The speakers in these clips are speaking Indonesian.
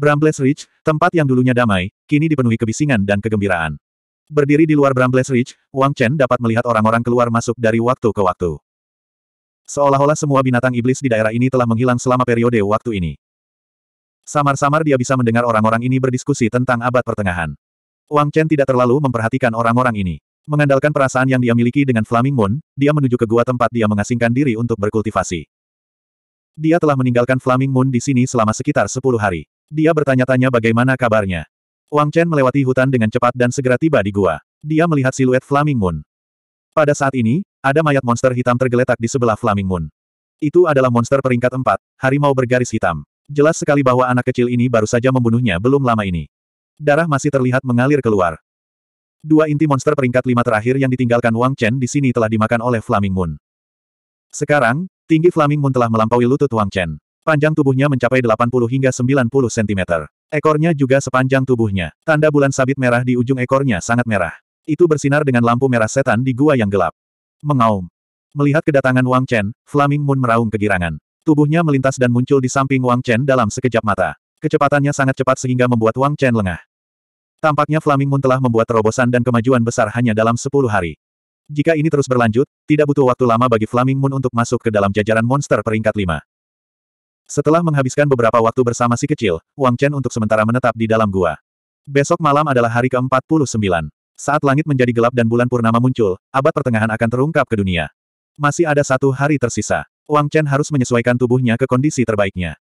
Brambles Ridge, tempat yang dulunya damai, kini dipenuhi kebisingan dan kegembiraan. Berdiri di luar Brambles Ridge, Wang Chen dapat melihat orang-orang keluar masuk dari waktu ke waktu. Seolah-olah semua binatang iblis di daerah ini telah menghilang selama periode waktu ini. Samar-samar dia bisa mendengar orang-orang ini berdiskusi tentang abad pertengahan. Wang Chen tidak terlalu memperhatikan orang-orang ini. Mengandalkan perasaan yang dia miliki dengan Flaming Moon, dia menuju ke gua tempat dia mengasingkan diri untuk berkultivasi. Dia telah meninggalkan Flaming Moon di sini selama sekitar 10 hari. Dia bertanya-tanya bagaimana kabarnya. Wang Chen melewati hutan dengan cepat dan segera tiba di gua. Dia melihat siluet Flaming Moon. Pada saat ini, ada mayat monster hitam tergeletak di sebelah Flaming Moon. Itu adalah monster peringkat empat, harimau bergaris hitam. Jelas sekali bahwa anak kecil ini baru saja membunuhnya belum lama ini. Darah masih terlihat mengalir keluar. Dua inti monster peringkat lima terakhir yang ditinggalkan Wang Chen di sini telah dimakan oleh Flaming Moon. Sekarang, tinggi Flaming Moon telah melampaui lutut Wang Chen. Panjang tubuhnya mencapai 80 hingga 90 cm. Ekornya juga sepanjang tubuhnya. Tanda bulan sabit merah di ujung ekornya sangat merah. Itu bersinar dengan lampu merah setan di gua yang gelap. Mengaum. Melihat kedatangan Wang Chen, Flaming Moon meraung kegirangan. Tubuhnya melintas dan muncul di samping Wang Chen dalam sekejap mata. Kecepatannya sangat cepat sehingga membuat Wang Chen lengah. Tampaknya Flaming Moon telah membuat terobosan dan kemajuan besar hanya dalam 10 hari. Jika ini terus berlanjut, tidak butuh waktu lama bagi Flaming Moon untuk masuk ke dalam jajaran monster peringkat 5. Setelah menghabiskan beberapa waktu bersama si kecil, Wang Chen untuk sementara menetap di dalam gua. Besok malam adalah hari ke-49. Saat langit menjadi gelap dan bulan purnama muncul, abad pertengahan akan terungkap ke dunia. Masih ada satu hari tersisa. Wang Chen harus menyesuaikan tubuhnya ke kondisi terbaiknya.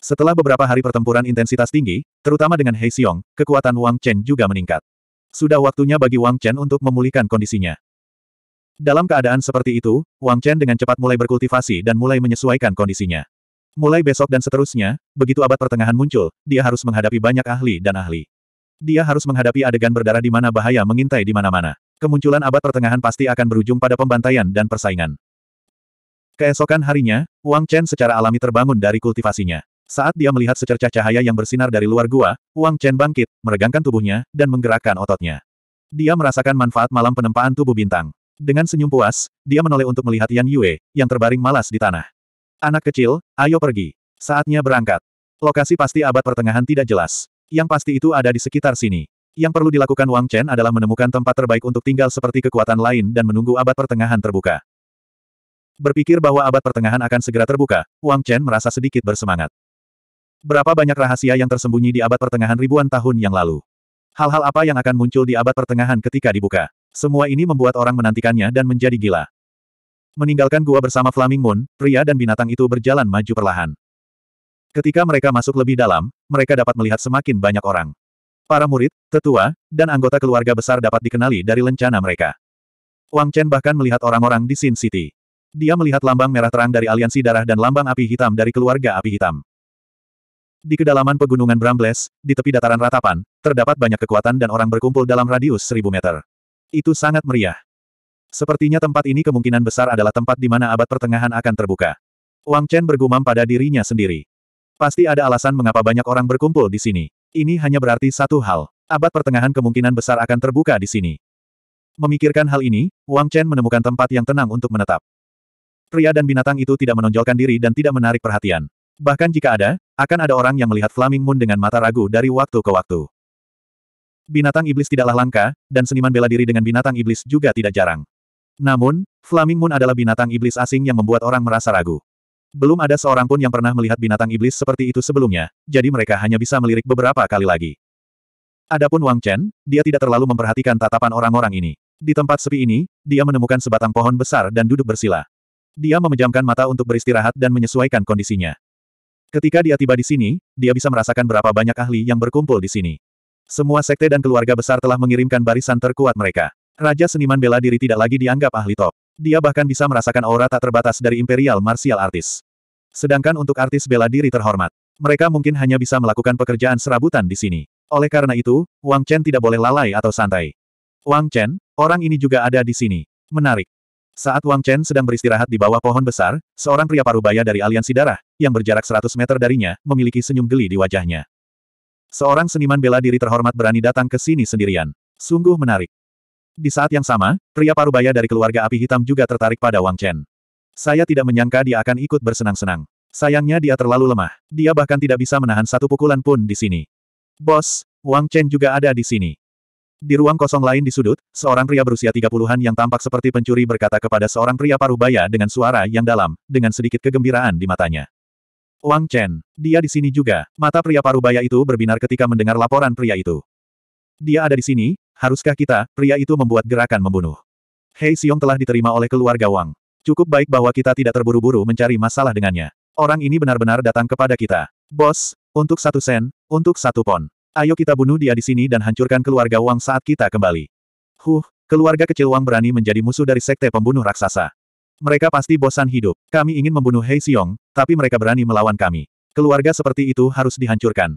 Setelah beberapa hari pertempuran intensitas tinggi, terutama dengan Hei Xiong, kekuatan Wang Chen juga meningkat. Sudah waktunya bagi Wang Chen untuk memulihkan kondisinya. Dalam keadaan seperti itu, Wang Chen dengan cepat mulai berkultivasi dan mulai menyesuaikan kondisinya. Mulai besok dan seterusnya, begitu abad pertengahan muncul, dia harus menghadapi banyak ahli dan ahli. Dia harus menghadapi adegan berdarah di mana bahaya mengintai di mana-mana. Kemunculan abad pertengahan pasti akan berujung pada pembantaian dan persaingan. Keesokan harinya, Wang Chen secara alami terbangun dari kultivasinya. Saat dia melihat secercah cahaya yang bersinar dari luar gua, Wang Chen bangkit, meregangkan tubuhnya, dan menggerakkan ototnya. Dia merasakan manfaat malam penempaan tubuh bintang. Dengan senyum puas, dia menoleh untuk melihat Yan Yue, yang terbaring malas di tanah. Anak kecil, ayo pergi. Saatnya berangkat. Lokasi pasti abad pertengahan tidak jelas. Yang pasti itu ada di sekitar sini. Yang perlu dilakukan Wang Chen adalah menemukan tempat terbaik untuk tinggal seperti kekuatan lain dan menunggu abad pertengahan terbuka. Berpikir bahwa abad pertengahan akan segera terbuka, Wang Chen merasa sedikit bersemangat. Berapa banyak rahasia yang tersembunyi di abad pertengahan ribuan tahun yang lalu? Hal-hal apa yang akan muncul di abad pertengahan ketika dibuka? Semua ini membuat orang menantikannya dan menjadi gila. Meninggalkan gua bersama Flaming Moon, pria dan binatang itu berjalan maju perlahan. Ketika mereka masuk lebih dalam, mereka dapat melihat semakin banyak orang. Para murid, tetua, dan anggota keluarga besar dapat dikenali dari lencana mereka. Wang Chen bahkan melihat orang-orang di Sin City. Dia melihat lambang merah terang dari aliansi darah dan lambang api hitam dari keluarga api hitam. Di kedalaman pegunungan Brambles, di tepi dataran ratapan, terdapat banyak kekuatan dan orang berkumpul dalam radius seribu meter. Itu sangat meriah. Sepertinya tempat ini kemungkinan besar adalah tempat di mana abad pertengahan akan terbuka. Wang Chen bergumam pada dirinya sendiri. Pasti ada alasan mengapa banyak orang berkumpul di sini. Ini hanya berarti satu hal. Abad pertengahan kemungkinan besar akan terbuka di sini. Memikirkan hal ini, Wang Chen menemukan tempat yang tenang untuk menetap. Pria dan binatang itu tidak menonjolkan diri dan tidak menarik perhatian. Bahkan jika ada, akan ada orang yang melihat Flaming Moon dengan mata ragu dari waktu ke waktu. Binatang iblis tidaklah langka, dan seniman bela diri dengan binatang iblis juga tidak jarang. Namun, Flaming Moon adalah binatang iblis asing yang membuat orang merasa ragu. Belum ada seorang pun yang pernah melihat binatang iblis seperti itu sebelumnya, jadi mereka hanya bisa melirik beberapa kali lagi. Adapun Wang Chen, dia tidak terlalu memperhatikan tatapan orang-orang ini. Di tempat sepi ini, dia menemukan sebatang pohon besar dan duduk bersila. Dia memejamkan mata untuk beristirahat dan menyesuaikan kondisinya. Ketika dia tiba di sini, dia bisa merasakan berapa banyak ahli yang berkumpul di sini. Semua sekte dan keluarga besar telah mengirimkan barisan terkuat mereka. Raja seniman bela diri tidak lagi dianggap ahli top. Dia bahkan bisa merasakan aura tak terbatas dari Imperial Martial Artist. Sedangkan untuk artis bela diri terhormat, mereka mungkin hanya bisa melakukan pekerjaan serabutan di sini. Oleh karena itu, Wang Chen tidak boleh lalai atau santai. Wang Chen, orang ini juga ada di sini. Menarik. Saat Wang Chen sedang beristirahat di bawah pohon besar, seorang pria parubaya dari aliansi darah, yang berjarak 100 meter darinya, memiliki senyum geli di wajahnya. Seorang seniman bela diri terhormat berani datang ke sini sendirian. Sungguh menarik. Di saat yang sama, pria parubaya dari keluarga api hitam juga tertarik pada Wang Chen. Saya tidak menyangka dia akan ikut bersenang-senang. Sayangnya dia terlalu lemah. Dia bahkan tidak bisa menahan satu pukulan pun di sini. Bos, Wang Chen juga ada di sini. Di ruang kosong lain di sudut, seorang pria berusia 30-an yang tampak seperti pencuri berkata kepada seorang pria parubaya dengan suara yang dalam, dengan sedikit kegembiraan di matanya. Wang Chen, dia di sini juga. Mata pria parubaya itu berbinar ketika mendengar laporan pria itu. Dia ada di sini, Haruskah kita, pria itu membuat gerakan membunuh? Hei Xiong telah diterima oleh keluarga Wang. Cukup baik bahwa kita tidak terburu-buru mencari masalah dengannya. Orang ini benar-benar datang kepada kita. Bos, untuk satu sen, untuk satu pon. Ayo kita bunuh dia di sini dan hancurkan keluarga Wang saat kita kembali. Huh, keluarga kecil Wang berani menjadi musuh dari sekte pembunuh raksasa. Mereka pasti bosan hidup. Kami ingin membunuh Hei Xiong, tapi mereka berani melawan kami. Keluarga seperti itu harus dihancurkan.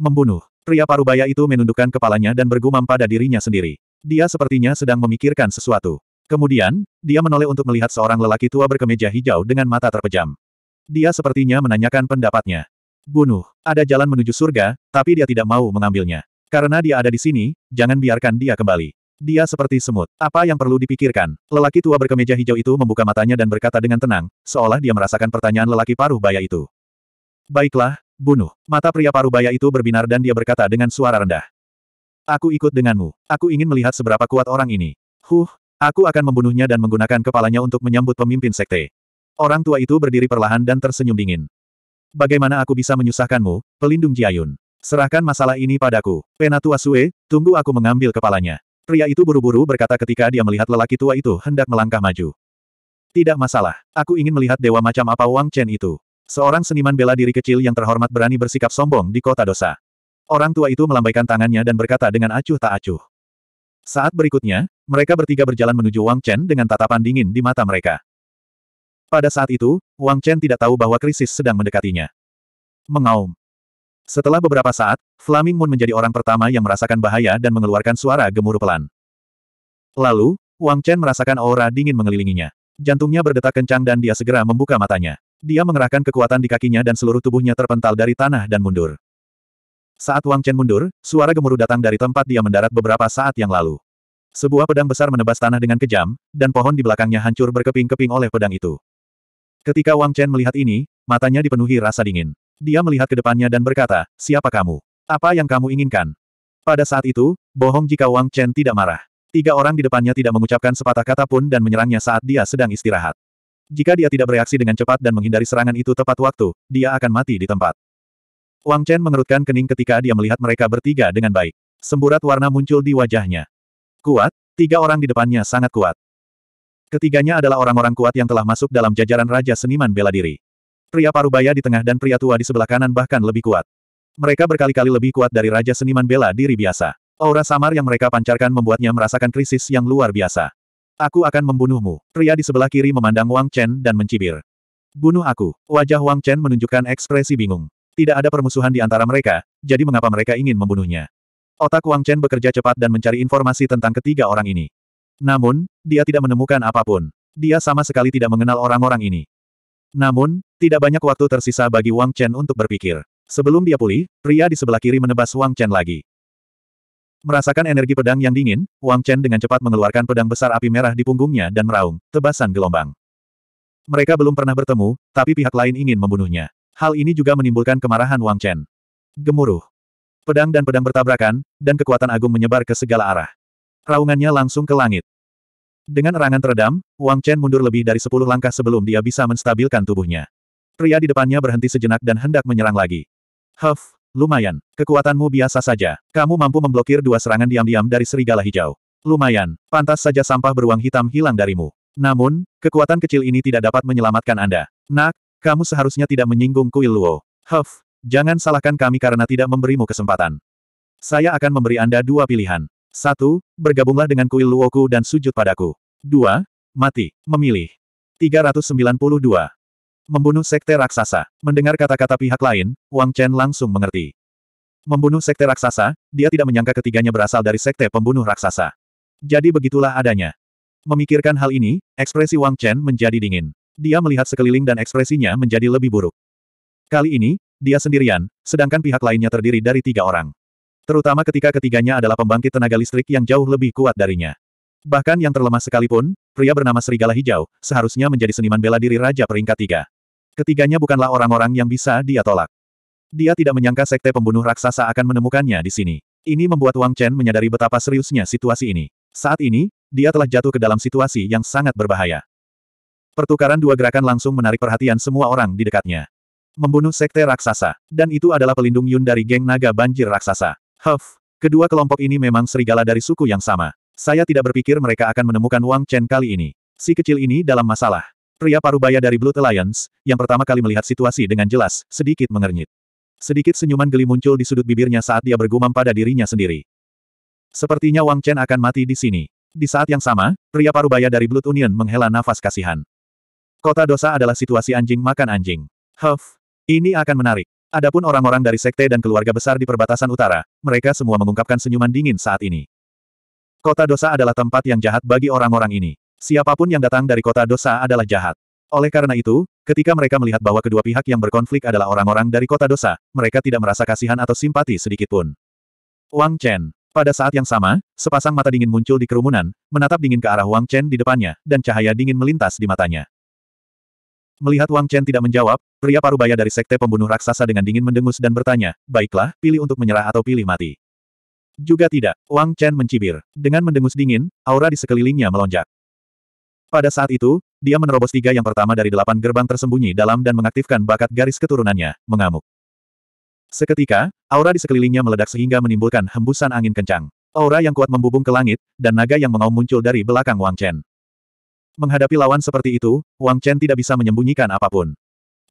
Membunuh. Pria parubaya itu menundukkan kepalanya dan bergumam pada dirinya sendiri. Dia sepertinya sedang memikirkan sesuatu. Kemudian, dia menoleh untuk melihat seorang lelaki tua berkemeja hijau dengan mata terpejam. Dia sepertinya menanyakan pendapatnya. Bunuh. Ada jalan menuju surga, tapi dia tidak mau mengambilnya. Karena dia ada di sini, jangan biarkan dia kembali. Dia seperti semut. Apa yang perlu dipikirkan? Lelaki tua berkemeja hijau itu membuka matanya dan berkata dengan tenang, seolah dia merasakan pertanyaan lelaki paruh baya itu. Baiklah, Bunuh. Mata pria parubaya itu berbinar dan dia berkata dengan suara rendah. Aku ikut denganmu. Aku ingin melihat seberapa kuat orang ini. Huh, aku akan membunuhnya dan menggunakan kepalanya untuk menyambut pemimpin sekte. Orang tua itu berdiri perlahan dan tersenyum dingin. Bagaimana aku bisa menyusahkanmu, pelindung Jiayun? Serahkan masalah ini padaku. Penatua Sue, tunggu aku mengambil kepalanya. Pria itu buru-buru berkata ketika dia melihat lelaki tua itu hendak melangkah maju. Tidak masalah, aku ingin melihat dewa macam apa Wang Chen itu. Seorang seniman bela diri kecil yang terhormat berani bersikap sombong di kota dosa. Orang tua itu melambaikan tangannya dan berkata dengan acuh tak acuh. Saat berikutnya, mereka bertiga berjalan menuju Wang Chen dengan tatapan dingin di mata mereka. Pada saat itu, Wang Chen tidak tahu bahwa krisis sedang mendekatinya. Mengaum. Setelah beberapa saat, Flaming Moon menjadi orang pertama yang merasakan bahaya dan mengeluarkan suara gemuruh pelan. Lalu, Wang Chen merasakan aura dingin mengelilinginya. Jantungnya berdetak kencang dan dia segera membuka matanya. Dia mengerahkan kekuatan di kakinya dan seluruh tubuhnya terpental dari tanah dan mundur. Saat Wang Chen mundur, suara gemuruh datang dari tempat dia mendarat beberapa saat yang lalu. Sebuah pedang besar menebas tanah dengan kejam, dan pohon di belakangnya hancur berkeping-keping oleh pedang itu. Ketika Wang Chen melihat ini, matanya dipenuhi rasa dingin. Dia melihat ke depannya dan berkata, siapa kamu? Apa yang kamu inginkan? Pada saat itu, bohong jika Wang Chen tidak marah. Tiga orang di depannya tidak mengucapkan sepatah kata pun dan menyerangnya saat dia sedang istirahat. Jika dia tidak bereaksi dengan cepat dan menghindari serangan itu tepat waktu, dia akan mati di tempat. Wang Chen mengerutkan kening ketika dia melihat mereka bertiga dengan baik. Semburat warna muncul di wajahnya. Kuat, tiga orang di depannya sangat kuat. Ketiganya adalah orang-orang kuat yang telah masuk dalam jajaran Raja Seniman Bela Diri. Pria parubaya di tengah dan pria tua di sebelah kanan bahkan lebih kuat. Mereka berkali-kali lebih kuat dari Raja Seniman Bela Diri biasa. Aura samar yang mereka pancarkan membuatnya merasakan krisis yang luar biasa. Aku akan membunuhmu. Pria di sebelah kiri memandang Wang Chen dan mencibir. Bunuh aku. Wajah Wang Chen menunjukkan ekspresi bingung. Tidak ada permusuhan di antara mereka, jadi mengapa mereka ingin membunuhnya? Otak Wang Chen bekerja cepat dan mencari informasi tentang ketiga orang ini. Namun, dia tidak menemukan apapun. Dia sama sekali tidak mengenal orang-orang ini. Namun, tidak banyak waktu tersisa bagi Wang Chen untuk berpikir. Sebelum dia pulih, pria di sebelah kiri menebas Wang Chen lagi. Merasakan energi pedang yang dingin, Wang Chen dengan cepat mengeluarkan pedang besar api merah di punggungnya dan meraung, tebasan gelombang. Mereka belum pernah bertemu, tapi pihak lain ingin membunuhnya. Hal ini juga menimbulkan kemarahan Wang Chen. Gemuruh. Pedang dan pedang bertabrakan, dan kekuatan agung menyebar ke segala arah. Raungannya langsung ke langit. Dengan erangan teredam, Wang Chen mundur lebih dari sepuluh langkah sebelum dia bisa menstabilkan tubuhnya. Pria di depannya berhenti sejenak dan hendak menyerang lagi. Huff! Lumayan. Kekuatanmu biasa saja. Kamu mampu memblokir dua serangan diam-diam dari serigala hijau. Lumayan. Pantas saja sampah beruang hitam hilang darimu. Namun, kekuatan kecil ini tidak dapat menyelamatkan Anda. Nak, kamu seharusnya tidak menyinggung kuil Luo. Huff, jangan salahkan kami karena tidak memberimu kesempatan. Saya akan memberi Anda dua pilihan. Satu, bergabunglah dengan kuil Luoku dan sujud padaku. Dua, mati. Memilih. 392. Membunuh sekte raksasa. Mendengar kata-kata pihak lain, Wang Chen langsung mengerti. Membunuh sekte raksasa, dia tidak menyangka ketiganya berasal dari sekte pembunuh raksasa. Jadi begitulah adanya. Memikirkan hal ini, ekspresi Wang Chen menjadi dingin. Dia melihat sekeliling dan ekspresinya menjadi lebih buruk. Kali ini, dia sendirian, sedangkan pihak lainnya terdiri dari tiga orang. Terutama ketika ketiganya adalah pembangkit tenaga listrik yang jauh lebih kuat darinya. Bahkan yang terlemah sekalipun, pria bernama Serigala Hijau, seharusnya menjadi seniman bela diri Raja Peringkat Tiga. Ketiganya bukanlah orang-orang yang bisa dia tolak. Dia tidak menyangka sekte pembunuh raksasa akan menemukannya di sini. Ini membuat Wang Chen menyadari betapa seriusnya situasi ini. Saat ini, dia telah jatuh ke dalam situasi yang sangat berbahaya. Pertukaran dua gerakan langsung menarik perhatian semua orang di dekatnya. Membunuh sekte raksasa, dan itu adalah pelindung Yun dari geng naga banjir raksasa. Huff, kedua kelompok ini memang serigala dari suku yang sama. Saya tidak berpikir mereka akan menemukan Wang Chen kali ini. Si kecil ini dalam masalah. Pria parubaya dari Blood Alliance, yang pertama kali melihat situasi dengan jelas, sedikit mengernyit. Sedikit senyuman geli muncul di sudut bibirnya saat dia bergumam pada dirinya sendiri. Sepertinya Wang Chen akan mati di sini. Di saat yang sama, pria parubaya dari Blood Union menghela nafas kasihan. Kota dosa adalah situasi anjing makan anjing. Huff, ini akan menarik. Adapun orang-orang dari sekte dan keluarga besar di perbatasan utara, mereka semua mengungkapkan senyuman dingin saat ini. Kota dosa adalah tempat yang jahat bagi orang-orang ini. Siapapun yang datang dari kota dosa adalah jahat. Oleh karena itu, ketika mereka melihat bahwa kedua pihak yang berkonflik adalah orang-orang dari kota dosa, mereka tidak merasa kasihan atau simpati sedikitpun. Wang Chen. Pada saat yang sama, sepasang mata dingin muncul di kerumunan, menatap dingin ke arah Wang Chen di depannya, dan cahaya dingin melintas di matanya. Melihat Wang Chen tidak menjawab, pria parubaya dari sekte pembunuh raksasa dengan dingin mendengus dan bertanya, baiklah, pilih untuk menyerah atau pilih mati. Juga tidak, Wang Chen mencibir. Dengan mendengus dingin, aura di sekelilingnya melonjak. Pada saat itu, dia menerobos tiga yang pertama dari delapan gerbang tersembunyi dalam dan mengaktifkan bakat garis keturunannya, mengamuk. Seketika, aura di sekelilingnya meledak sehingga menimbulkan hembusan angin kencang. Aura yang kuat membubung ke langit, dan naga yang mengaum muncul dari belakang Wang Chen. Menghadapi lawan seperti itu, Wang Chen tidak bisa menyembunyikan apapun.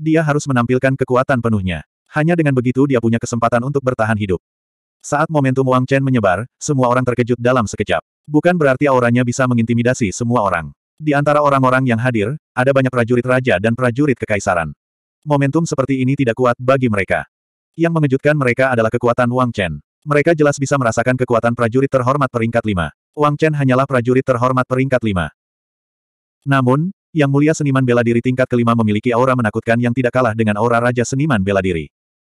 Dia harus menampilkan kekuatan penuhnya. Hanya dengan begitu dia punya kesempatan untuk bertahan hidup. Saat momentum Wang Chen menyebar, semua orang terkejut dalam sekejap. Bukan berarti auranya bisa mengintimidasi semua orang. Di antara orang-orang yang hadir, ada banyak prajurit raja dan prajurit kekaisaran. Momentum seperti ini tidak kuat bagi mereka. Yang mengejutkan mereka adalah kekuatan Wang Chen. Mereka jelas bisa merasakan kekuatan prajurit terhormat peringkat 5. Wang Chen hanyalah prajurit terhormat peringkat 5. Namun, yang mulia seniman bela diri tingkat kelima memiliki aura menakutkan yang tidak kalah dengan aura raja seniman bela diri.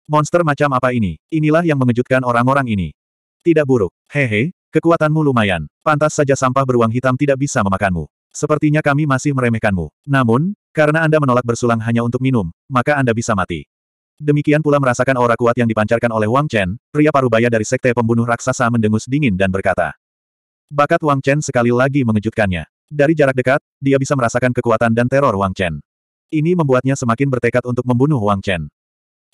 Monster macam apa ini? Inilah yang mengejutkan orang-orang ini. Tidak buruk. Hehe, kekuatanmu lumayan. Pantas saja sampah beruang hitam tidak bisa memakanmu. Sepertinya kami masih meremehkanmu. Namun, karena Anda menolak bersulang hanya untuk minum, maka Anda bisa mati. Demikian pula merasakan aura kuat yang dipancarkan oleh Wang Chen, pria parubaya dari sekte pembunuh raksasa mendengus dingin dan berkata. Bakat Wang Chen sekali lagi mengejutkannya. Dari jarak dekat, dia bisa merasakan kekuatan dan teror Wang Chen. Ini membuatnya semakin bertekad untuk membunuh Wang Chen.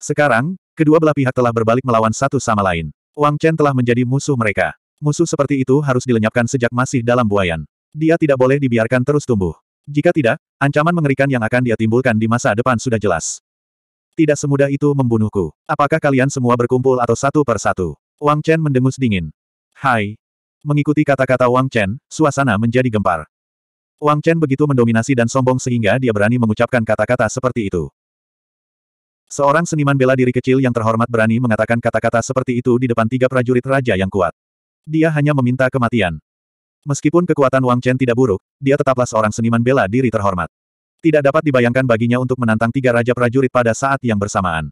Sekarang, Kedua belah pihak telah berbalik melawan satu sama lain. Wang Chen telah menjadi musuh mereka. Musuh seperti itu harus dilenyapkan sejak masih dalam buayan. Dia tidak boleh dibiarkan terus tumbuh. Jika tidak, ancaman mengerikan yang akan dia timbulkan di masa depan sudah jelas. Tidak semudah itu membunuhku. Apakah kalian semua berkumpul atau satu per satu? Wang Chen mendengus dingin. Hai. Mengikuti kata-kata Wang Chen, suasana menjadi gempar. Wang Chen begitu mendominasi dan sombong sehingga dia berani mengucapkan kata-kata seperti itu. Seorang seniman bela diri kecil yang terhormat berani mengatakan kata-kata seperti itu di depan tiga prajurit raja yang kuat. Dia hanya meminta kematian. Meskipun kekuatan Wang Chen tidak buruk, dia tetaplah seorang seniman bela diri terhormat. Tidak dapat dibayangkan baginya untuk menantang tiga raja prajurit pada saat yang bersamaan.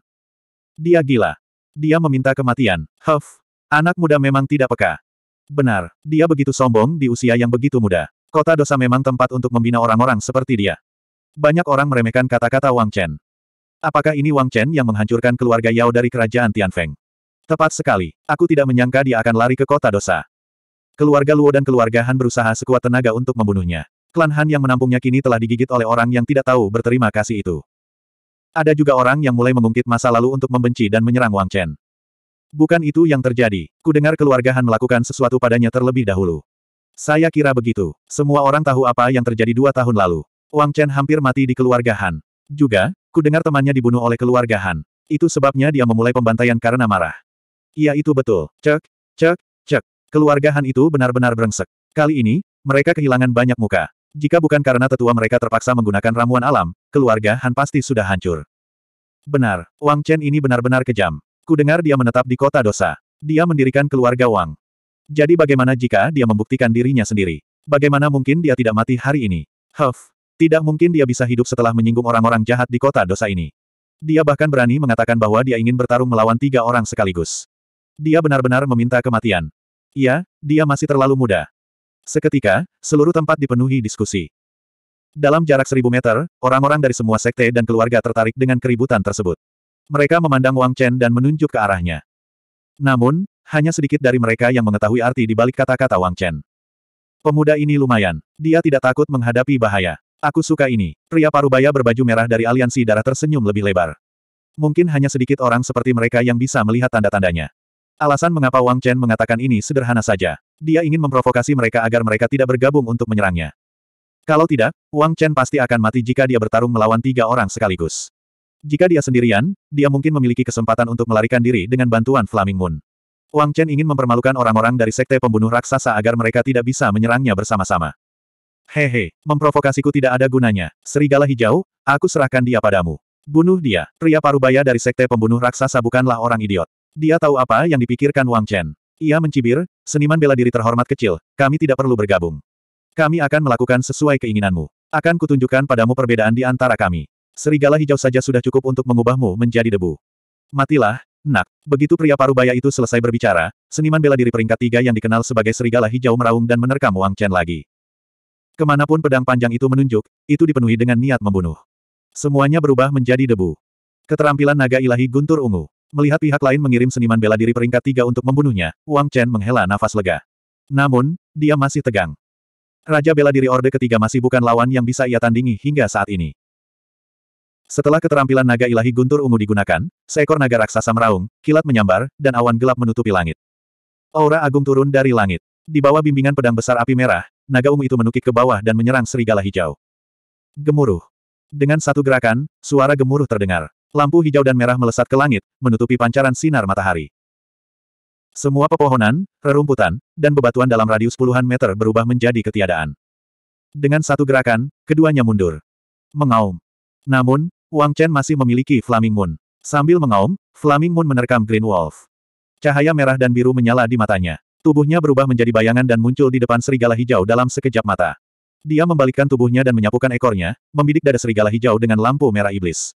Dia gila. Dia meminta kematian. Huff. Anak muda memang tidak peka. Benar, dia begitu sombong di usia yang begitu muda. Kota dosa memang tempat untuk membina orang-orang seperti dia. Banyak orang meremehkan kata-kata Wang Chen. Apakah ini Wang Chen yang menghancurkan keluarga Yao dari kerajaan Tianfeng? Tepat sekali. Aku tidak menyangka dia akan lari ke kota dosa. Keluarga Luo dan keluarga Han berusaha sekuat tenaga untuk membunuhnya. Klan Han yang menampungnya kini telah digigit oleh orang yang tidak tahu berterima kasih itu. Ada juga orang yang mulai mengungkit masa lalu untuk membenci dan menyerang Wang Chen. Bukan itu yang terjadi. Kudengar keluarga Han melakukan sesuatu padanya terlebih dahulu. Saya kira begitu. Semua orang tahu apa yang terjadi dua tahun lalu. Wang Chen hampir mati di keluarga Han. Juga, Ku dengar temannya dibunuh oleh keluarga Han. Itu sebabnya dia memulai pembantaian karena marah. Iya itu betul. Cek, cek, cek. Keluarga Han itu benar-benar brengsek. Kali ini, mereka kehilangan banyak muka. Jika bukan karena tetua mereka terpaksa menggunakan ramuan alam, keluarga Han pasti sudah hancur. Benar, Wang Chen ini benar-benar kejam. Kudengar dia menetap di kota dosa. Dia mendirikan keluarga Wang. Jadi bagaimana jika dia membuktikan dirinya sendiri? Bagaimana mungkin dia tidak mati hari ini? Huff, tidak mungkin dia bisa hidup setelah menyinggung orang-orang jahat di kota dosa ini. Dia bahkan berani mengatakan bahwa dia ingin bertarung melawan tiga orang sekaligus. Dia benar-benar meminta kematian. Iya, dia masih terlalu muda. Seketika, seluruh tempat dipenuhi diskusi. Dalam jarak seribu meter, orang-orang dari semua sekte dan keluarga tertarik dengan keributan tersebut. Mereka memandang Wang Chen dan menunjuk ke arahnya. Namun, hanya sedikit dari mereka yang mengetahui arti di balik kata-kata Wang Chen. Pemuda ini lumayan. Dia tidak takut menghadapi bahaya. Aku suka ini. Pria parubaya berbaju merah dari aliansi darah tersenyum lebih lebar. Mungkin hanya sedikit orang seperti mereka yang bisa melihat tanda-tandanya. Alasan mengapa Wang Chen mengatakan ini sederhana saja. Dia ingin memprovokasi mereka agar mereka tidak bergabung untuk menyerangnya. Kalau tidak, Wang Chen pasti akan mati jika dia bertarung melawan tiga orang sekaligus. Jika dia sendirian, dia mungkin memiliki kesempatan untuk melarikan diri dengan bantuan Flaming Moon. Wang Chen ingin mempermalukan orang-orang dari sekte pembunuh raksasa agar mereka tidak bisa menyerangnya bersama-sama. Hehe, memprovokasiku tidak ada gunanya. Serigala hijau, aku serahkan dia padamu. Bunuh dia. Pria parubaya dari sekte pembunuh raksasa bukanlah orang idiot. Dia tahu apa yang dipikirkan Wang Chen. Ia mencibir, seniman bela diri terhormat kecil, kami tidak perlu bergabung. Kami akan melakukan sesuai keinginanmu. Akan kutunjukkan padamu perbedaan di antara kami. Serigala hijau saja sudah cukup untuk mengubahmu menjadi debu. Matilah, nak. Begitu pria parubaya itu selesai berbicara, seniman bela diri peringkat tiga yang dikenal sebagai serigala hijau meraung dan menerkam Wang Chen lagi. Kemanapun pedang panjang itu menunjuk, itu dipenuhi dengan niat membunuh. Semuanya berubah menjadi debu. Keterampilan naga ilahi guntur ungu. Melihat pihak lain mengirim seniman bela diri peringkat tiga untuk membunuhnya, Wang Chen menghela nafas lega. Namun, dia masih tegang. Raja bela diri Orde ketiga masih bukan lawan yang bisa ia tandingi hingga saat ini. Setelah keterampilan naga ilahi guntur ungu digunakan, seekor naga raksasa meraung, kilat menyambar, dan awan gelap menutupi langit. Aura agung turun dari langit. Di bawah bimbingan pedang besar api merah, naga ungu itu menukik ke bawah dan menyerang serigala hijau. Gemuruh. Dengan satu gerakan, suara gemuruh terdengar. Lampu hijau dan merah melesat ke langit, menutupi pancaran sinar matahari. Semua pepohonan, rerumputan, dan bebatuan dalam radius puluhan meter berubah menjadi ketiadaan. Dengan satu gerakan, keduanya mundur. Mengaum. Namun, Wang Chen masih memiliki Flaming Moon. Sambil mengaum, Flaming Moon menerkam Green Wolf. Cahaya merah dan biru menyala di matanya. Tubuhnya berubah menjadi bayangan dan muncul di depan serigala hijau dalam sekejap mata. Dia membalikkan tubuhnya dan menyapukan ekornya, membidik dada serigala hijau dengan lampu merah iblis.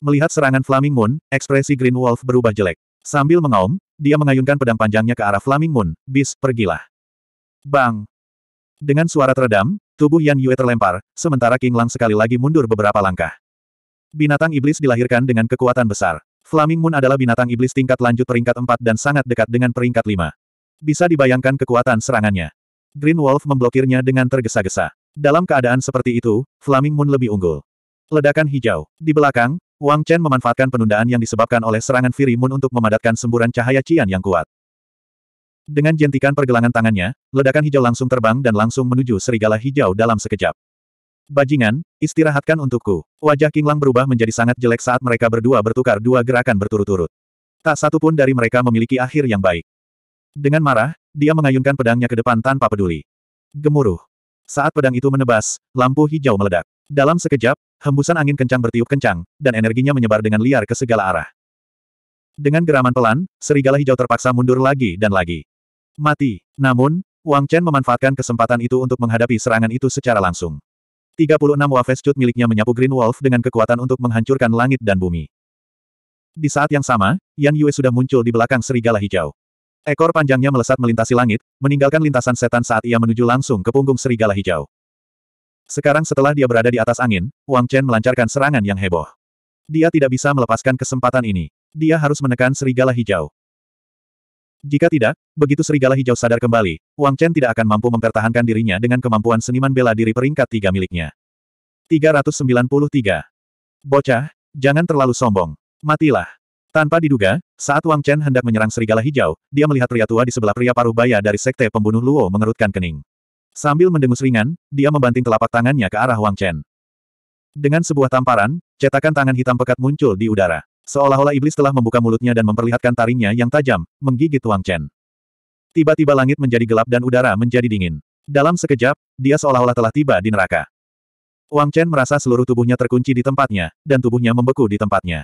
Melihat serangan Flaming Moon, ekspresi Green Wolf berubah jelek. Sambil mengaum, dia mengayunkan pedang panjangnya ke arah Flaming Moon, bis, pergilah. Bang! Dengan suara teredam, tubuh Yan Yue terlempar, sementara King Lang sekali lagi mundur beberapa langkah. Binatang iblis dilahirkan dengan kekuatan besar. Flaming Moon adalah binatang iblis tingkat lanjut peringkat 4 dan sangat dekat dengan peringkat 5. Bisa dibayangkan kekuatan serangannya. Green Wolf memblokirnya dengan tergesa-gesa. Dalam keadaan seperti itu, Flaming Moon lebih unggul. Ledakan hijau. Di belakang, Wang Chen memanfaatkan penundaan yang disebabkan oleh serangan Fury Moon untuk memadatkan semburan cahaya Cian yang kuat. Dengan jentikan pergelangan tangannya, ledakan hijau langsung terbang dan langsung menuju serigala hijau dalam sekejap. Bajingan, istirahatkan untukku. Wajah King Lang berubah menjadi sangat jelek saat mereka berdua bertukar dua gerakan berturut-turut. Tak satu pun dari mereka memiliki akhir yang baik. Dengan marah, dia mengayunkan pedangnya ke depan tanpa peduli. Gemuruh. Saat pedang itu menebas, lampu hijau meledak. Dalam sekejap, hembusan angin kencang bertiup kencang, dan energinya menyebar dengan liar ke segala arah. Dengan geraman pelan, serigala hijau terpaksa mundur lagi dan lagi. Mati. Namun, Wang Chen memanfaatkan kesempatan itu untuk menghadapi serangan itu secara langsung. 36 cut miliknya menyapu Green Wolf dengan kekuatan untuk menghancurkan langit dan bumi. Di saat yang sama, Yan Yue sudah muncul di belakang serigala hijau. Ekor panjangnya melesat melintasi langit, meninggalkan lintasan setan saat ia menuju langsung ke punggung serigala hijau. Sekarang setelah dia berada di atas angin, Wang Chen melancarkan serangan yang heboh. Dia tidak bisa melepaskan kesempatan ini. Dia harus menekan serigala hijau. Jika tidak, begitu serigala hijau sadar kembali, Wang Chen tidak akan mampu mempertahankan dirinya dengan kemampuan seniman bela diri peringkat tiga miliknya. 393. Bocah, jangan terlalu sombong. Matilah. Tanpa diduga, saat Wang Chen hendak menyerang serigala hijau, dia melihat pria tua di sebelah pria paruh baya dari sekte pembunuh Luo mengerutkan kening. Sambil mendengus ringan, dia membanting telapak tangannya ke arah Wang Chen. Dengan sebuah tamparan, cetakan tangan hitam pekat muncul di udara. Seolah-olah iblis telah membuka mulutnya dan memperlihatkan taringnya yang tajam, menggigit Wang Chen. Tiba-tiba langit menjadi gelap dan udara menjadi dingin. Dalam sekejap, dia seolah-olah telah tiba di neraka. Wang Chen merasa seluruh tubuhnya terkunci di tempatnya, dan tubuhnya membeku di tempatnya.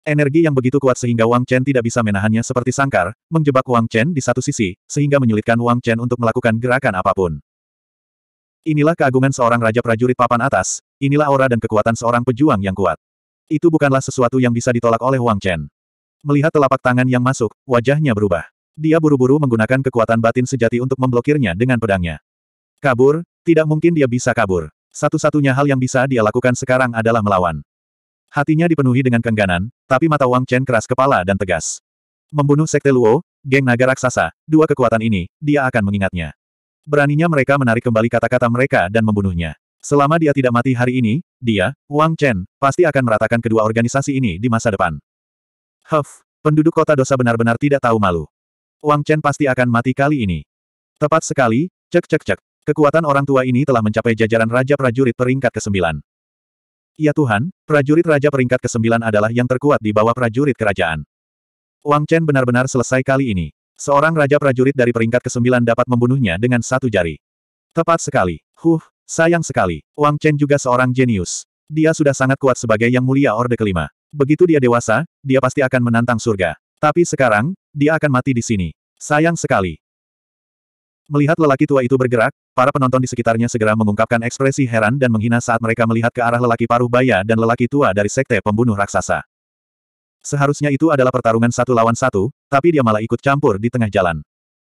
Energi yang begitu kuat sehingga Wang Chen tidak bisa menahannya seperti sangkar, menjebak Wang Chen di satu sisi, sehingga menyulitkan Wang Chen untuk melakukan gerakan apapun. Inilah keagungan seorang raja prajurit papan atas, inilah aura dan kekuatan seorang pejuang yang kuat. Itu bukanlah sesuatu yang bisa ditolak oleh Wang Chen. Melihat telapak tangan yang masuk, wajahnya berubah. Dia buru-buru menggunakan kekuatan batin sejati untuk memblokirnya dengan pedangnya. Kabur? Tidak mungkin dia bisa kabur. Satu-satunya hal yang bisa dia lakukan sekarang adalah melawan. Hatinya dipenuhi dengan kengganan, tapi mata Wang Chen keras kepala dan tegas. Membunuh Sekte Luo, geng naga raksasa, dua kekuatan ini, dia akan mengingatnya. Beraninya mereka menarik kembali kata-kata mereka dan membunuhnya. Selama dia tidak mati hari ini, dia, Wang Chen, pasti akan meratakan kedua organisasi ini di masa depan. Huff, penduduk kota dosa benar-benar tidak tahu malu. Wang Chen pasti akan mati kali ini. Tepat sekali, cek cek cek. Kekuatan orang tua ini telah mencapai jajaran Raja Prajurit peringkat ke-9. Ya Tuhan, prajurit raja peringkat ke-9 adalah yang terkuat di bawah prajurit kerajaan. Wang Chen benar-benar selesai kali ini. Seorang raja prajurit dari peringkat ke-9 dapat membunuhnya dengan satu jari. Tepat sekali. Huh, sayang sekali. Wang Chen juga seorang jenius. Dia sudah sangat kuat sebagai yang mulia Orde Kelima. Begitu dia dewasa, dia pasti akan menantang surga. Tapi sekarang, dia akan mati di sini. Sayang sekali. Melihat lelaki tua itu bergerak, para penonton di sekitarnya segera mengungkapkan ekspresi heran dan menghina saat mereka melihat ke arah lelaki paruh baya dan lelaki tua dari sekte pembunuh raksasa. Seharusnya itu adalah pertarungan satu lawan satu, tapi dia malah ikut campur di tengah jalan.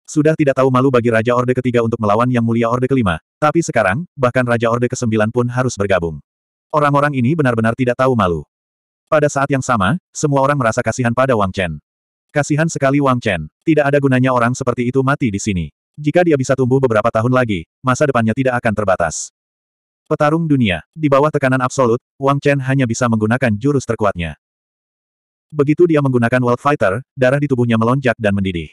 Sudah tidak tahu malu bagi Raja Orde ketiga untuk melawan Yang Mulia Orde kelima, tapi sekarang, bahkan Raja Orde kesembilan pun harus bergabung. Orang-orang ini benar-benar tidak tahu malu. Pada saat yang sama, semua orang merasa kasihan pada Wang Chen. Kasihan sekali Wang Chen, tidak ada gunanya orang seperti itu mati di sini. Jika dia bisa tumbuh beberapa tahun lagi, masa depannya tidak akan terbatas. Petarung dunia, di bawah tekanan absolut, Wang Chen hanya bisa menggunakan jurus terkuatnya. Begitu dia menggunakan World Fighter, darah di tubuhnya melonjak dan mendidih.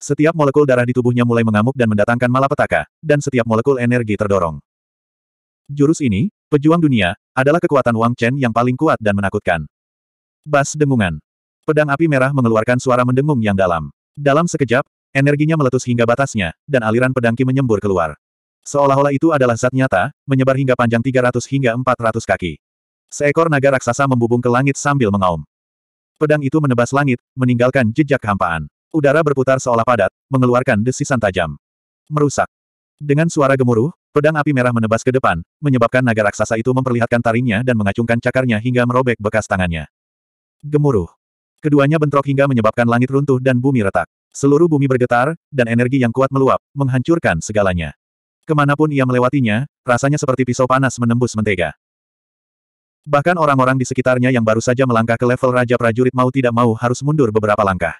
Setiap molekul darah di tubuhnya mulai mengamuk dan mendatangkan malapetaka, dan setiap molekul energi terdorong. Jurus ini, pejuang dunia, adalah kekuatan Wang Chen yang paling kuat dan menakutkan. Bas dengungan. Pedang api merah mengeluarkan suara mendengung yang dalam. Dalam sekejap, Energinya meletus hingga batasnya, dan aliran pedangki menyembur keluar. Seolah-olah itu adalah zat nyata, menyebar hingga panjang 300 hingga 400 kaki. Seekor naga raksasa membubung ke langit sambil mengaum. Pedang itu menebas langit, meninggalkan jejak kehampaan. Udara berputar seolah padat, mengeluarkan desisan tajam. Merusak. Dengan suara gemuruh, pedang api merah menebas ke depan, menyebabkan naga raksasa itu memperlihatkan taringnya dan mengacungkan cakarnya hingga merobek bekas tangannya. Gemuruh. Keduanya bentrok hingga menyebabkan langit runtuh dan bumi retak. Seluruh bumi bergetar, dan energi yang kuat meluap, menghancurkan segalanya. Kemanapun ia melewatinya, rasanya seperti pisau panas menembus mentega. Bahkan orang-orang di sekitarnya yang baru saja melangkah ke level Raja Prajurit mau tidak mau harus mundur beberapa langkah.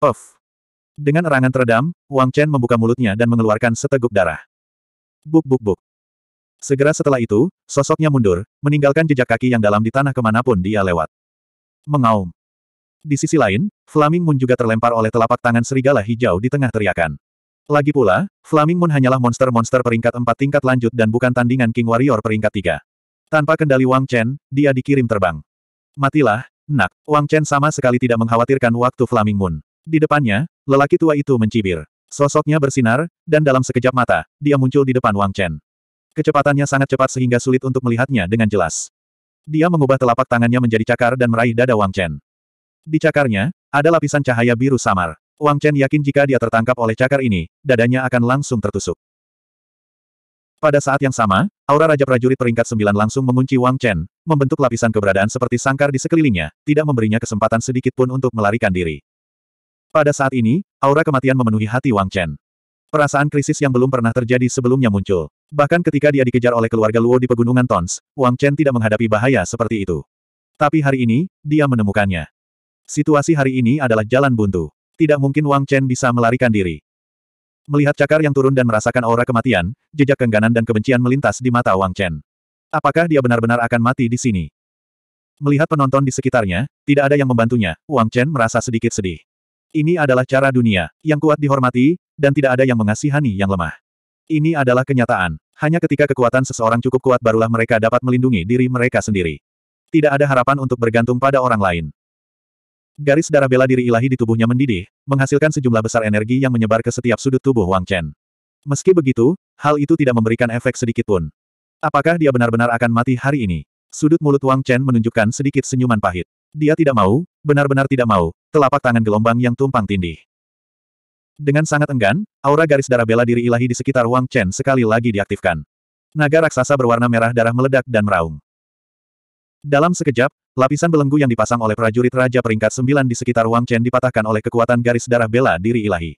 Puff! Dengan erangan teredam, Wang Chen membuka mulutnya dan mengeluarkan seteguk darah. Buk buk buk. Segera setelah itu, sosoknya mundur, meninggalkan jejak kaki yang dalam di tanah kemanapun dia lewat. Mengaum. Di sisi lain, Flaming Moon juga terlempar oleh telapak tangan serigala hijau di tengah teriakan. Lagi pula, Flaming Moon hanyalah monster-monster peringkat 4 tingkat lanjut dan bukan tandingan King Warrior peringkat 3. Tanpa kendali Wang Chen, dia dikirim terbang. Matilah, nak, Wang Chen sama sekali tidak mengkhawatirkan waktu Flaming Moon. Di depannya, lelaki tua itu mencibir. Sosoknya bersinar, dan dalam sekejap mata, dia muncul di depan Wang Chen. Kecepatannya sangat cepat sehingga sulit untuk melihatnya dengan jelas. Dia mengubah telapak tangannya menjadi cakar dan meraih dada Wang Chen. Di cakarnya, ada lapisan cahaya biru samar. Wang Chen yakin jika dia tertangkap oleh cakar ini, dadanya akan langsung tertusuk. Pada saat yang sama, aura Raja Prajurit peringkat sembilan langsung mengunci Wang Chen, membentuk lapisan keberadaan seperti sangkar di sekelilingnya, tidak memberinya kesempatan sedikit pun untuk melarikan diri. Pada saat ini, aura kematian memenuhi hati Wang Chen. Perasaan krisis yang belum pernah terjadi sebelumnya muncul. Bahkan ketika dia dikejar oleh keluarga Luo di pegunungan Tons, Wang Chen tidak menghadapi bahaya seperti itu. Tapi hari ini, dia menemukannya. Situasi hari ini adalah jalan buntu. Tidak mungkin Wang Chen bisa melarikan diri. Melihat cakar yang turun dan merasakan aura kematian, jejak kengganan dan kebencian melintas di mata Wang Chen. Apakah dia benar-benar akan mati di sini? Melihat penonton di sekitarnya, tidak ada yang membantunya, Wang Chen merasa sedikit sedih. Ini adalah cara dunia, yang kuat dihormati, dan tidak ada yang mengasihani yang lemah. Ini adalah kenyataan. Hanya ketika kekuatan seseorang cukup kuat barulah mereka dapat melindungi diri mereka sendiri. Tidak ada harapan untuk bergantung pada orang lain. Garis darah bela diri ilahi di tubuhnya mendidih, menghasilkan sejumlah besar energi yang menyebar ke setiap sudut tubuh Wang Chen. Meski begitu, hal itu tidak memberikan efek sedikitpun. Apakah dia benar-benar akan mati hari ini? Sudut mulut Wang Chen menunjukkan sedikit senyuman pahit. Dia tidak mau, benar-benar tidak mau, telapak tangan gelombang yang tumpang tindih. Dengan sangat enggan, aura garis darah bela diri ilahi di sekitar Wang Chen sekali lagi diaktifkan. Naga raksasa berwarna merah darah meledak dan meraung. Dalam sekejap, Lapisan belenggu yang dipasang oleh prajurit Raja peringkat 9 di sekitar Wang Chen dipatahkan oleh kekuatan garis darah bela diri ilahi.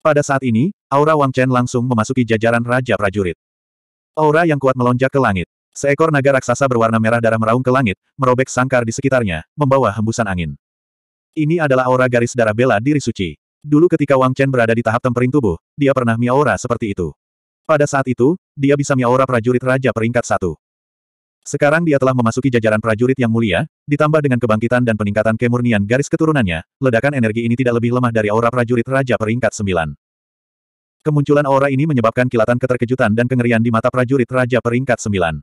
Pada saat ini, aura Wang Chen langsung memasuki jajaran Raja prajurit. Aura yang kuat melonjak ke langit. Seekor naga raksasa berwarna merah darah meraung ke langit, merobek sangkar di sekitarnya, membawa hembusan angin. Ini adalah aura garis darah bela diri suci. Dulu ketika Wang Chen berada di tahap tempering tubuh, dia pernah miaura seperti itu. Pada saat itu, dia bisa miaura prajurit Raja peringkat satu. Sekarang dia telah memasuki jajaran prajurit yang mulia, ditambah dengan kebangkitan dan peningkatan kemurnian garis keturunannya, ledakan energi ini tidak lebih lemah dari aura prajurit Raja peringkat sembilan. Kemunculan aura ini menyebabkan kilatan keterkejutan dan kengerian di mata prajurit Raja peringkat sembilan.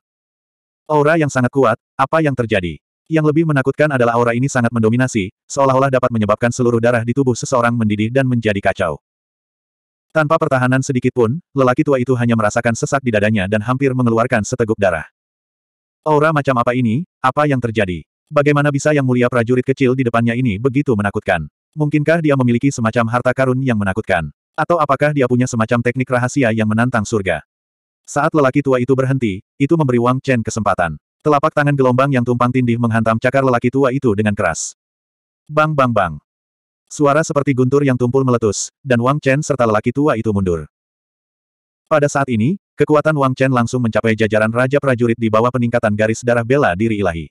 Aura yang sangat kuat, apa yang terjadi? Yang lebih menakutkan adalah aura ini sangat mendominasi, seolah-olah dapat menyebabkan seluruh darah di tubuh seseorang mendidih dan menjadi kacau. Tanpa pertahanan sedikit pun, lelaki tua itu hanya merasakan sesak di dadanya dan hampir mengeluarkan seteguk darah. Aura macam apa ini, apa yang terjadi? Bagaimana bisa yang mulia prajurit kecil di depannya ini begitu menakutkan? Mungkinkah dia memiliki semacam harta karun yang menakutkan? Atau apakah dia punya semacam teknik rahasia yang menantang surga? Saat lelaki tua itu berhenti, itu memberi Wang Chen kesempatan. Telapak tangan gelombang yang tumpang tindih menghantam cakar lelaki tua itu dengan keras. Bang bang bang. Suara seperti guntur yang tumpul meletus, dan Wang Chen serta lelaki tua itu mundur. Pada saat ini, Kekuatan Wang Chen langsung mencapai jajaran Raja Prajurit di bawah peningkatan garis darah bela diri ilahi.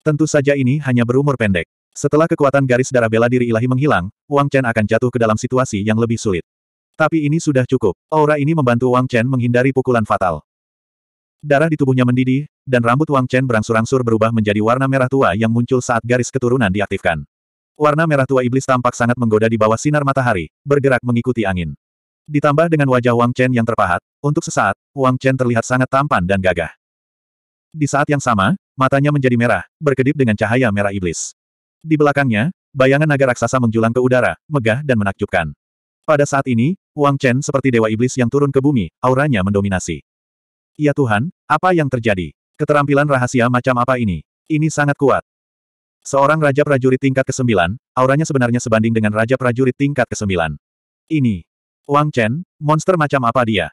Tentu saja ini hanya berumur pendek. Setelah kekuatan garis darah bela diri ilahi menghilang, Wang Chen akan jatuh ke dalam situasi yang lebih sulit. Tapi ini sudah cukup. Aura ini membantu Wang Chen menghindari pukulan fatal. Darah di tubuhnya mendidih, dan rambut Wang Chen berangsur-angsur berubah menjadi warna merah tua yang muncul saat garis keturunan diaktifkan. Warna merah tua iblis tampak sangat menggoda di bawah sinar matahari, bergerak mengikuti angin. Ditambah dengan wajah Wang Chen yang terpahat, untuk sesaat, Wang Chen terlihat sangat tampan dan gagah. Di saat yang sama, matanya menjadi merah, berkedip dengan cahaya merah iblis. Di belakangnya, bayangan naga raksasa menjulang ke udara, megah dan menakjubkan. Pada saat ini, Wang Chen seperti dewa iblis yang turun ke bumi, auranya mendominasi. Ya Tuhan, apa yang terjadi? Keterampilan rahasia macam apa ini? Ini sangat kuat. Seorang Raja Prajurit tingkat ke-9, auranya sebenarnya sebanding dengan Raja Prajurit tingkat ke-9. Ini. Wang Chen, monster macam apa dia?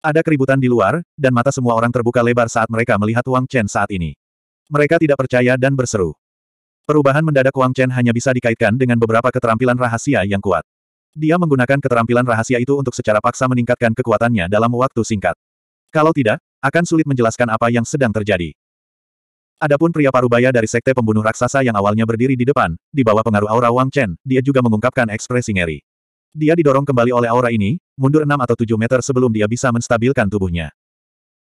Ada keributan di luar, dan mata semua orang terbuka lebar saat mereka melihat Wang Chen saat ini. Mereka tidak percaya dan berseru. Perubahan mendadak Wang Chen hanya bisa dikaitkan dengan beberapa keterampilan rahasia yang kuat. Dia menggunakan keterampilan rahasia itu untuk secara paksa meningkatkan kekuatannya dalam waktu singkat. Kalau tidak, akan sulit menjelaskan apa yang sedang terjadi. Adapun pria parubaya dari sekte pembunuh raksasa yang awalnya berdiri di depan, di bawah pengaruh aura Wang Chen, dia juga mengungkapkan ekspresi ngeri. Dia didorong kembali oleh aura ini, mundur enam atau tujuh meter sebelum dia bisa menstabilkan tubuhnya.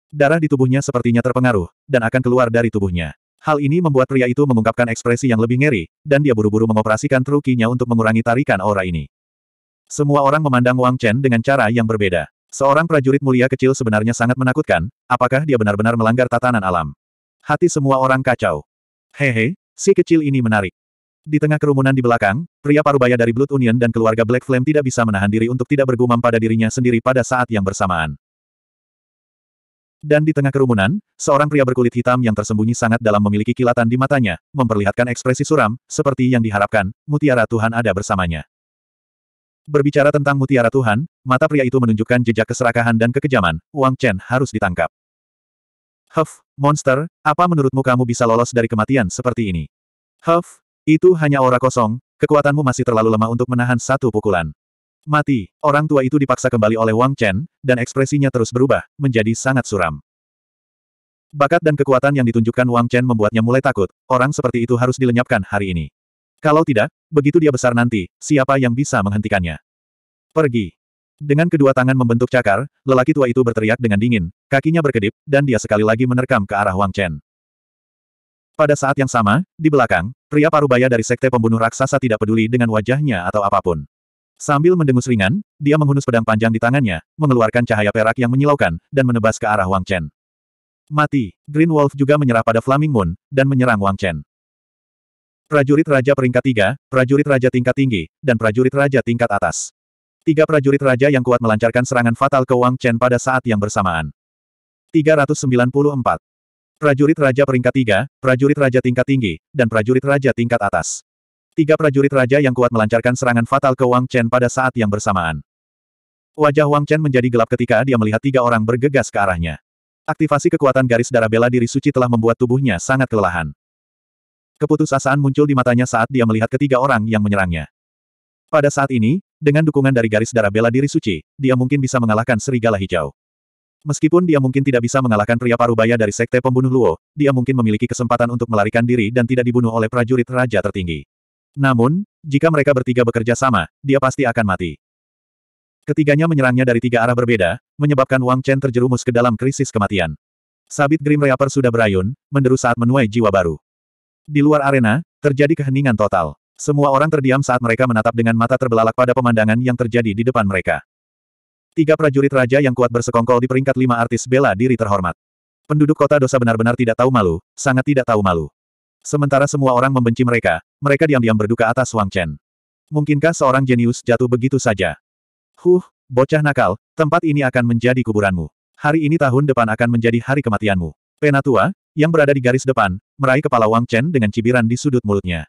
Darah di tubuhnya sepertinya terpengaruh, dan akan keluar dari tubuhnya. Hal ini membuat pria itu mengungkapkan ekspresi yang lebih ngeri, dan dia buru-buru mengoperasikan trukinya untuk mengurangi tarikan aura ini. Semua orang memandang Wang Chen dengan cara yang berbeda. Seorang prajurit mulia kecil sebenarnya sangat menakutkan, apakah dia benar-benar melanggar tatanan alam. Hati semua orang kacau. Hehe, si kecil ini menarik. Di tengah kerumunan di belakang, pria parubaya dari Blood Union dan keluarga Black Flame tidak bisa menahan diri untuk tidak bergumam pada dirinya sendiri pada saat yang bersamaan. Dan di tengah kerumunan, seorang pria berkulit hitam yang tersembunyi sangat dalam memiliki kilatan di matanya, memperlihatkan ekspresi suram, seperti yang diharapkan, mutiara Tuhan ada bersamanya. Berbicara tentang mutiara Tuhan, mata pria itu menunjukkan jejak keserakahan dan kekejaman, Wang Chen harus ditangkap. Huff, monster, apa menurutmu kamu bisa lolos dari kematian seperti ini? Huff, itu hanya aura kosong, kekuatanmu masih terlalu lemah untuk menahan satu pukulan. Mati, orang tua itu dipaksa kembali oleh Wang Chen, dan ekspresinya terus berubah, menjadi sangat suram. Bakat dan kekuatan yang ditunjukkan Wang Chen membuatnya mulai takut, orang seperti itu harus dilenyapkan hari ini. Kalau tidak, begitu dia besar nanti, siapa yang bisa menghentikannya? Pergi. Dengan kedua tangan membentuk cakar, lelaki tua itu berteriak dengan dingin, kakinya berkedip, dan dia sekali lagi menerkam ke arah Wang Chen. Pada saat yang sama, di belakang, pria parubaya dari sekte pembunuh raksasa tidak peduli dengan wajahnya atau apapun. Sambil mendengus ringan, dia menghunus pedang panjang di tangannya, mengeluarkan cahaya perak yang menyilaukan, dan menebas ke arah Wang Chen. Mati, Green Wolf juga menyerah pada Flaming Moon, dan menyerang Wang Chen. Prajurit Raja peringkat tiga, prajurit Raja tingkat tinggi, dan prajurit Raja tingkat atas. Tiga prajurit Raja yang kuat melancarkan serangan fatal ke Wang Chen pada saat yang bersamaan. 394 prajurit raja peringkat tiga, prajurit raja tingkat tinggi, dan prajurit raja tingkat atas. Tiga prajurit raja yang kuat melancarkan serangan fatal ke Wang Chen pada saat yang bersamaan. Wajah Wang Chen menjadi gelap ketika dia melihat tiga orang bergegas ke arahnya. Aktivasi kekuatan garis darah bela diri suci telah membuat tubuhnya sangat kelelahan. Keputusasaan muncul di matanya saat dia melihat ketiga orang yang menyerangnya. Pada saat ini, dengan dukungan dari garis darah bela diri suci, dia mungkin bisa mengalahkan serigala hijau. Meskipun dia mungkin tidak bisa mengalahkan pria parubaya dari sekte pembunuh Luo, dia mungkin memiliki kesempatan untuk melarikan diri dan tidak dibunuh oleh prajurit raja tertinggi. Namun, jika mereka bertiga bekerja sama, dia pasti akan mati. Ketiganya menyerangnya dari tiga arah berbeda, menyebabkan Wang Chen terjerumus ke dalam krisis kematian. Sabit Grim Reaper sudah berayun, menderu saat menuai jiwa baru. Di luar arena, terjadi keheningan total. Semua orang terdiam saat mereka menatap dengan mata terbelalak pada pemandangan yang terjadi di depan mereka. Tiga prajurit raja yang kuat bersekongkol di peringkat lima artis bela diri terhormat. Penduduk kota dosa benar-benar tidak tahu malu, sangat tidak tahu malu. Sementara semua orang membenci mereka, mereka diam-diam berduka atas Wang Chen. Mungkinkah seorang jenius jatuh begitu saja? Huh, bocah nakal, tempat ini akan menjadi kuburanmu. Hari ini tahun depan akan menjadi hari kematianmu. Penatua, yang berada di garis depan, meraih kepala Wang Chen dengan cibiran di sudut mulutnya.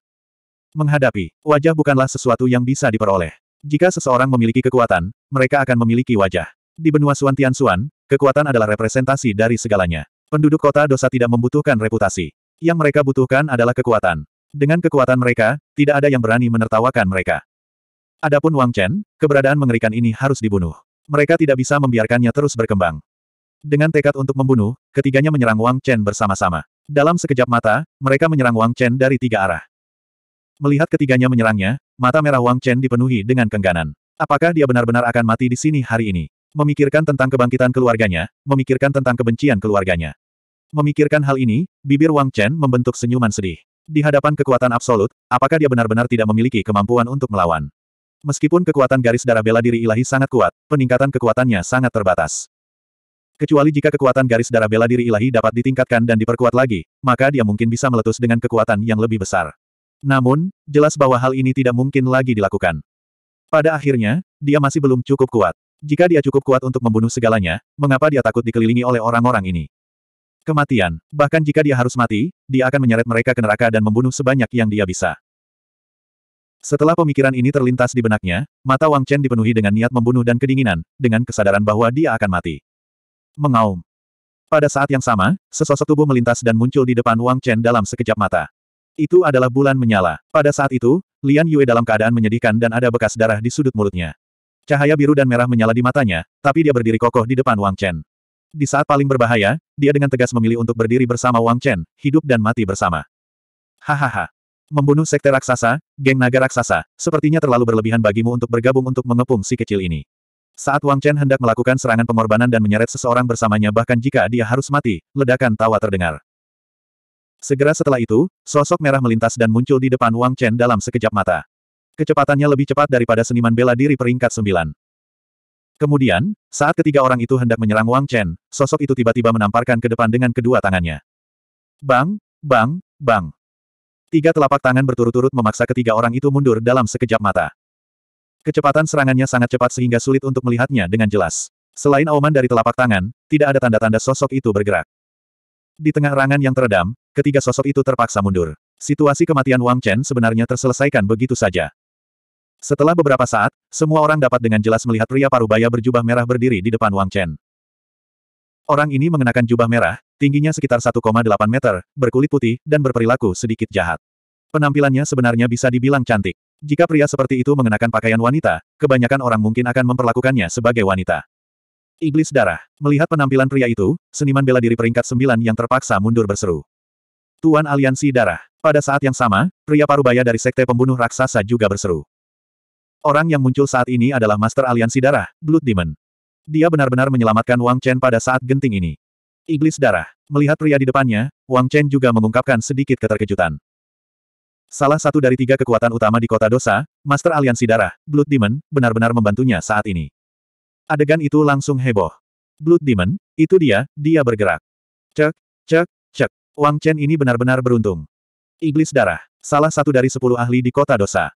Menghadapi, wajah bukanlah sesuatu yang bisa diperoleh. Jika seseorang memiliki kekuatan, mereka akan memiliki wajah. Di benua Suan Suan, kekuatan adalah representasi dari segalanya. Penduduk kota dosa tidak membutuhkan reputasi. Yang mereka butuhkan adalah kekuatan. Dengan kekuatan mereka, tidak ada yang berani menertawakan mereka. Adapun Wang Chen, keberadaan mengerikan ini harus dibunuh. Mereka tidak bisa membiarkannya terus berkembang. Dengan tekad untuk membunuh, ketiganya menyerang Wang Chen bersama-sama. Dalam sekejap mata, mereka menyerang Wang Chen dari tiga arah. Melihat ketiganya menyerangnya, mata merah Wang Chen dipenuhi dengan kengganan. Apakah dia benar-benar akan mati di sini hari ini? Memikirkan tentang kebangkitan keluarganya, memikirkan tentang kebencian keluarganya. Memikirkan hal ini, bibir Wang Chen membentuk senyuman sedih. Di hadapan kekuatan absolut, apakah dia benar-benar tidak memiliki kemampuan untuk melawan? Meskipun kekuatan garis darah bela diri ilahi sangat kuat, peningkatan kekuatannya sangat terbatas. Kecuali jika kekuatan garis darah bela diri ilahi dapat ditingkatkan dan diperkuat lagi, maka dia mungkin bisa meletus dengan kekuatan yang lebih besar. Namun, jelas bahwa hal ini tidak mungkin lagi dilakukan. Pada akhirnya, dia masih belum cukup kuat. Jika dia cukup kuat untuk membunuh segalanya, mengapa dia takut dikelilingi oleh orang-orang ini? Kematian, bahkan jika dia harus mati, dia akan menyeret mereka ke neraka dan membunuh sebanyak yang dia bisa. Setelah pemikiran ini terlintas di benaknya, mata Wang Chen dipenuhi dengan niat membunuh dan kedinginan, dengan kesadaran bahwa dia akan mati. Mengaum. Pada saat yang sama, sesosok tubuh melintas dan muncul di depan Wang Chen dalam sekejap mata. Itu adalah bulan menyala. Pada saat itu, Lian Yue dalam keadaan menyedihkan dan ada bekas darah di sudut mulutnya. Cahaya biru dan merah menyala di matanya, tapi dia berdiri kokoh di depan Wang Chen. Di saat paling berbahaya, dia dengan tegas memilih untuk berdiri bersama Wang Chen, hidup dan mati bersama. Hahaha. Membunuh sekte raksasa, geng naga raksasa, sepertinya terlalu berlebihan bagimu untuk bergabung untuk mengepung si kecil ini. Saat Wang Chen hendak melakukan serangan pengorbanan dan menyeret seseorang bersamanya bahkan jika dia harus mati, ledakan tawa terdengar. Segera setelah itu, sosok merah melintas dan muncul di depan Wang Chen dalam sekejap mata. Kecepatannya lebih cepat daripada seniman bela diri peringkat sembilan. Kemudian, saat ketiga orang itu hendak menyerang Wang Chen, sosok itu tiba-tiba menamparkan ke depan dengan kedua tangannya. Bang, bang, bang. Tiga telapak tangan berturut-turut memaksa ketiga orang itu mundur dalam sekejap mata. Kecepatan serangannya sangat cepat sehingga sulit untuk melihatnya dengan jelas. Selain auman dari telapak tangan, tidak ada tanda-tanda sosok itu bergerak. Di tengah rangan yang teredam, ketiga sosok itu terpaksa mundur. Situasi kematian Wang Chen sebenarnya terselesaikan begitu saja. Setelah beberapa saat, semua orang dapat dengan jelas melihat pria parubaya berjubah merah berdiri di depan Wang Chen. Orang ini mengenakan jubah merah, tingginya sekitar 1,8 meter, berkulit putih, dan berperilaku sedikit jahat. Penampilannya sebenarnya bisa dibilang cantik. Jika pria seperti itu mengenakan pakaian wanita, kebanyakan orang mungkin akan memperlakukannya sebagai wanita. Iblis darah. Melihat penampilan pria itu, seniman bela diri peringkat sembilan yang terpaksa mundur berseru. Tuan Aliansi Darah. Pada saat yang sama, pria parubaya dari Sekte Pembunuh Raksasa juga berseru. Orang yang muncul saat ini adalah Master Aliansi Darah, Blood Demon. Dia benar-benar menyelamatkan Wang Chen pada saat genting ini. Iblis Darah. Melihat pria di depannya, Wang Chen juga mengungkapkan sedikit keterkejutan. Salah satu dari tiga kekuatan utama di kota dosa, Master Aliansi Darah, Blood Demon, benar-benar membantunya saat ini. Adegan itu langsung heboh. Blood Demon, itu dia, dia bergerak. Cek, cek, cek. Wang Chen ini benar-benar beruntung. Iblis darah, salah satu dari sepuluh ahli di kota dosa.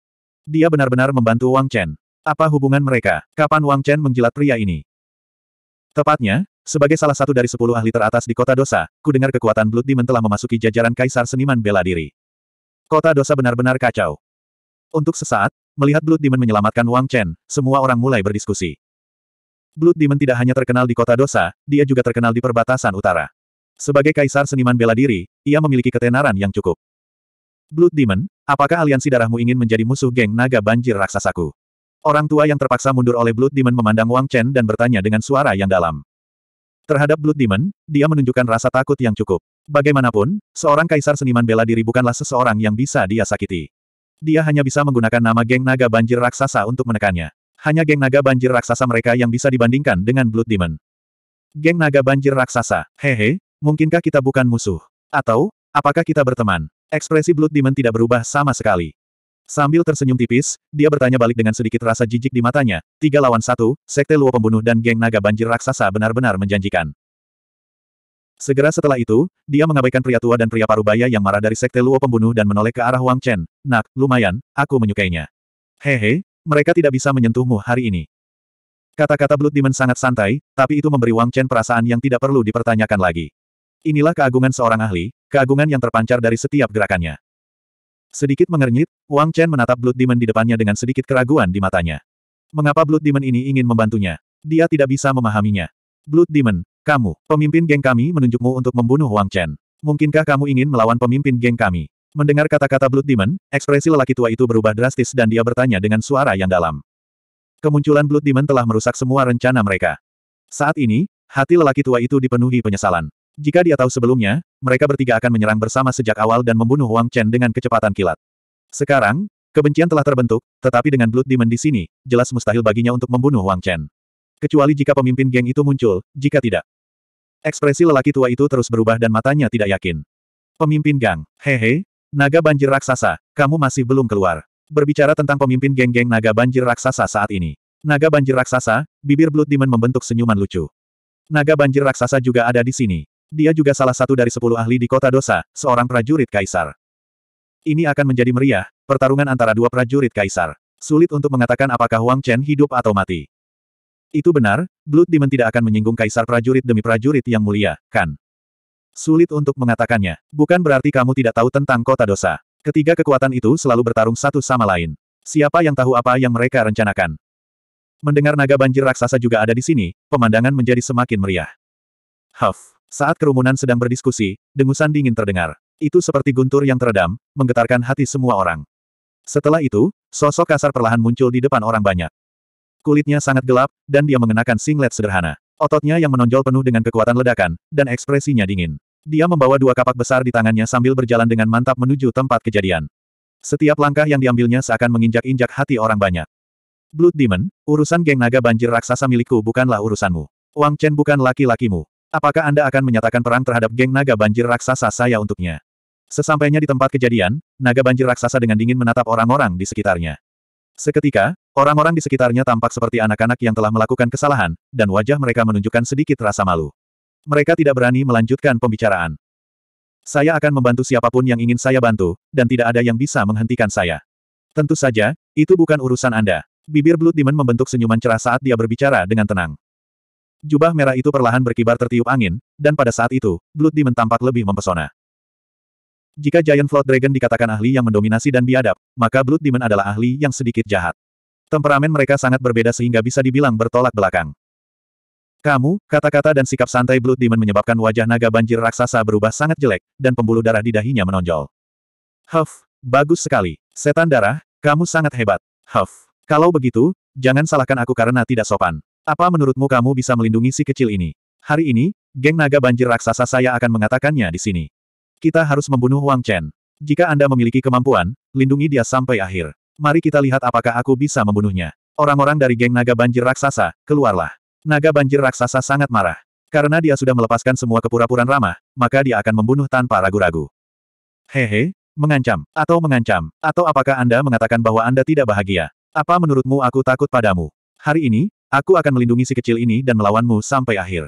Dia benar-benar membantu Wang Chen. Apa hubungan mereka? Kapan Wang Chen menjilat pria ini? Tepatnya, sebagai salah satu dari sepuluh ahli teratas di kota dosa, ku dengar kekuatan Blood Demon telah memasuki jajaran kaisar seniman bela diri. Kota dosa benar-benar kacau. Untuk sesaat, melihat Blood Demon menyelamatkan Wang Chen, semua orang mulai berdiskusi. Blood Demon tidak hanya terkenal di kota dosa, dia juga terkenal di perbatasan utara. Sebagai kaisar seniman bela diri, ia memiliki ketenaran yang cukup. Blood Demon, apakah aliansi darahmu ingin menjadi musuh geng naga banjir raksasaku? Orang tua yang terpaksa mundur oleh Blood Demon memandang Wang Chen dan bertanya dengan suara yang dalam. Terhadap Blood Demon, dia menunjukkan rasa takut yang cukup. Bagaimanapun, seorang kaisar seniman bela diri bukanlah seseorang yang bisa dia sakiti. Dia hanya bisa menggunakan nama geng naga banjir raksasa untuk menekannya. Hanya geng naga banjir raksasa mereka yang bisa dibandingkan dengan Blood Demon. Geng naga banjir raksasa, hehe, mungkinkah kita bukan musuh? Atau, apakah kita berteman? Ekspresi Blood Demon tidak berubah sama sekali. Sambil tersenyum tipis, dia bertanya balik dengan sedikit rasa jijik di matanya, tiga lawan satu, sekte luo pembunuh dan geng naga banjir raksasa benar-benar menjanjikan. Segera setelah itu, dia mengabaikan pria tua dan pria parubaya yang marah dari sekte luo pembunuh dan menoleh ke arah Wang Chen, nak, lumayan, aku menyukainya. Hehe, mereka tidak bisa menyentuhmu hari ini. Kata-kata Blood Demon sangat santai, tapi itu memberi Wang Chen perasaan yang tidak perlu dipertanyakan lagi. Inilah keagungan seorang ahli, keagungan yang terpancar dari setiap gerakannya. Sedikit mengernyit, Wang Chen menatap Blood Demon di depannya dengan sedikit keraguan di matanya. Mengapa Blood Demon ini ingin membantunya? Dia tidak bisa memahaminya. Blood Demon, kamu, pemimpin geng kami menunjukmu untuk membunuh Wang Chen. Mungkinkah kamu ingin melawan pemimpin geng kami? Mendengar kata-kata Blood Demon, ekspresi lelaki tua itu berubah drastis dan dia bertanya dengan suara yang dalam. Kemunculan Blood Demon telah merusak semua rencana mereka. Saat ini, hati lelaki tua itu dipenuhi penyesalan. Jika dia tahu sebelumnya, mereka bertiga akan menyerang bersama sejak awal dan membunuh Wang Chen dengan kecepatan kilat. Sekarang, kebencian telah terbentuk, tetapi dengan Blood Demon di sini, jelas mustahil baginya untuk membunuh Wang Chen. Kecuali jika pemimpin geng itu muncul, jika tidak, Ekspresi lelaki tua itu terus berubah dan matanya tidak yakin. Pemimpin gang, hehe, Naga banjir raksasa, kamu masih belum keluar. Berbicara tentang pemimpin geng-geng naga banjir raksasa saat ini. Naga banjir raksasa, bibir Blood Demon membentuk senyuman lucu. Naga banjir raksasa juga ada di sini. Dia juga salah satu dari sepuluh ahli di kota dosa, seorang prajurit kaisar. Ini akan menjadi meriah, pertarungan antara dua prajurit kaisar. Sulit untuk mengatakan apakah Wang Chen hidup atau mati. Itu benar, Blood Demon tidak akan menyinggung kaisar prajurit demi prajurit yang mulia, kan? Sulit untuk mengatakannya. Bukan berarti kamu tidak tahu tentang kota dosa. Ketiga kekuatan itu selalu bertarung satu sama lain. Siapa yang tahu apa yang mereka rencanakan? Mendengar naga banjir raksasa juga ada di sini, pemandangan menjadi semakin meriah. Huff. Saat kerumunan sedang berdiskusi, dengusan dingin terdengar. Itu seperti guntur yang teredam, menggetarkan hati semua orang. Setelah itu, sosok kasar perlahan muncul di depan orang banyak. Kulitnya sangat gelap, dan dia mengenakan singlet sederhana. Ototnya yang menonjol penuh dengan kekuatan ledakan, dan ekspresinya dingin. Dia membawa dua kapak besar di tangannya sambil berjalan dengan mantap menuju tempat kejadian. Setiap langkah yang diambilnya seakan menginjak-injak hati orang banyak. Blood Demon, urusan geng naga banjir raksasa milikku bukanlah urusanmu. Wang Chen bukan laki-lakimu. Apakah Anda akan menyatakan perang terhadap geng naga banjir raksasa saya untuknya? Sesampainya di tempat kejadian, naga banjir raksasa dengan dingin menatap orang-orang di sekitarnya. Seketika, Orang-orang di sekitarnya tampak seperti anak-anak yang telah melakukan kesalahan, dan wajah mereka menunjukkan sedikit rasa malu. Mereka tidak berani melanjutkan pembicaraan. Saya akan membantu siapapun yang ingin saya bantu, dan tidak ada yang bisa menghentikan saya. Tentu saja, itu bukan urusan Anda. Bibir Blood Demon membentuk senyuman cerah saat dia berbicara dengan tenang. Jubah merah itu perlahan berkibar tertiup angin, dan pada saat itu, Blood Demon tampak lebih mempesona. Jika Giant Flood Dragon dikatakan ahli yang mendominasi dan biadab, maka Blood Demon adalah ahli yang sedikit jahat. Temperamen mereka sangat berbeda sehingga bisa dibilang bertolak belakang. Kamu, kata-kata dan sikap santai Blood Demon menyebabkan wajah naga banjir raksasa berubah sangat jelek, dan pembuluh darah di dahinya menonjol. Huff, bagus sekali. Setan darah, kamu sangat hebat. Huff, kalau begitu, jangan salahkan aku karena tidak sopan. Apa menurutmu kamu bisa melindungi si kecil ini? Hari ini, geng naga banjir raksasa saya akan mengatakannya di sini. Kita harus membunuh Wang Chen. Jika Anda memiliki kemampuan, lindungi dia sampai akhir. Mari kita lihat apakah aku bisa membunuhnya. Orang-orang dari geng naga banjir raksasa, keluarlah. Naga banjir raksasa sangat marah. Karena dia sudah melepaskan semua kepura puraan ramah, maka dia akan membunuh tanpa ragu-ragu. Hehe, mengancam, atau mengancam, atau apakah Anda mengatakan bahwa Anda tidak bahagia? Apa menurutmu aku takut padamu? Hari ini, aku akan melindungi si kecil ini dan melawanmu sampai akhir.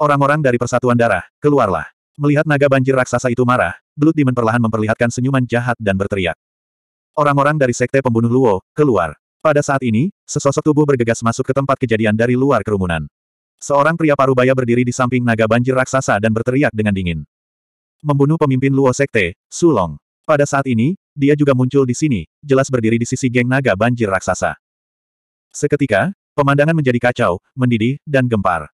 Orang-orang dari Persatuan Darah, keluarlah. Melihat naga banjir raksasa itu marah, Blood Demon perlahan memperlihatkan senyuman jahat dan berteriak orang-orang dari Sekte Pembunuh Luo, keluar. Pada saat ini, sesosok tubuh bergegas masuk ke tempat kejadian dari luar kerumunan. Seorang pria parubaya berdiri di samping naga banjir raksasa dan berteriak dengan dingin. Membunuh pemimpin Luo Sekte, Sulong. Pada saat ini, dia juga muncul di sini, jelas berdiri di sisi geng naga banjir raksasa. Seketika, pemandangan menjadi kacau, mendidih, dan gempar.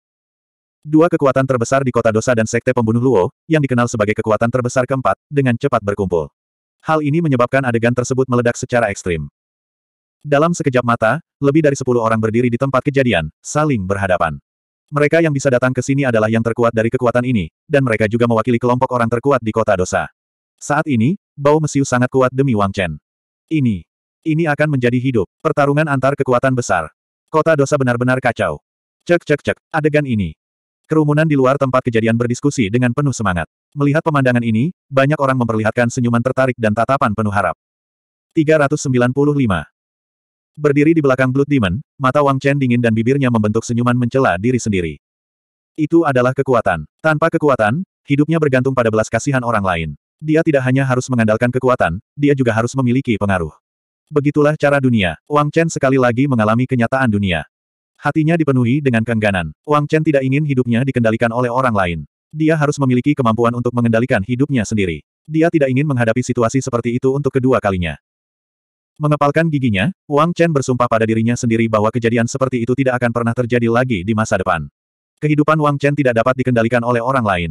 Dua kekuatan terbesar di kota dosa dan sekte pembunuh Luo, yang dikenal sebagai kekuatan terbesar keempat, dengan cepat berkumpul. Hal ini menyebabkan adegan tersebut meledak secara ekstrim. Dalam sekejap mata, lebih dari sepuluh orang berdiri di tempat kejadian, saling berhadapan. Mereka yang bisa datang ke sini adalah yang terkuat dari kekuatan ini, dan mereka juga mewakili kelompok orang terkuat di kota dosa. Saat ini, bau mesiu sangat kuat demi Wang Chen. Ini, ini akan menjadi hidup, pertarungan antar kekuatan besar. Kota dosa benar-benar kacau. Cek cek cek, adegan ini. Kerumunan di luar tempat kejadian berdiskusi dengan penuh semangat. Melihat pemandangan ini, banyak orang memperlihatkan senyuman tertarik dan tatapan penuh harap. 395. Berdiri di belakang Blood Demon, mata Wang Chen dingin dan bibirnya membentuk senyuman mencela diri sendiri. Itu adalah kekuatan. Tanpa kekuatan, hidupnya bergantung pada belas kasihan orang lain. Dia tidak hanya harus mengandalkan kekuatan, dia juga harus memiliki pengaruh. Begitulah cara dunia. Wang Chen sekali lagi mengalami kenyataan dunia. Hatinya dipenuhi dengan keengganan. Wang Chen tidak ingin hidupnya dikendalikan oleh orang lain. Dia harus memiliki kemampuan untuk mengendalikan hidupnya sendiri. Dia tidak ingin menghadapi situasi seperti itu untuk kedua kalinya. Mengepalkan giginya, Wang Chen bersumpah pada dirinya sendiri bahwa kejadian seperti itu tidak akan pernah terjadi lagi di masa depan. Kehidupan Wang Chen tidak dapat dikendalikan oleh orang lain.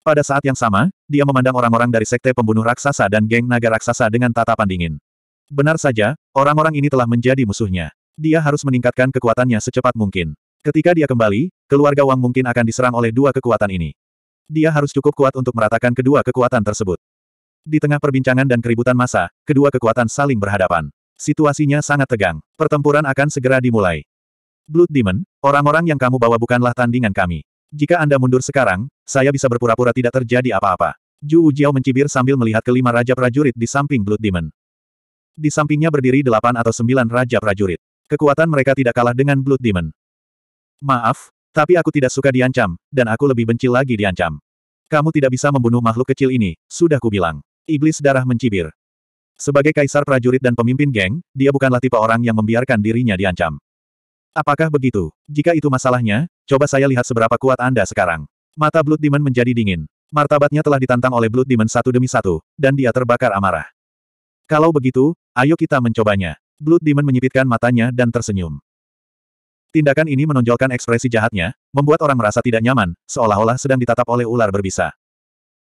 Pada saat yang sama, dia memandang orang-orang dari sekte pembunuh raksasa dan geng naga raksasa dengan tatapan dingin. Benar saja, orang-orang ini telah menjadi musuhnya. Dia harus meningkatkan kekuatannya secepat mungkin. Ketika dia kembali, keluarga Wang mungkin akan diserang oleh dua kekuatan ini. Dia harus cukup kuat untuk meratakan kedua kekuatan tersebut. Di tengah perbincangan dan keributan massa, kedua kekuatan saling berhadapan. Situasinya sangat tegang. Pertempuran akan segera dimulai. Blood Demon, orang-orang yang kamu bawa bukanlah tandingan kami. Jika Anda mundur sekarang, saya bisa berpura-pura tidak terjadi apa-apa. Ju Jiao mencibir sambil melihat kelima raja prajurit di samping Blood Demon. Di sampingnya berdiri delapan atau sembilan raja prajurit. Kekuatan mereka tidak kalah dengan Blood Demon. Maaf, tapi aku tidak suka diancam, dan aku lebih benci lagi diancam. Kamu tidak bisa membunuh makhluk kecil ini, sudah kubilang. Iblis darah mencibir. Sebagai kaisar prajurit dan pemimpin geng, dia bukanlah tipe orang yang membiarkan dirinya diancam. Apakah begitu? Jika itu masalahnya, coba saya lihat seberapa kuat Anda sekarang. Mata Blood Demon menjadi dingin. Martabatnya telah ditantang oleh Blood Demon satu demi satu, dan dia terbakar amarah. Kalau begitu, ayo kita mencobanya. Blood Demon menyipitkan matanya dan tersenyum. Tindakan ini menonjolkan ekspresi jahatnya, membuat orang merasa tidak nyaman, seolah-olah sedang ditatap oleh ular berbisa.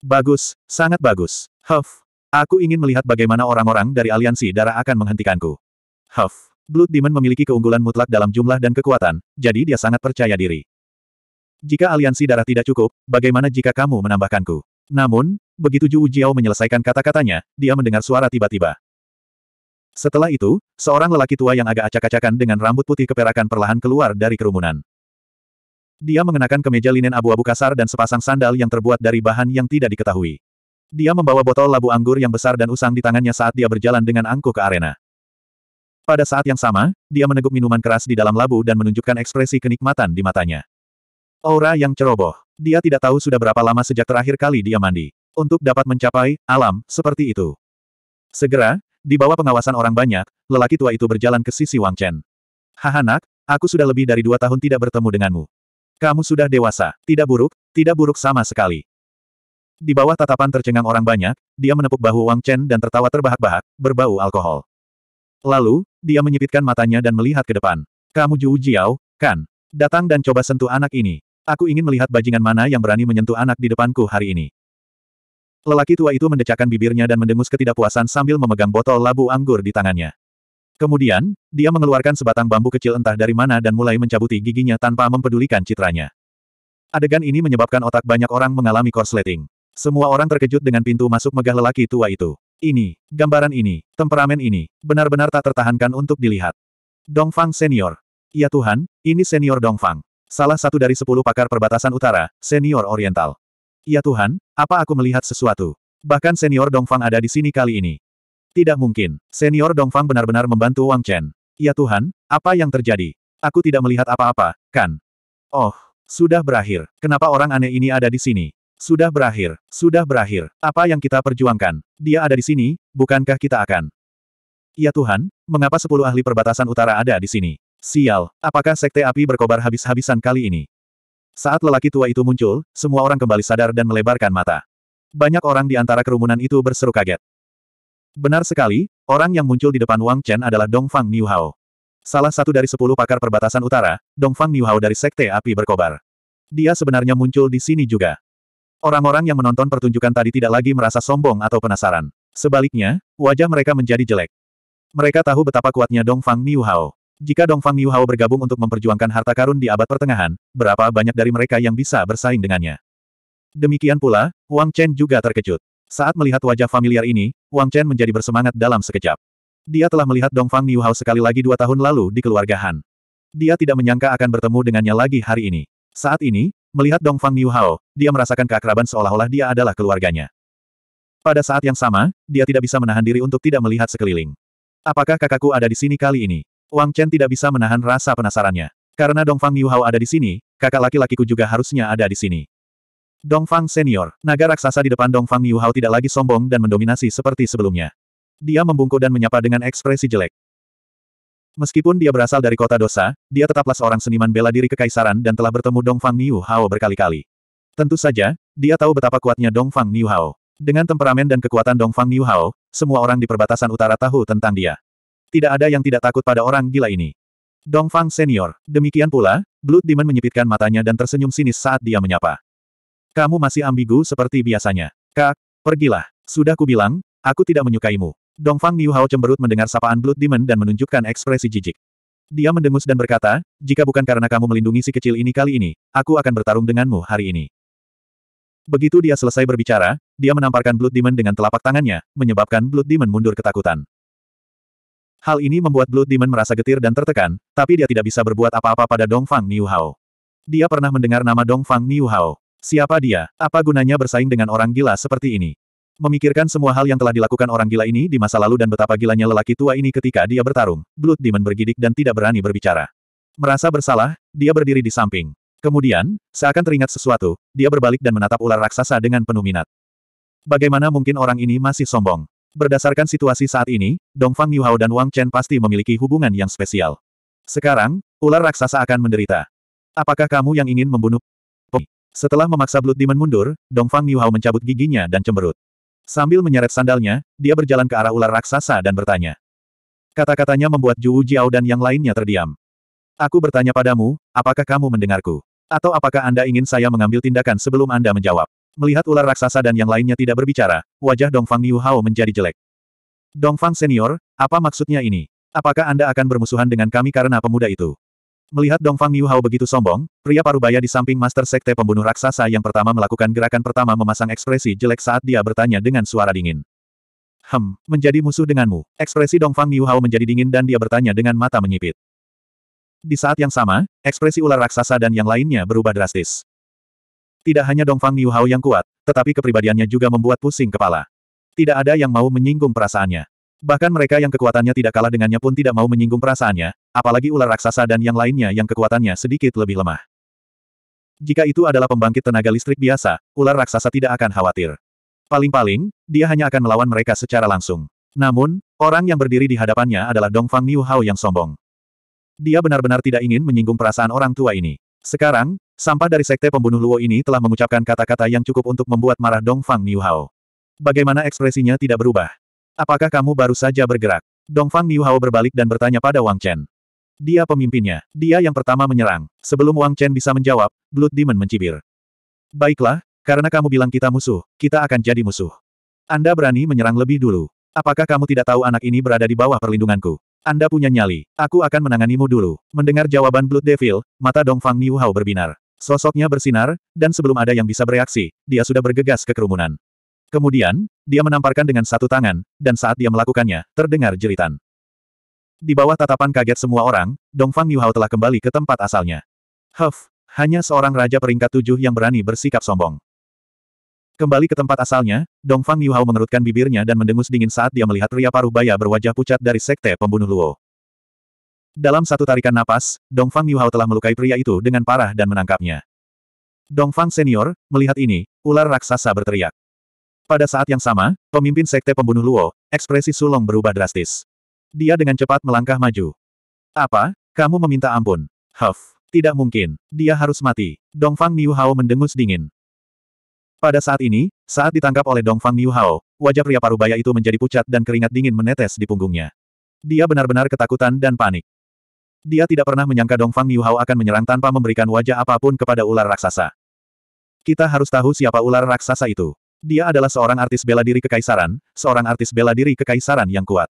Bagus, sangat bagus. Huff. Aku ingin melihat bagaimana orang-orang dari aliansi darah akan menghentikanku. Huff. Blood Demon memiliki keunggulan mutlak dalam jumlah dan kekuatan, jadi dia sangat percaya diri. Jika aliansi darah tidak cukup, bagaimana jika kamu menambahkanku? Namun, begitu Zhu Jiao menyelesaikan kata-katanya, dia mendengar suara tiba-tiba. Setelah itu, seorang lelaki tua yang agak acak-acakan dengan rambut putih keperakan perlahan keluar dari kerumunan. Dia mengenakan kemeja linen abu-abu kasar dan sepasang sandal yang terbuat dari bahan yang tidak diketahui. Dia membawa botol labu anggur yang besar dan usang di tangannya saat dia berjalan dengan angkuh ke arena. Pada saat yang sama, dia meneguk minuman keras di dalam labu dan menunjukkan ekspresi kenikmatan di matanya. Aura yang ceroboh. Dia tidak tahu sudah berapa lama sejak terakhir kali dia mandi. Untuk dapat mencapai alam seperti itu. Segera, di bawah pengawasan orang banyak, lelaki tua itu berjalan ke sisi Wang Chen. Hahanak, aku sudah lebih dari dua tahun tidak bertemu denganmu. Kamu sudah dewasa, tidak buruk, tidak buruk sama sekali. Di bawah tatapan tercengang orang banyak, dia menepuk bahu Wang Chen dan tertawa terbahak-bahak, berbau alkohol. Lalu, dia menyipitkan matanya dan melihat ke depan. Kamu Ju Jiao, kan? Datang dan coba sentuh anak ini. Aku ingin melihat bajingan mana yang berani menyentuh anak di depanku hari ini. Lelaki tua itu mendecakkan bibirnya dan mendengus ketidakpuasan sambil memegang botol labu anggur di tangannya. Kemudian, dia mengeluarkan sebatang bambu kecil entah dari mana dan mulai mencabuti giginya tanpa mempedulikan citranya. Adegan ini menyebabkan otak banyak orang mengalami korsleting. Semua orang terkejut dengan pintu masuk megah lelaki tua itu. Ini, gambaran ini, temperamen ini, benar-benar tak tertahankan untuk dilihat. Dongfang Senior. Ya Tuhan, ini Senior Dongfang. Salah satu dari sepuluh pakar perbatasan utara, Senior Oriental. Ya Tuhan, apa aku melihat sesuatu? Bahkan senior Dongfang ada di sini kali ini. Tidak mungkin. Senior Dongfang benar-benar membantu Wang Chen. Ya Tuhan, apa yang terjadi? Aku tidak melihat apa-apa, kan? Oh, sudah berakhir. Kenapa orang aneh ini ada di sini? Sudah berakhir, sudah berakhir. Apa yang kita perjuangkan? Dia ada di sini, bukankah kita akan? Ya Tuhan, mengapa sepuluh ahli perbatasan utara ada di sini? Sial, apakah sekte api berkobar habis-habisan kali ini? Saat lelaki tua itu muncul, semua orang kembali sadar dan melebarkan mata. Banyak orang di antara kerumunan itu berseru kaget. Benar sekali, orang yang muncul di depan Wang Chen adalah Dongfang Niuhao. Salah satu dari sepuluh pakar perbatasan utara, Dongfang Niuhao dari Sekte Api Berkobar. Dia sebenarnya muncul di sini juga. Orang-orang yang menonton pertunjukan tadi tidak lagi merasa sombong atau penasaran. Sebaliknya, wajah mereka menjadi jelek. Mereka tahu betapa kuatnya Dongfang Niuhao. Jika Dongfang Yu Hao bergabung untuk memperjuangkan harta karun di abad pertengahan, berapa banyak dari mereka yang bisa bersaing dengannya? Demikian pula, Wang Chen juga terkejut. Saat melihat wajah familiar ini, Wang Chen menjadi bersemangat dalam sekejap. Dia telah melihat Dongfang Yu Hao sekali lagi dua tahun lalu di keluarga Han. Dia tidak menyangka akan bertemu dengannya lagi hari ini. Saat ini, melihat Dongfang Yu Hao, dia merasakan keakraban seolah-olah dia adalah keluarganya. Pada saat yang sama, dia tidak bisa menahan diri untuk tidak melihat sekeliling. Apakah kakakku ada di sini kali ini? Wang Chen tidak bisa menahan rasa penasarannya. Karena Dongfang Niuhao ada di sini, kakak laki-lakiku juga harusnya ada di sini. Dongfang Senior, naga raksasa di depan Dongfang Niuhao tidak lagi sombong dan mendominasi seperti sebelumnya. Dia membungkuk dan menyapa dengan ekspresi jelek. Meskipun dia berasal dari kota dosa, dia tetaplah seorang seniman bela diri kekaisaran dan telah bertemu Dongfang Niuhao berkali-kali. Tentu saja, dia tahu betapa kuatnya Dongfang Niuhao. Dengan temperamen dan kekuatan Dongfang Niuhao, semua orang di perbatasan utara tahu tentang dia. Tidak ada yang tidak takut pada orang gila ini. Dongfang senior. Demikian pula, Blood Demon menyipitkan matanya dan tersenyum sinis saat dia menyapa. Kamu masih ambigu seperti biasanya. Kak, pergilah. Sudah kubilang, aku tidak menyukaimu. Dongfang Niu Hao cemberut mendengar sapaan Blood Demon dan menunjukkan ekspresi jijik. Dia mendengus dan berkata, jika bukan karena kamu melindungi si kecil ini kali ini, aku akan bertarung denganmu hari ini. Begitu dia selesai berbicara, dia menamparkan Blood Demon dengan telapak tangannya, menyebabkan Blood Demon mundur ketakutan. Hal ini membuat Blood Demon merasa getir dan tertekan, tapi dia tidak bisa berbuat apa-apa pada Dongfang Niuhao. Dia pernah mendengar nama Dongfang Niuhao. Siapa dia? Apa gunanya bersaing dengan orang gila seperti ini? Memikirkan semua hal yang telah dilakukan orang gila ini di masa lalu dan betapa gilanya lelaki tua ini ketika dia bertarung, Blood Demon bergidik dan tidak berani berbicara. Merasa bersalah, dia berdiri di samping. Kemudian, seakan teringat sesuatu, dia berbalik dan menatap ular raksasa dengan penuh minat. Bagaimana mungkin orang ini masih sombong? Berdasarkan situasi saat ini, Dongfang Hao dan Wang Chen pasti memiliki hubungan yang spesial. Sekarang, ular raksasa akan menderita. Apakah kamu yang ingin membunuh? Setelah memaksa Blood Demon mundur, Dongfang Hao mencabut giginya dan cemberut. Sambil menyeret sandalnya, dia berjalan ke arah ular raksasa dan bertanya. Kata-katanya membuat Zhu Jiao dan yang lainnya terdiam. Aku bertanya padamu, apakah kamu mendengarku? Atau apakah Anda ingin saya mengambil tindakan sebelum Anda menjawab? Melihat ular raksasa dan yang lainnya tidak berbicara, wajah Dongfang Niu Hao menjadi jelek. Dongfang Senior, apa maksudnya ini? Apakah Anda akan bermusuhan dengan kami karena pemuda itu? Melihat Dongfang Niu Hao begitu sombong, pria parubaya di samping Master Sekte Pembunuh Raksasa yang pertama melakukan gerakan pertama memasang ekspresi jelek saat dia bertanya dengan suara dingin. Hem, menjadi musuh denganmu. Ekspresi Dongfang Niu Hao menjadi dingin dan dia bertanya dengan mata menyipit. Di saat yang sama, ekspresi ular raksasa dan yang lainnya berubah drastis. Tidak hanya Dongfang Niuhao yang kuat, tetapi kepribadiannya juga membuat pusing kepala. Tidak ada yang mau menyinggung perasaannya. Bahkan mereka yang kekuatannya tidak kalah dengannya pun tidak mau menyinggung perasaannya, apalagi ular raksasa dan yang lainnya yang kekuatannya sedikit lebih lemah. Jika itu adalah pembangkit tenaga listrik biasa, ular raksasa tidak akan khawatir. Paling-paling, dia hanya akan melawan mereka secara langsung. Namun, orang yang berdiri di hadapannya adalah Dongfang Niuhao yang sombong. Dia benar-benar tidak ingin menyinggung perasaan orang tua ini. Sekarang, Sampah dari sekte pembunuh Luo ini telah mengucapkan kata-kata yang cukup untuk membuat marah Dong Fang Niuhao. Bagaimana ekspresinya tidak berubah? Apakah kamu baru saja bergerak? Dong Fang Niuhao berbalik dan bertanya pada Wang Chen. Dia pemimpinnya. Dia yang pertama menyerang. Sebelum Wang Chen bisa menjawab, Blood Demon mencibir. Baiklah, karena kamu bilang kita musuh, kita akan jadi musuh. Anda berani menyerang lebih dulu. Apakah kamu tidak tahu anak ini berada di bawah perlindunganku? Anda punya nyali. Aku akan menanganimu dulu. Mendengar jawaban Blood Devil, mata Dong Fang Niuhao berbinar. Sosoknya bersinar, dan sebelum ada yang bisa bereaksi, dia sudah bergegas ke kerumunan. Kemudian, dia menamparkan dengan satu tangan, dan saat dia melakukannya, terdengar jeritan. Di bawah tatapan kaget semua orang, Dongfang Yuhao telah kembali ke tempat asalnya. Huff, hanya seorang raja peringkat tujuh yang berani bersikap sombong. Kembali ke tempat asalnya, Dongfang Yuhao mengerutkan bibirnya dan mendengus dingin saat dia melihat pria paruh baya berwajah pucat dari Sekte Pembunuh Luo. Dalam satu tarikan napas, Dongfang Niuhao telah melukai pria itu dengan parah dan menangkapnya. Dongfang senior, melihat ini, ular raksasa berteriak. Pada saat yang sama, pemimpin sekte pembunuh Luo, ekspresi Sulong berubah drastis. Dia dengan cepat melangkah maju. Apa? Kamu meminta ampun? Huff, tidak mungkin. Dia harus mati. Dongfang Niu mendengus dingin. Pada saat ini, saat ditangkap oleh Dongfang Niu Hao, wajah pria parubaya itu menjadi pucat dan keringat dingin menetes di punggungnya. Dia benar-benar ketakutan dan panik. Dia tidak pernah menyangka Dongfang Niuhao akan menyerang tanpa memberikan wajah apapun kepada ular raksasa. Kita harus tahu siapa ular raksasa itu. Dia adalah seorang artis bela diri kekaisaran, seorang artis bela diri kekaisaran yang kuat.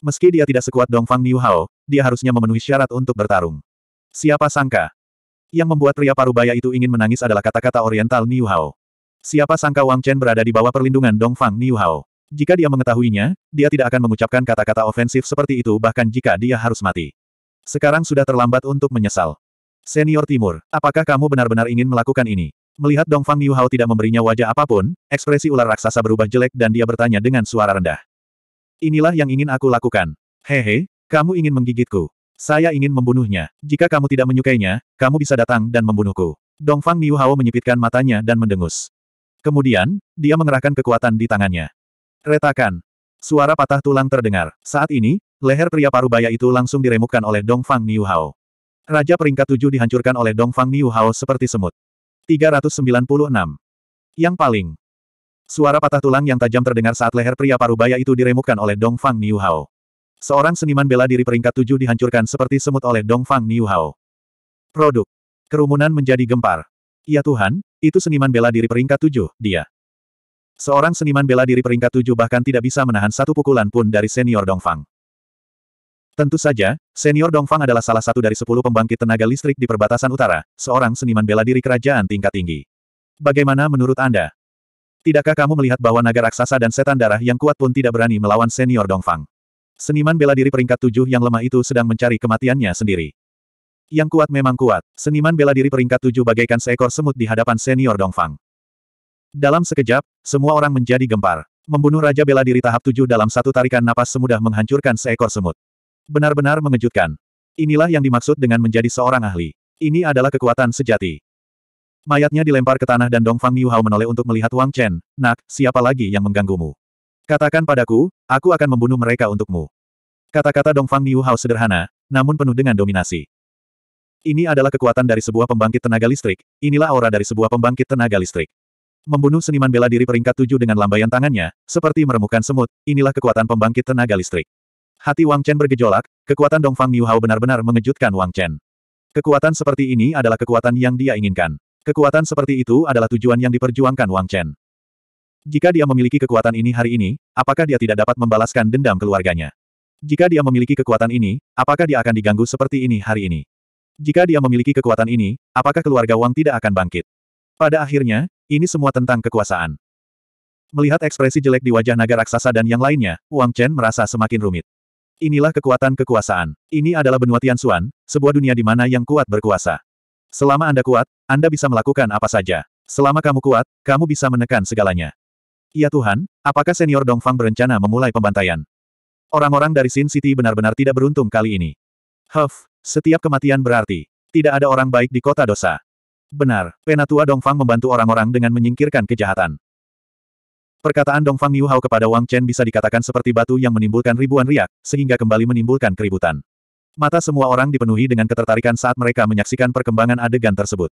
Meski dia tidak sekuat Dongfang Niuhao, dia harusnya memenuhi syarat untuk bertarung. Siapa sangka? Yang membuat pria parubaya itu ingin menangis adalah kata-kata oriental Niuhao. Siapa sangka Wang Chen berada di bawah perlindungan Dongfang Niuhao. Jika dia mengetahuinya, dia tidak akan mengucapkan kata-kata ofensif seperti itu bahkan jika dia harus mati. Sekarang sudah terlambat untuk menyesal. Senior Timur, apakah kamu benar-benar ingin melakukan ini? Melihat Dongfang Niuhao tidak memberinya wajah apapun, ekspresi ular raksasa berubah jelek dan dia bertanya dengan suara rendah. Inilah yang ingin aku lakukan. Hehe, kamu ingin menggigitku. Saya ingin membunuhnya. Jika kamu tidak menyukainya, kamu bisa datang dan membunuhku. Dongfang Niuhao menyipitkan matanya dan mendengus. Kemudian, dia mengerahkan kekuatan di tangannya. Retakan. Suara patah tulang terdengar. Saat ini, Leher pria parubaya itu langsung diremukkan oleh Dongfang Niuhao. Raja peringkat tujuh dihancurkan oleh Dongfang Niuhao seperti semut. 396. Yang paling. Suara patah tulang yang tajam terdengar saat leher pria parubaya itu diremukkan oleh Dongfang Niuhao. Seorang seniman bela diri peringkat tujuh dihancurkan seperti semut oleh Dongfang Niuhao. Produk. Kerumunan menjadi gempar. Ya Tuhan, itu seniman bela diri peringkat tujuh, dia. Seorang seniman bela diri peringkat tujuh bahkan tidak bisa menahan satu pukulan pun dari senior Dongfang. Tentu saja, senior Dongfang adalah salah satu dari sepuluh pembangkit tenaga listrik di perbatasan utara, seorang seniman bela diri kerajaan tingkat tinggi. Bagaimana menurut Anda? Tidakkah kamu melihat bahwa naga raksasa dan setan darah yang kuat pun tidak berani melawan senior Dongfang? Seniman bela diri peringkat tujuh yang lemah itu sedang mencari kematiannya sendiri. Yang kuat memang kuat, seniman bela diri peringkat tujuh bagaikan seekor semut di hadapan senior Dongfang. Dalam sekejap, semua orang menjadi gempar. Membunuh Raja Bela Diri tahap tujuh dalam satu tarikan napas semudah menghancurkan seekor semut. Benar-benar mengejutkan. Inilah yang dimaksud dengan menjadi seorang ahli. Ini adalah kekuatan sejati. Mayatnya dilempar ke tanah dan Dongfang Niuhao menoleh untuk melihat Wang Chen, nak, siapa lagi yang mengganggumu? Katakan padaku, aku akan membunuh mereka untukmu. Kata-kata Dongfang Niuhao sederhana, namun penuh dengan dominasi. Ini adalah kekuatan dari sebuah pembangkit tenaga listrik, inilah aura dari sebuah pembangkit tenaga listrik. Membunuh seniman bela diri peringkat tujuh dengan lambaian tangannya, seperti meremukan semut, inilah kekuatan pembangkit tenaga listrik. Hati Wang Chen bergejolak, kekuatan Dongfang Niuhao Hao benar-benar mengejutkan Wang Chen. Kekuatan seperti ini adalah kekuatan yang dia inginkan. Kekuatan seperti itu adalah tujuan yang diperjuangkan Wang Chen. Jika dia memiliki kekuatan ini hari ini, apakah dia tidak dapat membalaskan dendam keluarganya? Jika dia memiliki kekuatan ini, apakah dia akan diganggu seperti ini hari ini? Jika dia memiliki kekuatan ini, apakah keluarga Wang tidak akan bangkit? Pada akhirnya, ini semua tentang kekuasaan. Melihat ekspresi jelek di wajah naga raksasa dan yang lainnya, Wang Chen merasa semakin rumit. Inilah kekuatan kekuasaan. Ini adalah benua Tianxuan, sebuah dunia di mana yang kuat berkuasa. Selama Anda kuat, Anda bisa melakukan apa saja. Selama kamu kuat, kamu bisa menekan segalanya. Ya Tuhan, apakah senior Dongfang berencana memulai pembantaian? Orang-orang dari Sin City benar-benar tidak beruntung kali ini. Huff, setiap kematian berarti, tidak ada orang baik di kota dosa. Benar, Penatua Dongfang membantu orang-orang dengan menyingkirkan kejahatan. Perkataan Dongfang Niu Hao kepada Wang Chen bisa dikatakan seperti batu yang menimbulkan ribuan riak, sehingga kembali menimbulkan keributan. Mata semua orang dipenuhi dengan ketertarikan saat mereka menyaksikan perkembangan adegan tersebut.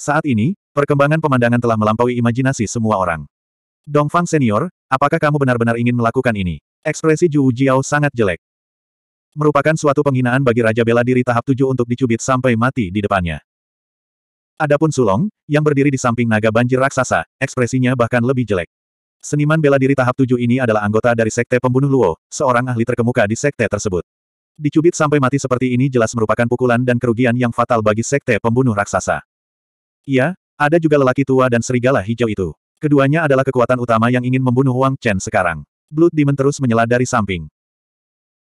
Saat ini, perkembangan pemandangan telah melampaui imajinasi semua orang. Dong Fang Senior, apakah kamu benar-benar ingin melakukan ini? Ekspresi Zhu Jiao sangat jelek. Merupakan suatu penghinaan bagi Raja Bela Diri tahap 7 untuk dicubit sampai mati di depannya. Adapun Sulong, yang berdiri di samping naga banjir raksasa, ekspresinya bahkan lebih jelek. Seniman bela diri tahap tujuh ini adalah anggota dari Sekte Pembunuh Luo, seorang ahli terkemuka di Sekte tersebut. Dicubit sampai mati seperti ini jelas merupakan pukulan dan kerugian yang fatal bagi Sekte Pembunuh Raksasa. Iya, ada juga lelaki tua dan serigala hijau itu. Keduanya adalah kekuatan utama yang ingin membunuh Wang Chen sekarang. Blood Demon terus menyela dari samping.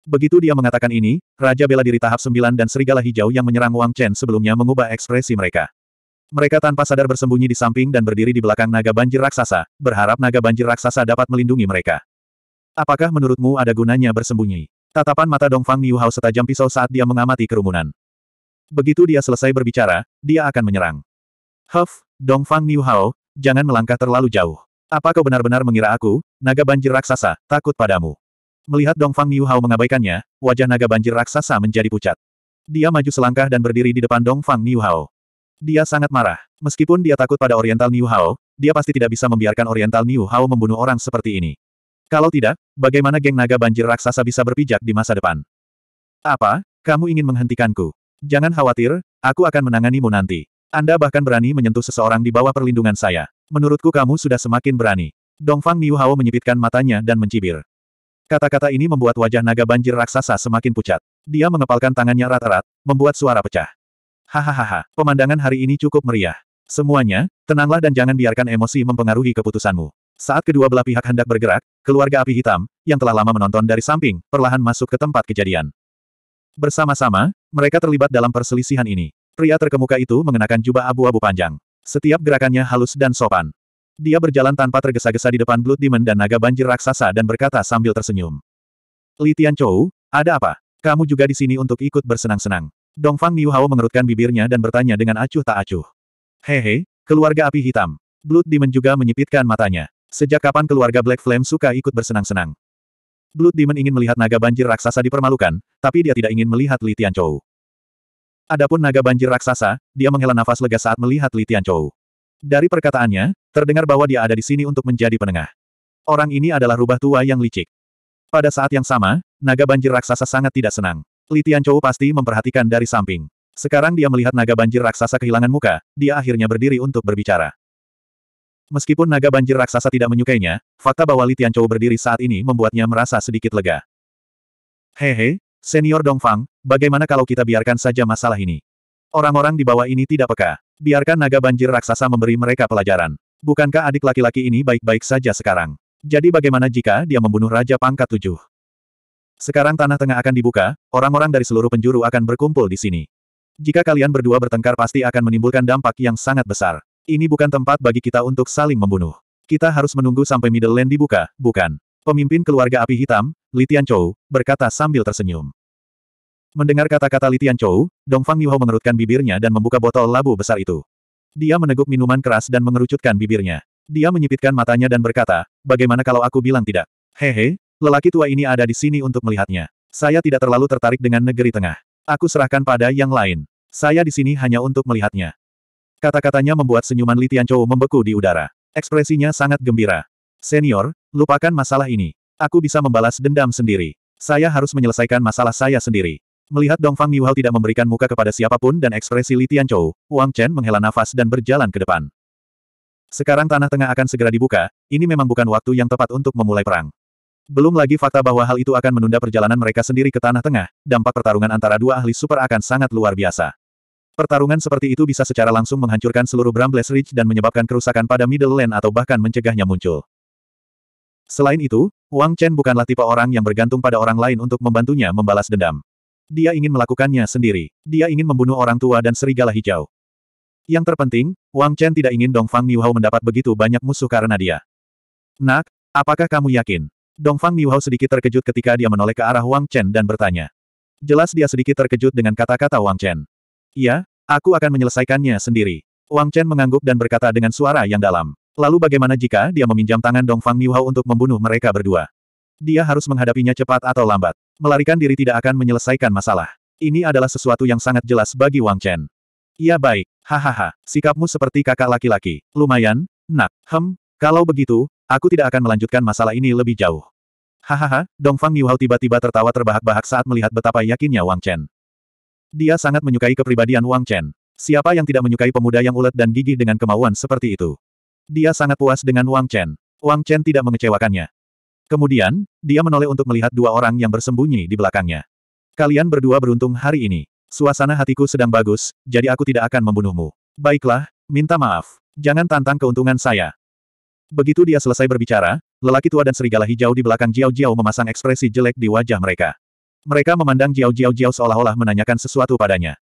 Begitu dia mengatakan ini, Raja Bela Diri tahap 9 dan Serigala Hijau yang menyerang Wang Chen sebelumnya mengubah ekspresi mereka. Mereka tanpa sadar bersembunyi di samping dan berdiri di belakang naga banjir raksasa, berharap naga banjir raksasa dapat melindungi mereka. Apakah menurutmu ada gunanya bersembunyi? Tatapan mata Dongfang Miuhao setajam pisau saat dia mengamati kerumunan. Begitu dia selesai berbicara, dia akan menyerang. Huff, Dongfang Miuhao, jangan melangkah terlalu jauh. Apa kau benar-benar mengira aku, naga banjir raksasa, takut padamu? Melihat Dongfang Miuhao mengabaikannya, wajah naga banjir raksasa menjadi pucat. Dia maju selangkah dan berdiri di depan Dongfang Miuhao. Dia sangat marah. Meskipun dia takut pada Oriental New Hao, dia pasti tidak bisa membiarkan Oriental New Hao membunuh orang seperti ini. Kalau tidak, bagaimana geng naga banjir raksasa bisa berpijak di masa depan? Apa? Kamu ingin menghentikanku? Jangan khawatir, aku akan menanganimu nanti. Anda bahkan berani menyentuh seseorang di bawah perlindungan saya. Menurutku kamu sudah semakin berani. Dongfang Niu Hao menyipitkan matanya dan mencibir. Kata-kata ini membuat wajah naga banjir raksasa semakin pucat. Dia mengepalkan tangannya rata-rat, membuat suara pecah. Hahaha, pemandangan hari ini cukup meriah. Semuanya, tenanglah dan jangan biarkan emosi mempengaruhi keputusanmu. Saat kedua belah pihak hendak bergerak, keluarga api hitam, yang telah lama menonton dari samping, perlahan masuk ke tempat kejadian. Bersama-sama, mereka terlibat dalam perselisihan ini. Pria terkemuka itu mengenakan jubah abu-abu panjang. Setiap gerakannya halus dan sopan. Dia berjalan tanpa tergesa-gesa di depan Blood Demon dan naga banjir raksasa dan berkata sambil tersenyum. Li Tian Chou, ada apa? Kamu juga di sini untuk ikut bersenang-senang. Dongfang Niuhao mengerutkan bibirnya dan bertanya dengan acuh tak acuh. Hehe, keluarga api hitam. Blood Demon juga menyipitkan matanya. Sejak kapan keluarga Black Flame suka ikut bersenang-senang? Blood Demon ingin melihat naga banjir raksasa dipermalukan, tapi dia tidak ingin melihat Li Tianchou. Adapun naga banjir raksasa, dia menghela nafas lega saat melihat Li Tianchou. Dari perkataannya, terdengar bahwa dia ada di sini untuk menjadi penengah. Orang ini adalah rubah tua yang licik. Pada saat yang sama, naga banjir raksasa sangat tidak senang. Li Tianchou pasti memperhatikan dari samping. Sekarang dia melihat naga banjir raksasa kehilangan muka, dia akhirnya berdiri untuk berbicara. Meskipun naga banjir raksasa tidak menyukainya, fakta bahwa Li Tianchou berdiri saat ini membuatnya merasa sedikit lega. Hehe, senior Dongfang, bagaimana kalau kita biarkan saja masalah ini? Orang-orang di bawah ini tidak peka. Biarkan naga banjir raksasa memberi mereka pelajaran. Bukankah adik laki-laki ini baik-baik saja sekarang? Jadi bagaimana jika dia membunuh Raja Pangkat Tujuh? Sekarang tanah tengah akan dibuka, orang-orang dari seluruh penjuru akan berkumpul di sini. Jika kalian berdua bertengkar pasti akan menimbulkan dampak yang sangat besar. Ini bukan tempat bagi kita untuk saling membunuh. Kita harus menunggu sampai Middle Land dibuka, bukan? Pemimpin keluarga api hitam, Li Chou, berkata sambil tersenyum. Mendengar kata-kata Li Tianchou, Dongfang Niuho mengerutkan bibirnya dan membuka botol labu besar itu. Dia meneguk minuman keras dan mengerucutkan bibirnya. Dia menyipitkan matanya dan berkata, bagaimana kalau aku bilang tidak? Hehe, Lelaki tua ini ada di sini untuk melihatnya. Saya tidak terlalu tertarik dengan negeri tengah. Aku serahkan pada yang lain. Saya di sini hanya untuk melihatnya. Kata-katanya membuat senyuman Li Tianchou membeku di udara. Ekspresinya sangat gembira. Senior, lupakan masalah ini. Aku bisa membalas dendam sendiri. Saya harus menyelesaikan masalah saya sendiri. Melihat Dongfang Niuhao tidak memberikan muka kepada siapapun dan ekspresi Li Tianchou, Wang Chen menghela nafas dan berjalan ke depan. Sekarang tanah tengah akan segera dibuka, ini memang bukan waktu yang tepat untuk memulai perang. Belum lagi fakta bahwa hal itu akan menunda perjalanan mereka sendiri ke Tanah Tengah, dampak pertarungan antara dua ahli super akan sangat luar biasa. Pertarungan seperti itu bisa secara langsung menghancurkan seluruh Brambles Ridge dan menyebabkan kerusakan pada Middle Land atau bahkan mencegahnya muncul. Selain itu, Wang Chen bukanlah tipe orang yang bergantung pada orang lain untuk membantunya membalas dendam. Dia ingin melakukannya sendiri. Dia ingin membunuh orang tua dan serigala hijau. Yang terpenting, Wang Chen tidak ingin Dongfang Niuhao mendapat begitu banyak musuh karena dia. Nak, apakah kamu yakin? Dongfang Miuhao sedikit terkejut ketika dia menoleh ke arah Wang Chen dan bertanya. Jelas dia sedikit terkejut dengan kata-kata Wang Chen. Ya, aku akan menyelesaikannya sendiri. Wang Chen mengangguk dan berkata dengan suara yang dalam. Lalu bagaimana jika dia meminjam tangan Dongfang Miuhao untuk membunuh mereka berdua? Dia harus menghadapinya cepat atau lambat. Melarikan diri tidak akan menyelesaikan masalah. Ini adalah sesuatu yang sangat jelas bagi Wang Chen. Ya baik, hahaha, sikapmu seperti kakak laki-laki. Lumayan, nak, hem, kalau begitu, Aku tidak akan melanjutkan masalah ini lebih jauh. Hahaha, Dongfang Niuhao tiba-tiba tertawa terbahak-bahak saat melihat betapa yakinnya Wang Chen. Dia sangat menyukai kepribadian Wang Chen. Siapa yang tidak menyukai pemuda yang ulet dan gigih dengan kemauan seperti itu? Dia sangat puas dengan Wang Chen. Wang Chen tidak mengecewakannya. Kemudian, dia menoleh untuk melihat dua orang yang bersembunyi di belakangnya. Kalian berdua beruntung hari ini. Suasana hatiku sedang bagus, jadi aku tidak akan membunuhmu. Baiklah, minta maaf. Jangan tantang keuntungan saya. Begitu dia selesai berbicara, lelaki tua dan serigala hijau di belakang Jiao Jiao memasang ekspresi jelek di wajah mereka. Mereka memandang Jiao Jiao Jiao seolah-olah menanyakan sesuatu padanya.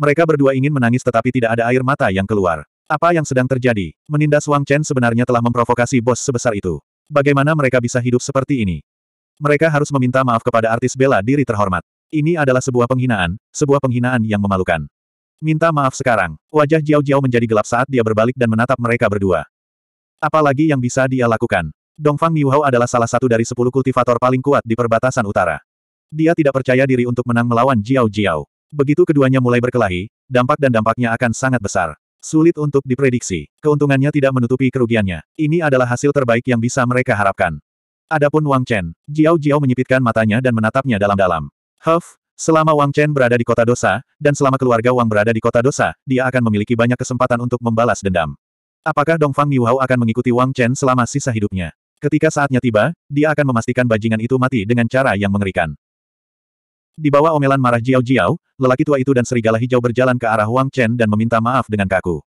Mereka berdua ingin menangis tetapi tidak ada air mata yang keluar. Apa yang sedang terjadi? Menindas Wang Chen sebenarnya telah memprovokasi bos sebesar itu. Bagaimana mereka bisa hidup seperti ini? Mereka harus meminta maaf kepada artis bela diri terhormat. Ini adalah sebuah penghinaan, sebuah penghinaan yang memalukan. Minta maaf sekarang. Wajah Jiao Jiao menjadi gelap saat dia berbalik dan menatap mereka berdua. Apalagi yang bisa dia lakukan? Dongfang Niuhao adalah salah satu dari sepuluh kultivator paling kuat di perbatasan utara. Dia tidak percaya diri untuk menang melawan Jiao Jiao. Begitu keduanya mulai berkelahi, dampak dan dampaknya akan sangat besar. Sulit untuk diprediksi. Keuntungannya tidak menutupi kerugiannya. Ini adalah hasil terbaik yang bisa mereka harapkan. Adapun Wang Chen, Jiao Jiao menyipitkan matanya dan menatapnya dalam-dalam. Huff, selama Wang Chen berada di kota dosa, dan selama keluarga Wang berada di kota dosa, dia akan memiliki banyak kesempatan untuk membalas dendam. Apakah Dongfang Miwau akan mengikuti Wang Chen selama sisa hidupnya? Ketika saatnya tiba, dia akan memastikan bajingan itu mati dengan cara yang mengerikan. Di bawah omelan marah Jiao Jiao, lelaki tua itu dan serigala hijau berjalan ke arah Wang Chen dan meminta maaf dengan kaku.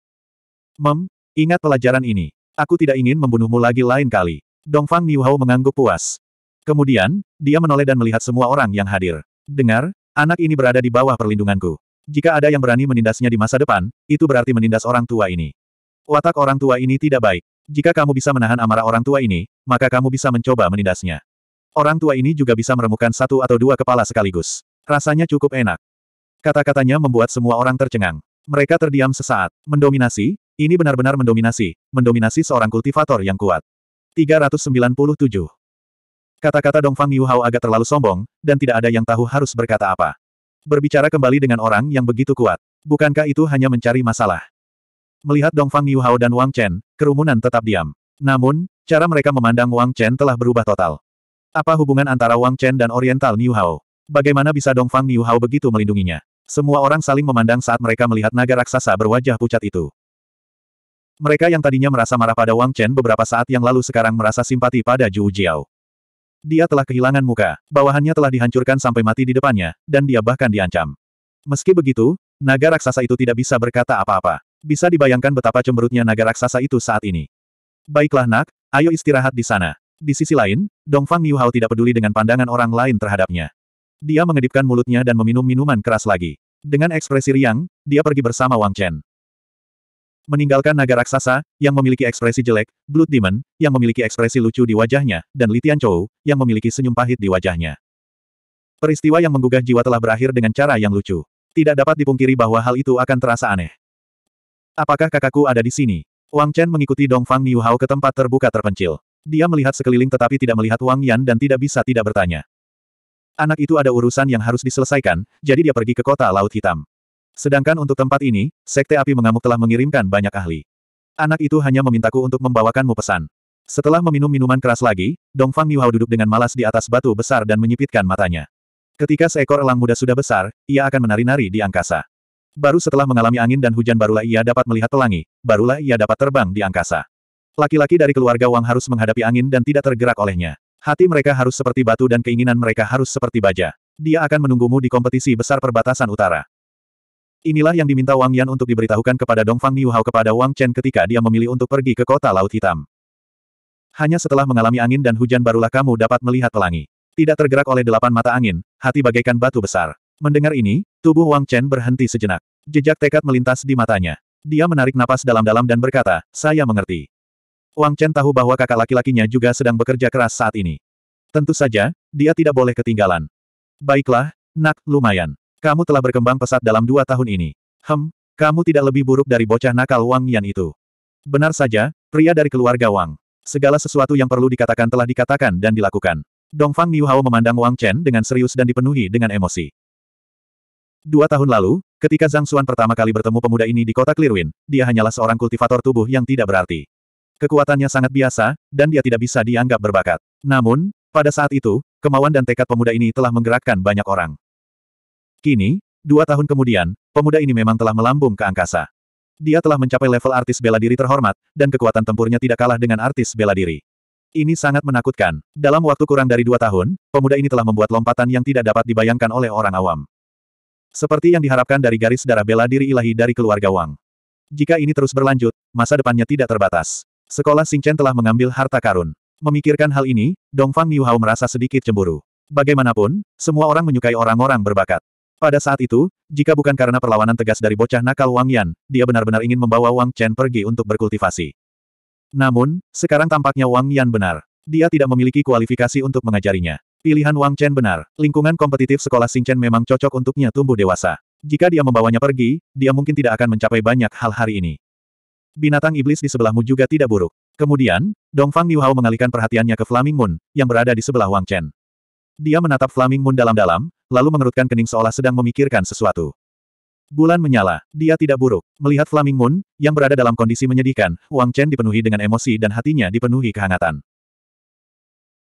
Mem, ingat pelajaran ini. Aku tidak ingin membunuhmu lagi lain kali. Dongfang Miwau mengangguk puas. Kemudian, dia menoleh dan melihat semua orang yang hadir. Dengar, anak ini berada di bawah perlindunganku. Jika ada yang berani menindasnya di masa depan, itu berarti menindas orang tua ini. Watak orang tua ini tidak baik. Jika kamu bisa menahan amarah orang tua ini, maka kamu bisa mencoba menindasnya. Orang tua ini juga bisa meremukkan satu atau dua kepala sekaligus. Rasanya cukup enak. Kata-katanya membuat semua orang tercengang. Mereka terdiam sesaat. Mendominasi? Ini benar-benar mendominasi. Mendominasi seorang kultivator yang kuat. 397. Kata-kata Dongfang Yu Hao agak terlalu sombong, dan tidak ada yang tahu harus berkata apa. Berbicara kembali dengan orang yang begitu kuat. Bukankah itu hanya mencari masalah? Melihat Dongfang Hao dan Wang Chen, kerumunan tetap diam. Namun, cara mereka memandang Wang Chen telah berubah total. Apa hubungan antara Wang Chen dan Oriental Hao? Bagaimana bisa Dongfang Hao begitu melindunginya? Semua orang saling memandang saat mereka melihat naga raksasa berwajah pucat itu. Mereka yang tadinya merasa marah pada Wang Chen beberapa saat yang lalu sekarang merasa simpati pada Zhu Jiao. Dia telah kehilangan muka, bawahannya telah dihancurkan sampai mati di depannya, dan dia bahkan diancam. Meski begitu, naga raksasa itu tidak bisa berkata apa-apa. Bisa dibayangkan betapa cemberutnya naga raksasa itu saat ini. Baiklah nak, ayo istirahat di sana. Di sisi lain, Dongfang Niuhao tidak peduli dengan pandangan orang lain terhadapnya. Dia mengedipkan mulutnya dan meminum minuman keras lagi. Dengan ekspresi riang, dia pergi bersama Wang Chen. Meninggalkan naga raksasa, yang memiliki ekspresi jelek, Blood Demon, yang memiliki ekspresi lucu di wajahnya, dan Litian Chou, yang memiliki senyum pahit di wajahnya. Peristiwa yang menggugah jiwa telah berakhir dengan cara yang lucu. Tidak dapat dipungkiri bahwa hal itu akan terasa aneh. Apakah kakakku ada di sini? Wang Chen mengikuti Dong Fang Hao ke tempat terbuka terpencil. Dia melihat sekeliling tetapi tidak melihat Wang Yan dan tidak bisa tidak bertanya. Anak itu ada urusan yang harus diselesaikan, jadi dia pergi ke kota Laut Hitam. Sedangkan untuk tempat ini, Sekte Api Mengamuk telah mengirimkan banyak ahli. Anak itu hanya memintaku untuk membawakanmu pesan. Setelah meminum minuman keras lagi, Dong Fang Hao duduk dengan malas di atas batu besar dan menyipitkan matanya. Ketika seekor elang muda sudah besar, ia akan menari-nari di angkasa. Baru setelah mengalami angin dan hujan barulah ia dapat melihat pelangi, barulah ia dapat terbang di angkasa. Laki-laki dari keluarga Wang harus menghadapi angin dan tidak tergerak olehnya. Hati mereka harus seperti batu dan keinginan mereka harus seperti baja. Dia akan menunggumu di kompetisi besar perbatasan utara. Inilah yang diminta Wang Yan untuk diberitahukan kepada Dongfang Niuhao kepada Wang Chen ketika dia memilih untuk pergi ke kota Laut Hitam. Hanya setelah mengalami angin dan hujan barulah kamu dapat melihat pelangi. Tidak tergerak oleh delapan mata angin, hati bagaikan batu besar. Mendengar ini, tubuh Wang Chen berhenti sejenak. Jejak tekad melintas di matanya. Dia menarik napas dalam-dalam dan berkata, saya mengerti. Wang Chen tahu bahwa kakak laki-lakinya juga sedang bekerja keras saat ini. Tentu saja, dia tidak boleh ketinggalan. Baiklah, nak, lumayan. Kamu telah berkembang pesat dalam dua tahun ini. Hem, kamu tidak lebih buruk dari bocah nakal Wang Yan itu. Benar saja, pria dari keluarga Wang. Segala sesuatu yang perlu dikatakan telah dikatakan dan dilakukan. Dongfang Niu Hao memandang Wang Chen dengan serius dan dipenuhi dengan emosi. Dua tahun lalu, ketika Zhang Xuan pertama kali bertemu pemuda ini di kota Clearwind, dia hanyalah seorang kultivator tubuh yang tidak berarti. Kekuatannya sangat biasa, dan dia tidak bisa dianggap berbakat. Namun, pada saat itu, kemauan dan tekad pemuda ini telah menggerakkan banyak orang. Kini, dua tahun kemudian, pemuda ini memang telah melambung ke angkasa. Dia telah mencapai level artis bela diri terhormat, dan kekuatan tempurnya tidak kalah dengan artis bela diri. Ini sangat menakutkan. Dalam waktu kurang dari dua tahun, pemuda ini telah membuat lompatan yang tidak dapat dibayangkan oleh orang awam. Seperti yang diharapkan dari garis darah bela diri ilahi dari keluarga Wang. Jika ini terus berlanjut, masa depannya tidak terbatas. Sekolah Sing Chen telah mengambil harta karun. Memikirkan hal ini, Dongfang Niuhao merasa sedikit cemburu. Bagaimanapun, semua orang menyukai orang-orang berbakat. Pada saat itu, jika bukan karena perlawanan tegas dari bocah nakal Wang Yan, dia benar-benar ingin membawa Wang Chen pergi untuk berkultivasi. Namun, sekarang tampaknya Wang Yan benar. Dia tidak memiliki kualifikasi untuk mengajarinya. Pilihan Wang Chen benar, lingkungan kompetitif sekolah Sing Chen memang cocok untuknya tumbuh dewasa. Jika dia membawanya pergi, dia mungkin tidak akan mencapai banyak hal hari ini. Binatang iblis di sebelahmu juga tidak buruk. Kemudian, Dongfang Hao mengalihkan perhatiannya ke Flaming Moon, yang berada di sebelah Wang Chen. Dia menatap Flaming Moon dalam-dalam, lalu mengerutkan kening seolah sedang memikirkan sesuatu. Bulan menyala, dia tidak buruk. Melihat Flaming Moon, yang berada dalam kondisi menyedihkan, Wang Chen dipenuhi dengan emosi dan hatinya dipenuhi kehangatan.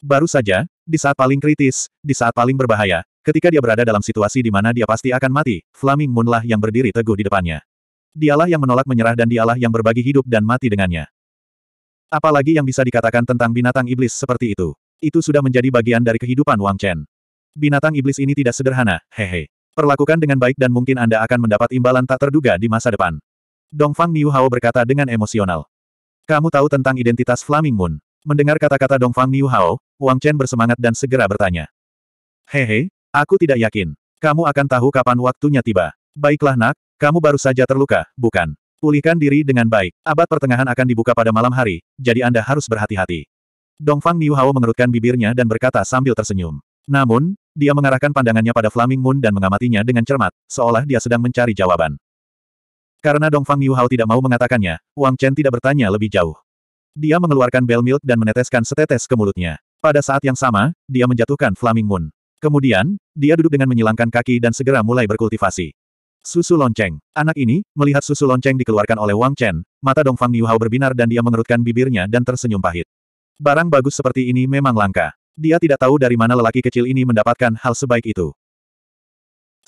Baru saja, di saat paling kritis, di saat paling berbahaya, ketika dia berada dalam situasi di mana dia pasti akan mati, Flaming Moonlah yang berdiri teguh di depannya. Dialah yang menolak menyerah dan dialah yang berbagi hidup dan mati dengannya. Apalagi yang bisa dikatakan tentang binatang iblis seperti itu. Itu sudah menjadi bagian dari kehidupan Wang Chen. Binatang iblis ini tidak sederhana, hehe. Perlakukan dengan baik dan mungkin Anda akan mendapat imbalan tak terduga di masa depan. Dongfang Niu Hao berkata dengan emosional. Kamu tahu tentang identitas Flaming Moon. Mendengar kata-kata Dongfang Niu Hao, Wang Chen bersemangat dan segera bertanya. Hehe, aku tidak yakin. Kamu akan tahu kapan waktunya tiba. Baiklah nak, kamu baru saja terluka, bukan? Pulihkan diri dengan baik. Abad pertengahan akan dibuka pada malam hari, jadi Anda harus berhati-hati. Dongfang Niu Hao mengerutkan bibirnya dan berkata sambil tersenyum. Namun, dia mengarahkan pandangannya pada Flaming Moon dan mengamatinya dengan cermat, seolah dia sedang mencari jawaban. Karena Dongfang Niu Hao tidak mau mengatakannya, Wang Chen tidak bertanya lebih jauh. Dia mengeluarkan bel milk dan meneteskan setetes ke mulutnya. Pada saat yang sama, dia menjatuhkan Flaming Moon. Kemudian, dia duduk dengan menyilangkan kaki dan segera mulai berkultivasi. Susu lonceng. Anak ini, melihat susu lonceng dikeluarkan oleh Wang Chen, mata Dongfang Niuhao berbinar dan dia mengerutkan bibirnya dan tersenyum pahit. Barang bagus seperti ini memang langka. Dia tidak tahu dari mana lelaki kecil ini mendapatkan hal sebaik itu.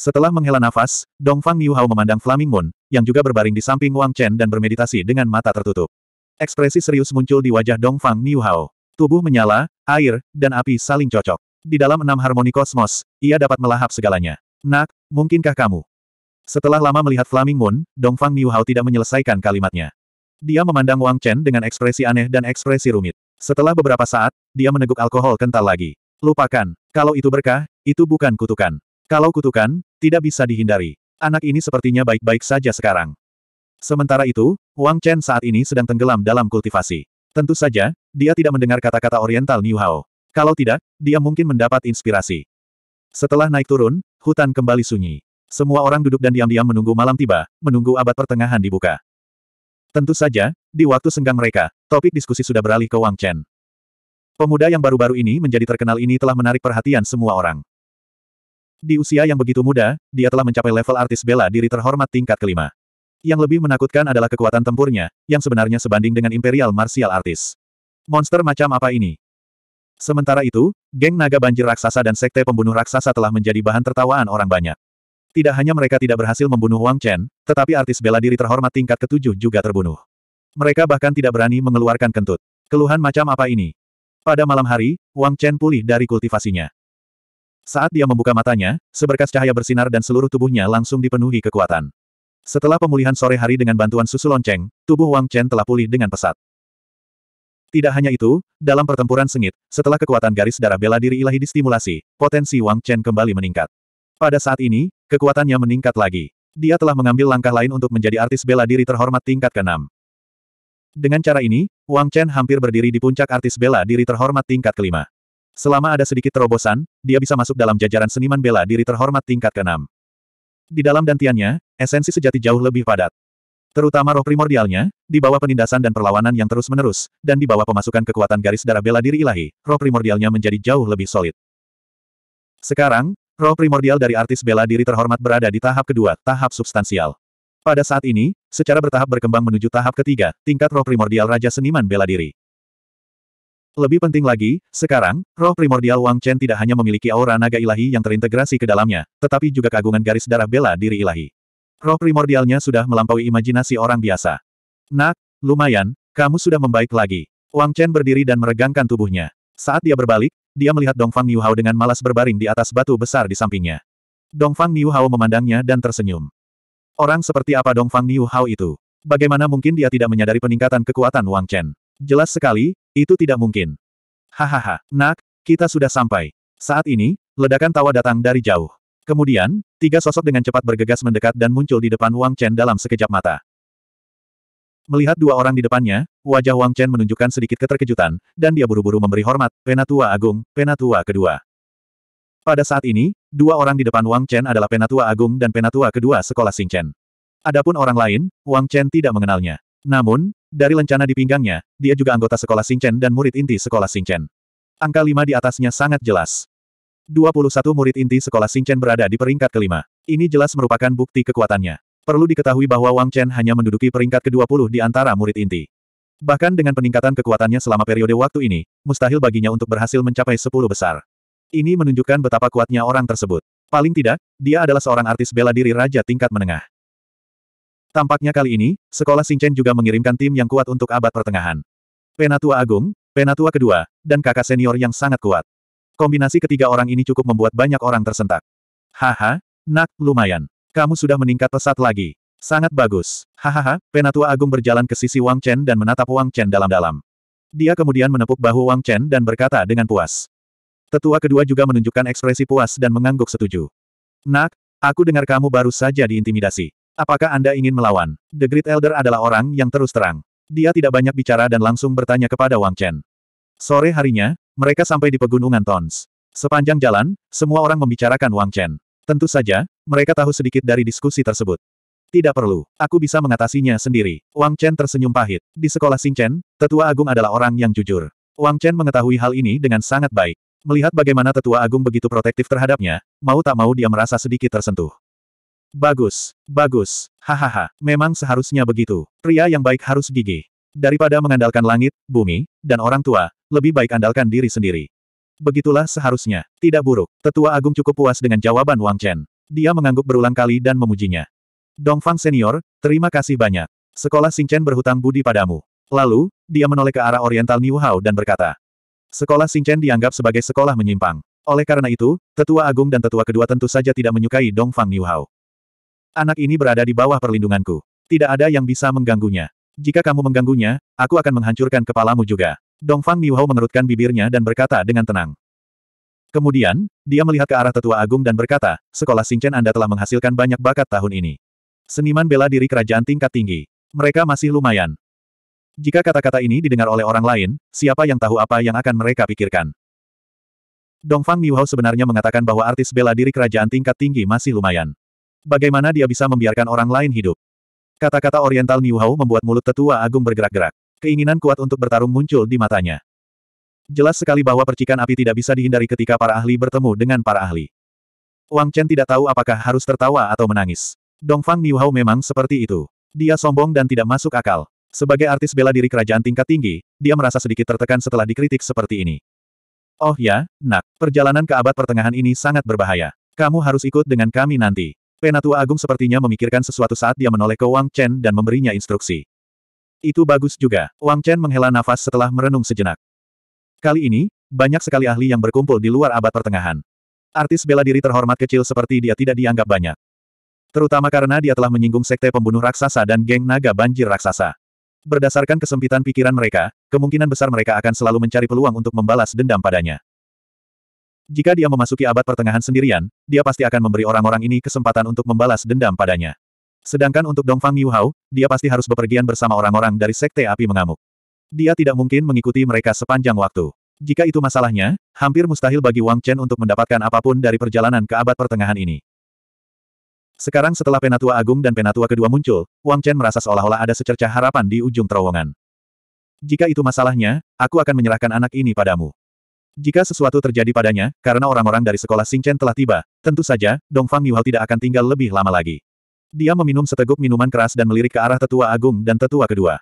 Setelah menghela nafas, Dongfang Niuhao memandang Flaming Moon, yang juga berbaring di samping Wang Chen dan bermeditasi dengan mata tertutup. Ekspresi serius muncul di wajah Dongfang Niuhao. Tubuh menyala, air, dan api saling cocok. Di dalam enam harmoni kosmos, ia dapat melahap segalanya. Nak, mungkinkah kamu? Setelah lama melihat Flaming Moon, Dongfang Niuhao tidak menyelesaikan kalimatnya. Dia memandang Wang Chen dengan ekspresi aneh dan ekspresi rumit. Setelah beberapa saat, dia meneguk alkohol kental lagi. Lupakan, kalau itu berkah, itu bukan kutukan. Kalau kutukan, tidak bisa dihindari. Anak ini sepertinya baik-baik saja sekarang. Sementara itu, Wang Chen saat ini sedang tenggelam dalam kultivasi. Tentu saja, dia tidak mendengar kata-kata Oriental New Hao. Kalau tidak, dia mungkin mendapat inspirasi. Setelah naik turun, hutan kembali sunyi. Semua orang duduk dan diam-diam menunggu malam tiba, menunggu abad pertengahan dibuka. Tentu saja, di waktu senggang mereka, topik diskusi sudah beralih ke Wang Chen. Pemuda yang baru-baru ini menjadi terkenal ini telah menarik perhatian semua orang. Di usia yang begitu muda, dia telah mencapai level artis bela diri terhormat tingkat kelima. Yang lebih menakutkan adalah kekuatan tempurnya, yang sebenarnya sebanding dengan Imperial Martial Artist. Monster macam apa ini? Sementara itu, geng naga banjir raksasa dan sekte pembunuh raksasa telah menjadi bahan tertawaan orang banyak. Tidak hanya mereka tidak berhasil membunuh Wang Chen, tetapi artis bela diri terhormat tingkat ketujuh juga terbunuh. Mereka bahkan tidak berani mengeluarkan kentut. Keluhan macam apa ini? Pada malam hari, Wang Chen pulih dari kultivasinya. Saat dia membuka matanya, seberkas cahaya bersinar dan seluruh tubuhnya langsung dipenuhi kekuatan. Setelah pemulihan sore hari dengan bantuan susu lonceng, tubuh Wang Chen telah pulih dengan pesat. Tidak hanya itu, dalam pertempuran sengit, setelah kekuatan garis darah bela diri ilahi distimulasi, potensi Wang Chen kembali meningkat. Pada saat ini, kekuatannya meningkat lagi. Dia telah mengambil langkah lain untuk menjadi artis bela diri terhormat tingkat ke-6. Dengan cara ini, Wang Chen hampir berdiri di puncak artis bela diri terhormat tingkat kelima. Selama ada sedikit terobosan, dia bisa masuk dalam jajaran seniman bela diri terhormat tingkat ke-6. Di dalam dantiannya, esensi sejati jauh lebih padat. Terutama roh primordialnya, di bawah penindasan dan perlawanan yang terus-menerus, dan di bawah pemasukan kekuatan garis darah bela diri ilahi, roh primordialnya menjadi jauh lebih solid. Sekarang, roh primordial dari artis bela diri terhormat berada di tahap kedua, tahap substansial. Pada saat ini, secara bertahap berkembang menuju tahap ketiga, tingkat roh primordial Raja Seniman Bela Diri. Lebih penting lagi, sekarang, roh primordial Wang Chen tidak hanya memiliki aura naga ilahi yang terintegrasi ke dalamnya, tetapi juga keagungan garis darah bela diri ilahi. Roh primordialnya sudah melampaui imajinasi orang biasa. Nak, lumayan, kamu sudah membaik lagi. Wang Chen berdiri dan meregangkan tubuhnya. Saat dia berbalik, dia melihat Dongfang Niuhao dengan malas berbaring di atas batu besar di sampingnya. Dongfang Niuhao memandangnya dan tersenyum. Orang seperti apa Dongfang Niuhao itu? Bagaimana mungkin dia tidak menyadari peningkatan kekuatan Wang Chen? Jelas sekali, itu tidak mungkin. Hahaha, nak, kita sudah sampai. Saat ini, ledakan tawa datang dari jauh. Kemudian, tiga sosok dengan cepat bergegas mendekat dan muncul di depan Wang Chen dalam sekejap mata. Melihat dua orang di depannya, wajah Wang Chen menunjukkan sedikit keterkejutan, dan dia buru-buru memberi hormat, Penatua Agung, Penatua Kedua. Pada saat ini, dua orang di depan Wang Chen adalah Penatua Agung dan Penatua Kedua Sekolah Sing Chen. Adapun orang lain, Wang Chen tidak mengenalnya. Namun, dari lencana di pinggangnya, dia juga anggota sekolah Singchen dan murid inti sekolah Singchen. Angka lima di atasnya sangat jelas. 21 murid inti sekolah Singchen berada di peringkat kelima. Ini jelas merupakan bukti kekuatannya. Perlu diketahui bahwa Wang Chen hanya menduduki peringkat ke-20 di antara murid inti. Bahkan dengan peningkatan kekuatannya selama periode waktu ini, mustahil baginya untuk berhasil mencapai 10 besar. Ini menunjukkan betapa kuatnya orang tersebut. Paling tidak, dia adalah seorang artis bela diri raja tingkat menengah. Tampaknya kali ini, sekolah Singchen juga mengirimkan tim yang kuat untuk abad pertengahan. Penatua Agung, Penatua kedua, dan kakak senior yang sangat kuat. Kombinasi ketiga orang ini cukup membuat banyak orang tersentak. Haha, nak, lumayan. Kamu sudah meningkat pesat lagi. Sangat bagus. Hahaha, Penatua Agung berjalan ke sisi Wang Chen dan menatap Wang Chen dalam-dalam. Dia kemudian menepuk bahu Wang Chen dan berkata dengan puas. Tetua kedua juga menunjukkan ekspresi puas dan mengangguk setuju. Nak, aku dengar kamu baru saja diintimidasi. Apakah Anda ingin melawan? The Great Elder adalah orang yang terus terang. Dia tidak banyak bicara dan langsung bertanya kepada Wang Chen. Sore harinya, mereka sampai di pegunungan Tons. Sepanjang jalan, semua orang membicarakan Wang Chen. Tentu saja, mereka tahu sedikit dari diskusi tersebut. Tidak perlu, aku bisa mengatasinya sendiri. Wang Chen tersenyum pahit. Di sekolah Chen, tetua agung adalah orang yang jujur. Wang Chen mengetahui hal ini dengan sangat baik. Melihat bagaimana tetua agung begitu protektif terhadapnya, mau tak mau dia merasa sedikit tersentuh. Bagus, bagus, hahaha, memang seharusnya begitu. Pria yang baik harus gigih. Daripada mengandalkan langit, bumi, dan orang tua, lebih baik andalkan diri sendiri. Begitulah seharusnya, tidak buruk. Tetua Agung cukup puas dengan jawaban Wang Chen. Dia mengangguk berulang kali dan memujinya. Dong Fang Senior, terima kasih banyak. Sekolah Chen berhutang budi padamu. Lalu, dia menoleh ke arah Oriental Niu Hao dan berkata, Sekolah Chen dianggap sebagai sekolah menyimpang. Oleh karena itu, Tetua Agung dan Tetua Kedua tentu saja tidak menyukai Dongfang Niu Hao. Anak ini berada di bawah perlindunganku. Tidak ada yang bisa mengganggunya. Jika kamu mengganggunya, aku akan menghancurkan kepalamu juga. Dongfang Miuhao mengerutkan bibirnya dan berkata dengan tenang. Kemudian, dia melihat ke arah tetua agung dan berkata, sekolah Xingchen Anda telah menghasilkan banyak bakat tahun ini. Seniman bela diri kerajaan tingkat tinggi. Mereka masih lumayan. Jika kata-kata ini didengar oleh orang lain, siapa yang tahu apa yang akan mereka pikirkan. Dongfang Miuhao sebenarnya mengatakan bahwa artis bela diri kerajaan tingkat tinggi masih lumayan. Bagaimana dia bisa membiarkan orang lain hidup? Kata-kata Oriental Niu Hao membuat mulut tetua agung bergerak-gerak. Keinginan kuat untuk bertarung muncul di matanya. Jelas sekali bahwa percikan api tidak bisa dihindari ketika para ahli bertemu dengan para ahli. Wang Chen tidak tahu apakah harus tertawa atau menangis. Dongfang Niu Hao memang seperti itu. Dia sombong dan tidak masuk akal. Sebagai artis bela diri kerajaan tingkat tinggi, dia merasa sedikit tertekan setelah dikritik seperti ini. Oh ya, nak, perjalanan ke abad pertengahan ini sangat berbahaya. Kamu harus ikut dengan kami nanti. Penatua Agung sepertinya memikirkan sesuatu saat dia menoleh ke Wang Chen dan memberinya instruksi. Itu bagus juga. Wang Chen menghela nafas setelah merenung sejenak. Kali ini, banyak sekali ahli yang berkumpul di luar abad pertengahan. Artis bela diri terhormat kecil seperti dia tidak dianggap banyak. Terutama karena dia telah menyinggung sekte pembunuh raksasa dan geng naga banjir raksasa. Berdasarkan kesempitan pikiran mereka, kemungkinan besar mereka akan selalu mencari peluang untuk membalas dendam padanya. Jika dia memasuki abad pertengahan sendirian, dia pasti akan memberi orang-orang ini kesempatan untuk membalas dendam padanya. Sedangkan untuk Dongfang Yuhao, dia pasti harus bepergian bersama orang-orang dari Sekte Api Mengamuk. Dia tidak mungkin mengikuti mereka sepanjang waktu. Jika itu masalahnya, hampir mustahil bagi Wang Chen untuk mendapatkan apapun dari perjalanan ke abad pertengahan ini. Sekarang setelah Penatua Agung dan Penatua kedua muncul, Wang Chen merasa seolah-olah ada secercah harapan di ujung terowongan. Jika itu masalahnya, aku akan menyerahkan anak ini padamu. Jika sesuatu terjadi padanya, karena orang-orang dari sekolah Singchen telah tiba, tentu saja, Dongfang Yuhao tidak akan tinggal lebih lama lagi. Dia meminum seteguk minuman keras dan melirik ke arah tetua agung dan tetua kedua.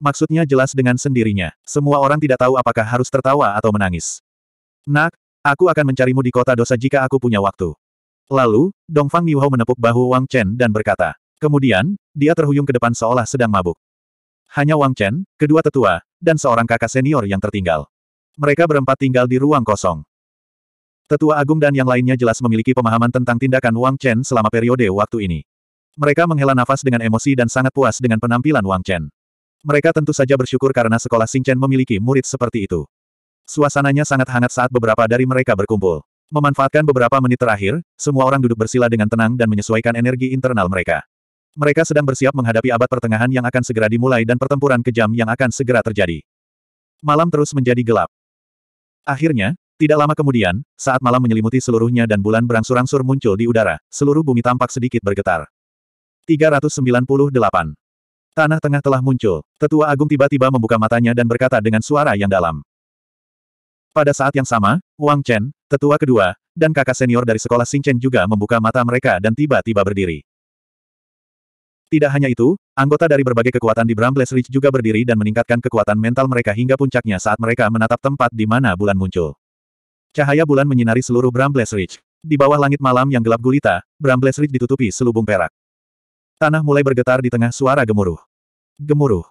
Maksudnya jelas dengan sendirinya. Semua orang tidak tahu apakah harus tertawa atau menangis. Nak, aku akan mencarimu di kota dosa jika aku punya waktu. Lalu, Dongfang Yuhao menepuk bahu Wang Chen dan berkata. Kemudian, dia terhuyung ke depan seolah sedang mabuk. Hanya Wang Chen, kedua tetua, dan seorang kakak senior yang tertinggal. Mereka berempat tinggal di ruang kosong. Tetua Agung dan yang lainnya jelas memiliki pemahaman tentang tindakan Wang Chen selama periode waktu ini. Mereka menghela nafas dengan emosi dan sangat puas dengan penampilan Wang Chen. Mereka tentu saja bersyukur karena sekolah Chen memiliki murid seperti itu. Suasananya sangat hangat saat beberapa dari mereka berkumpul. Memanfaatkan beberapa menit terakhir, semua orang duduk bersila dengan tenang dan menyesuaikan energi internal mereka. Mereka sedang bersiap menghadapi abad pertengahan yang akan segera dimulai dan pertempuran kejam yang akan segera terjadi. Malam terus menjadi gelap. Akhirnya, tidak lama kemudian, saat malam menyelimuti seluruhnya dan bulan berangsur-angsur muncul di udara, seluruh bumi tampak sedikit bergetar. 398. Tanah tengah telah muncul. Tetua Agung tiba-tiba membuka matanya dan berkata dengan suara yang dalam. Pada saat yang sama, Wang Chen, tetua kedua, dan kakak senior dari sekolah Xing Chen juga membuka mata mereka dan tiba-tiba berdiri. Tidak hanya itu, anggota dari berbagai kekuatan di Brambles Ridge juga berdiri dan meningkatkan kekuatan mental mereka hingga puncaknya saat mereka menatap tempat di mana bulan muncul. Cahaya bulan menyinari seluruh Brambles Ridge. Di bawah langit malam yang gelap gulita, Brambles Ridge ditutupi selubung perak. Tanah mulai bergetar di tengah suara gemuruh. Gemuruh.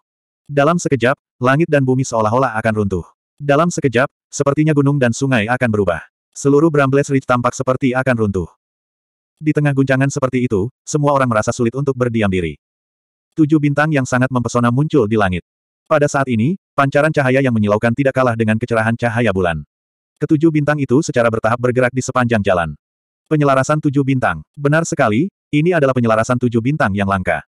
Dalam sekejap, langit dan bumi seolah-olah akan runtuh. Dalam sekejap, sepertinya gunung dan sungai akan berubah. Seluruh Brambles Ridge tampak seperti akan runtuh. Di tengah guncangan seperti itu, semua orang merasa sulit untuk berdiam diri. Tujuh bintang yang sangat mempesona muncul di langit. Pada saat ini, pancaran cahaya yang menyilaukan tidak kalah dengan kecerahan cahaya bulan. Ketujuh bintang itu secara bertahap bergerak di sepanjang jalan. Penyelarasan tujuh bintang. Benar sekali, ini adalah penyelarasan tujuh bintang yang langka.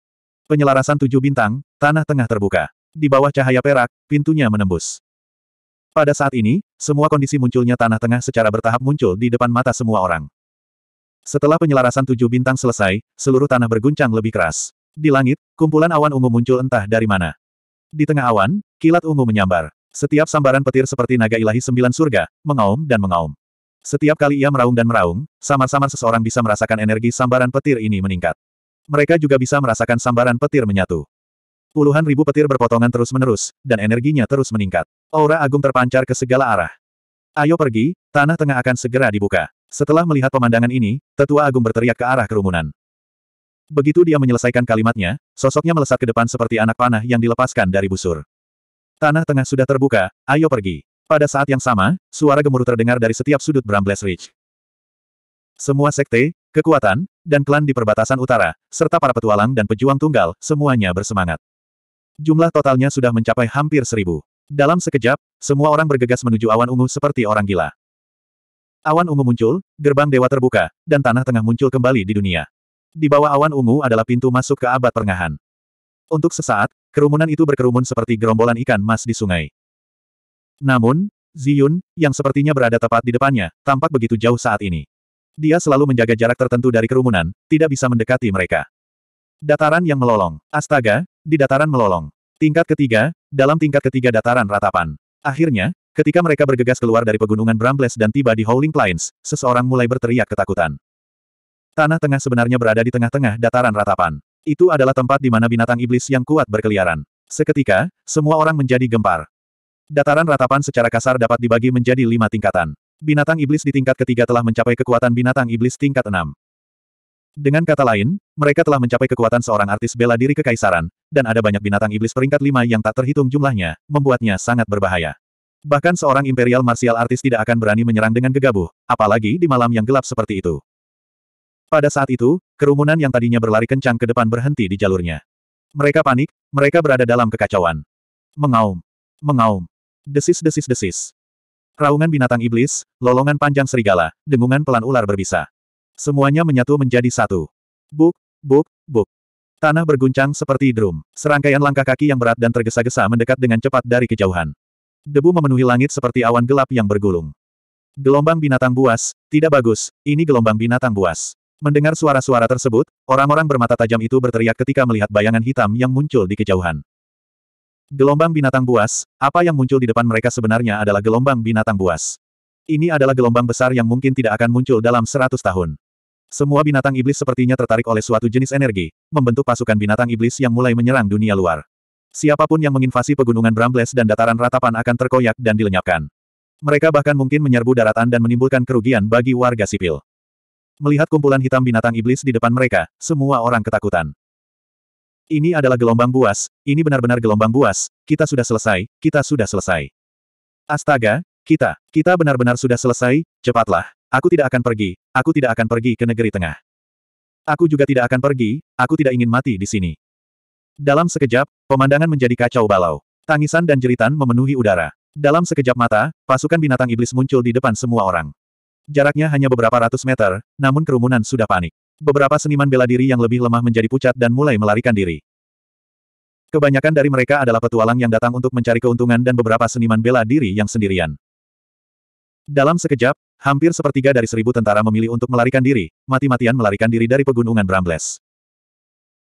Penyelarasan tujuh bintang, tanah tengah terbuka. Di bawah cahaya perak, pintunya menembus. Pada saat ini, semua kondisi munculnya tanah tengah secara bertahap muncul di depan mata semua orang. Setelah penyelarasan tujuh bintang selesai, seluruh tanah berguncang lebih keras. Di langit, kumpulan awan ungu muncul entah dari mana. Di tengah awan, kilat ungu menyambar. Setiap sambaran petir seperti naga ilahi sembilan surga, mengaum dan mengaum. Setiap kali ia meraung dan meraung, samar-samar seseorang bisa merasakan energi sambaran petir ini meningkat. Mereka juga bisa merasakan sambaran petir menyatu. Puluhan ribu petir berpotongan terus-menerus, dan energinya terus meningkat. Aura agung terpancar ke segala arah. Ayo pergi, tanah tengah akan segera dibuka. Setelah melihat pemandangan ini, tetua agung berteriak ke arah kerumunan. Begitu dia menyelesaikan kalimatnya, sosoknya melesat ke depan seperti anak panah yang dilepaskan dari busur. Tanah tengah sudah terbuka, ayo pergi. Pada saat yang sama, suara gemuruh terdengar dari setiap sudut Brambles Ridge. Semua sekte, kekuatan, dan klan di perbatasan utara, serta para petualang dan pejuang tunggal, semuanya bersemangat. Jumlah totalnya sudah mencapai hampir seribu. Dalam sekejap, semua orang bergegas menuju awan ungu seperti orang gila. Awan ungu muncul, gerbang dewa terbuka, dan tanah tengah muncul kembali di dunia. Di bawah awan ungu adalah pintu masuk ke abad pertengahan. Untuk sesaat, kerumunan itu berkerumun seperti gerombolan ikan mas di sungai. Namun, Ziyun, yang sepertinya berada tepat di depannya, tampak begitu jauh saat ini. Dia selalu menjaga jarak tertentu dari kerumunan, tidak bisa mendekati mereka. Dataran yang melolong. Astaga, di dataran melolong. Tingkat ketiga, dalam tingkat ketiga dataran ratapan. Akhirnya, Ketika mereka bergegas keluar dari pegunungan Brambles dan tiba di Howling Plains, seseorang mulai berteriak ketakutan. Tanah tengah sebenarnya berada di tengah-tengah dataran ratapan. Itu adalah tempat di mana binatang iblis yang kuat berkeliaran. Seketika, semua orang menjadi gempar. Dataran ratapan secara kasar dapat dibagi menjadi lima tingkatan. Binatang iblis di tingkat ketiga telah mencapai kekuatan binatang iblis tingkat enam. Dengan kata lain, mereka telah mencapai kekuatan seorang artis bela diri kekaisaran, dan ada banyak binatang iblis peringkat lima yang tak terhitung jumlahnya, membuatnya sangat berbahaya. Bahkan seorang Imperial Martial Artis tidak akan berani menyerang dengan gegabah, apalagi di malam yang gelap seperti itu. Pada saat itu, kerumunan yang tadinya berlari kencang ke depan berhenti di jalurnya. Mereka panik, mereka berada dalam kekacauan. Mengaum. Mengaum. Desis-desis-desis. Raungan binatang iblis, lolongan panjang serigala, dengungan pelan ular berbisa. Semuanya menyatu menjadi satu. Buk, buk, buk. Tanah berguncang seperti drum. Serangkaian langkah kaki yang berat dan tergesa-gesa mendekat dengan cepat dari kejauhan. Debu memenuhi langit seperti awan gelap yang bergulung. Gelombang binatang buas, tidak bagus, ini gelombang binatang buas. Mendengar suara-suara tersebut, orang-orang bermata tajam itu berteriak ketika melihat bayangan hitam yang muncul di kejauhan. Gelombang binatang buas, apa yang muncul di depan mereka sebenarnya adalah gelombang binatang buas. Ini adalah gelombang besar yang mungkin tidak akan muncul dalam seratus tahun. Semua binatang iblis sepertinya tertarik oleh suatu jenis energi, membentuk pasukan binatang iblis yang mulai menyerang dunia luar. Siapapun yang menginvasi pegunungan Brambles dan dataran ratapan akan terkoyak dan dilenyapkan. Mereka bahkan mungkin menyerbu daratan dan menimbulkan kerugian bagi warga sipil. Melihat kumpulan hitam binatang iblis di depan mereka, semua orang ketakutan. Ini adalah gelombang buas, ini benar-benar gelombang buas, kita sudah selesai, kita sudah selesai. Astaga, kita, kita benar-benar sudah selesai, cepatlah, aku tidak akan pergi, aku tidak akan pergi ke negeri tengah. Aku juga tidak akan pergi, aku tidak ingin mati di sini. Dalam sekejap, pemandangan menjadi kacau balau. Tangisan dan jeritan memenuhi udara. Dalam sekejap mata, pasukan binatang iblis muncul di depan semua orang. Jaraknya hanya beberapa ratus meter, namun kerumunan sudah panik. Beberapa seniman bela diri yang lebih lemah menjadi pucat dan mulai melarikan diri. Kebanyakan dari mereka adalah petualang yang datang untuk mencari keuntungan dan beberapa seniman bela diri yang sendirian. Dalam sekejap, hampir sepertiga dari seribu tentara memilih untuk melarikan diri, mati-matian melarikan diri dari pegunungan Brambles.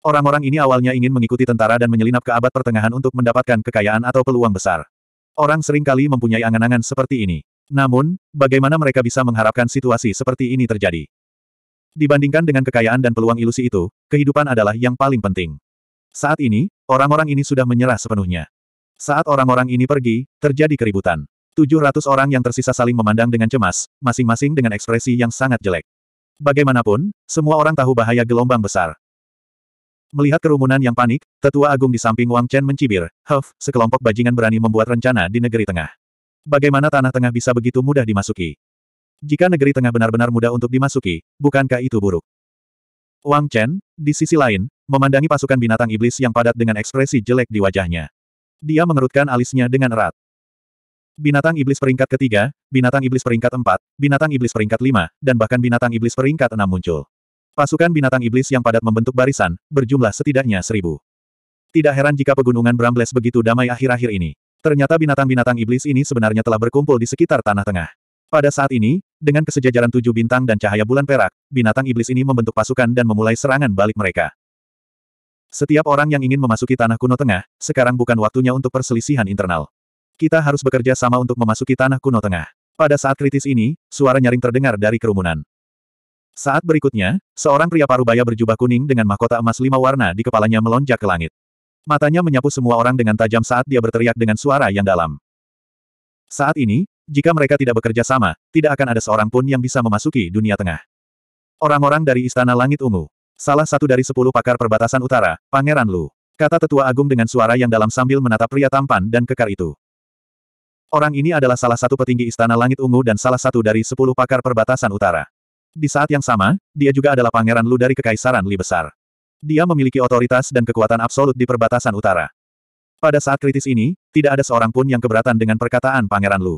Orang-orang ini awalnya ingin mengikuti tentara dan menyelinap ke abad pertengahan untuk mendapatkan kekayaan atau peluang besar. Orang sering kali mempunyai angan-angan seperti ini. Namun, bagaimana mereka bisa mengharapkan situasi seperti ini terjadi? Dibandingkan dengan kekayaan dan peluang ilusi itu, kehidupan adalah yang paling penting. Saat ini, orang-orang ini sudah menyerah sepenuhnya. Saat orang-orang ini pergi, terjadi keributan. 700 orang yang tersisa saling memandang dengan cemas, masing-masing dengan ekspresi yang sangat jelek. Bagaimanapun, semua orang tahu bahaya gelombang besar. Melihat kerumunan yang panik, tetua agung di samping Wang Chen mencibir, Huff, sekelompok bajingan berani membuat rencana di negeri tengah. Bagaimana tanah tengah bisa begitu mudah dimasuki? Jika negeri tengah benar-benar mudah untuk dimasuki, bukankah itu buruk? Wang Chen, di sisi lain, memandangi pasukan binatang iblis yang padat dengan ekspresi jelek di wajahnya. Dia mengerutkan alisnya dengan erat. Binatang iblis peringkat ketiga, binatang iblis peringkat empat, binatang iblis peringkat lima, dan bahkan binatang iblis peringkat enam muncul. Pasukan binatang iblis yang padat membentuk barisan, berjumlah setidaknya seribu. Tidak heran jika pegunungan Brambles begitu damai akhir-akhir ini. Ternyata binatang-binatang iblis ini sebenarnya telah berkumpul di sekitar Tanah Tengah. Pada saat ini, dengan kesejajaran tujuh bintang dan cahaya bulan perak, binatang iblis ini membentuk pasukan dan memulai serangan balik mereka. Setiap orang yang ingin memasuki Tanah Kuno Tengah, sekarang bukan waktunya untuk perselisihan internal. Kita harus bekerja sama untuk memasuki Tanah Kuno Tengah. Pada saat kritis ini, suara nyaring terdengar dari kerumunan. Saat berikutnya, seorang pria parubaya berjubah kuning dengan mahkota emas lima warna di kepalanya melonjak ke langit. Matanya menyapu semua orang dengan tajam saat dia berteriak dengan suara yang dalam. Saat ini, jika mereka tidak bekerja sama, tidak akan ada seorang pun yang bisa memasuki dunia tengah. Orang-orang dari Istana Langit Ungu. Salah satu dari sepuluh pakar perbatasan utara, Pangeran Lu. Kata tetua agung dengan suara yang dalam sambil menatap pria tampan dan kekar itu. Orang ini adalah salah satu petinggi Istana Langit Ungu dan salah satu dari sepuluh pakar perbatasan utara. Di saat yang sama, dia juga adalah pangeran Lu dari Kekaisaran Li Besar. Dia memiliki otoritas dan kekuatan absolut di perbatasan utara. Pada saat kritis ini, tidak ada seorang pun yang keberatan dengan perkataan pangeran Lu.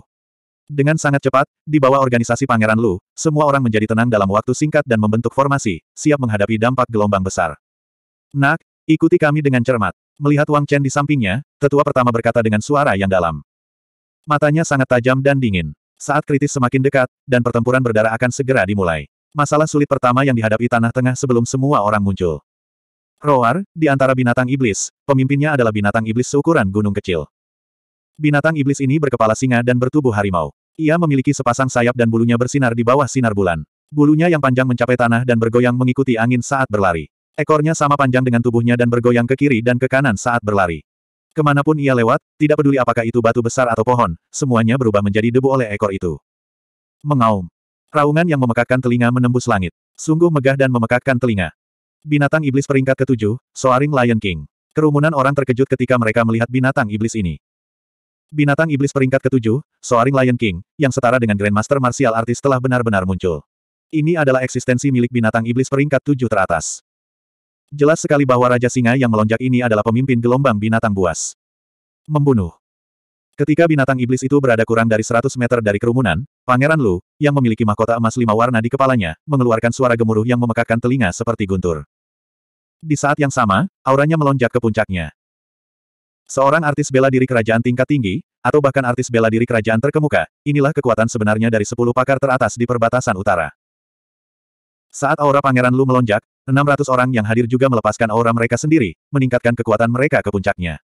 Dengan sangat cepat, di bawah organisasi pangeran Lu, semua orang menjadi tenang dalam waktu singkat dan membentuk formasi, siap menghadapi dampak gelombang besar. Nak, ikuti kami dengan cermat. Melihat Wang Chen di sampingnya, tetua pertama berkata dengan suara yang dalam. Matanya sangat tajam dan dingin. Saat kritis semakin dekat, dan pertempuran berdarah akan segera dimulai. Masalah sulit pertama yang dihadapi Tanah Tengah sebelum semua orang muncul. Roar, di antara binatang iblis, pemimpinnya adalah binatang iblis seukuran gunung kecil. Binatang iblis ini berkepala singa dan bertubuh harimau. Ia memiliki sepasang sayap dan bulunya bersinar di bawah sinar bulan. Bulunya yang panjang mencapai tanah dan bergoyang mengikuti angin saat berlari. Ekornya sama panjang dengan tubuhnya dan bergoyang ke kiri dan ke kanan saat berlari. Kemanapun ia lewat, tidak peduli apakah itu batu besar atau pohon, semuanya berubah menjadi debu oleh ekor itu. Mengaum. Raungan yang memekakkan telinga menembus langit. Sungguh megah dan memekakkan telinga. Binatang iblis peringkat ketujuh, Soaring Lion King. Kerumunan orang terkejut ketika mereka melihat binatang iblis ini. Binatang iblis peringkat ketujuh, Soaring Lion King, yang setara dengan Grandmaster Martial Artist telah benar-benar muncul. Ini adalah eksistensi milik binatang iblis peringkat tujuh teratas. Jelas sekali bahwa Raja Singa yang melonjak ini adalah pemimpin gelombang binatang buas. Membunuh. Ketika binatang iblis itu berada kurang dari 100 meter dari kerumunan, Pangeran Lu, yang memiliki mahkota emas lima warna di kepalanya, mengeluarkan suara gemuruh yang memekakkan telinga seperti guntur. Di saat yang sama, auranya melonjak ke puncaknya. Seorang artis bela diri kerajaan tingkat tinggi, atau bahkan artis bela diri kerajaan terkemuka, inilah kekuatan sebenarnya dari sepuluh pakar teratas di perbatasan utara. Saat aura Pangeran Lu melonjak, 600 orang yang hadir juga melepaskan aura mereka sendiri, meningkatkan kekuatan mereka ke puncaknya.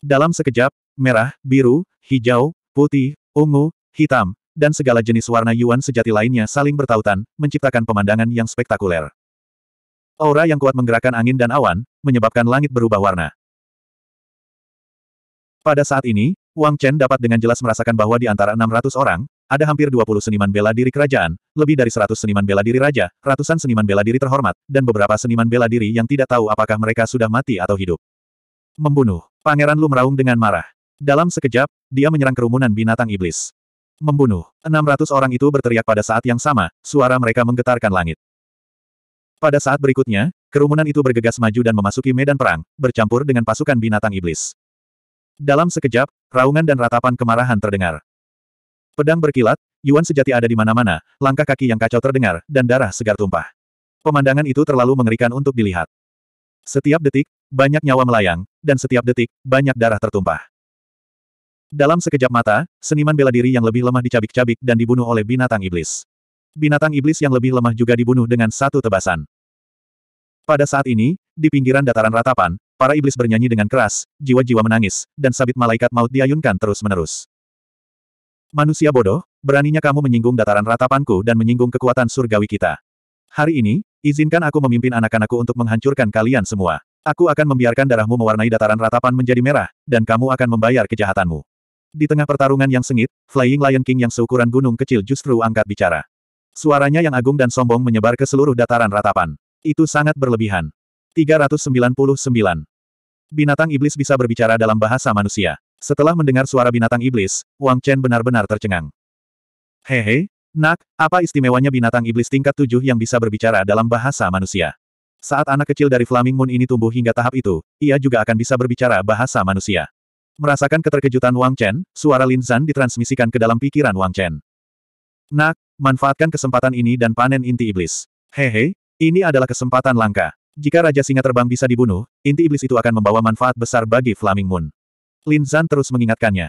Dalam sekejap, merah, biru, hijau, putih, ungu, hitam, dan segala jenis warna Yuan sejati lainnya saling bertautan, menciptakan pemandangan yang spektakuler. Aura yang kuat menggerakkan angin dan awan, menyebabkan langit berubah warna. Pada saat ini, Wang Chen dapat dengan jelas merasakan bahwa di antara 600 orang, ada hampir 20 seniman bela diri kerajaan, lebih dari 100 seniman bela diri raja, ratusan seniman bela diri terhormat, dan beberapa seniman bela diri yang tidak tahu apakah mereka sudah mati atau hidup. Membunuh. Pangeran Lu meraung dengan marah. Dalam sekejap, dia menyerang kerumunan binatang iblis. Membunuh. 600 orang itu berteriak pada saat yang sama, suara mereka menggetarkan langit. Pada saat berikutnya, kerumunan itu bergegas maju dan memasuki medan perang, bercampur dengan pasukan binatang iblis. Dalam sekejap, raungan dan ratapan kemarahan terdengar. Pedang berkilat, Yuan sejati ada di mana-mana, langkah kaki yang kacau terdengar, dan darah segar tumpah. Pemandangan itu terlalu mengerikan untuk dilihat. Setiap detik, banyak nyawa melayang, dan setiap detik, banyak darah tertumpah. Dalam sekejap mata, seniman bela diri yang lebih lemah dicabik-cabik dan dibunuh oleh binatang iblis. Binatang iblis yang lebih lemah juga dibunuh dengan satu tebasan. Pada saat ini, di pinggiran dataran ratapan, para iblis bernyanyi dengan keras, jiwa-jiwa menangis, dan sabit malaikat maut diayunkan terus-menerus. Manusia bodoh, beraninya kamu menyinggung dataran ratapanku dan menyinggung kekuatan surgawi kita. Hari ini, izinkan aku memimpin anak-anakku untuk menghancurkan kalian semua. Aku akan membiarkan darahmu mewarnai dataran ratapan menjadi merah, dan kamu akan membayar kejahatanmu. Di tengah pertarungan yang sengit, Flying Lion King yang seukuran gunung kecil justru angkat bicara. Suaranya yang agung dan sombong menyebar ke seluruh dataran ratapan. Itu sangat berlebihan. 399. Binatang iblis bisa berbicara dalam bahasa manusia. Setelah mendengar suara binatang iblis, Wang Chen benar-benar tercengang. Hehe, nak, apa istimewanya binatang iblis tingkat tujuh yang bisa berbicara dalam bahasa manusia? Saat anak kecil dari Flaming Moon ini tumbuh hingga tahap itu, ia juga akan bisa berbicara bahasa manusia. Merasakan keterkejutan Wang Chen, suara Lin Zan ditransmisikan ke dalam pikiran Wang Chen. Nak, manfaatkan kesempatan ini dan panen inti iblis. Hehe, ini adalah kesempatan langka. Jika Raja Singa Terbang bisa dibunuh, inti iblis itu akan membawa manfaat besar bagi Flaming Moon. Lin Zan terus mengingatkannya.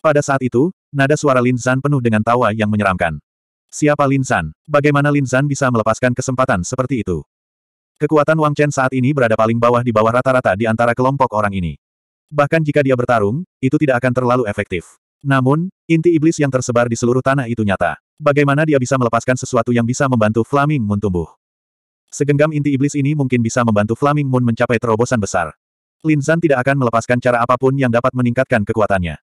Pada saat itu, nada suara Lin Zan penuh dengan tawa yang menyeramkan. Siapa Lin Zan? Bagaimana Lin Zan bisa melepaskan kesempatan seperti itu? Kekuatan Wang Chen saat ini berada paling bawah di bawah rata-rata di antara kelompok orang ini. Bahkan jika dia bertarung, itu tidak akan terlalu efektif. Namun, inti iblis yang tersebar di seluruh tanah itu nyata. Bagaimana dia bisa melepaskan sesuatu yang bisa membantu Flaming Moon tumbuh? Segenggam inti iblis ini mungkin bisa membantu Flaming Moon mencapai terobosan besar. Lin Zan tidak akan melepaskan cara apapun yang dapat meningkatkan kekuatannya.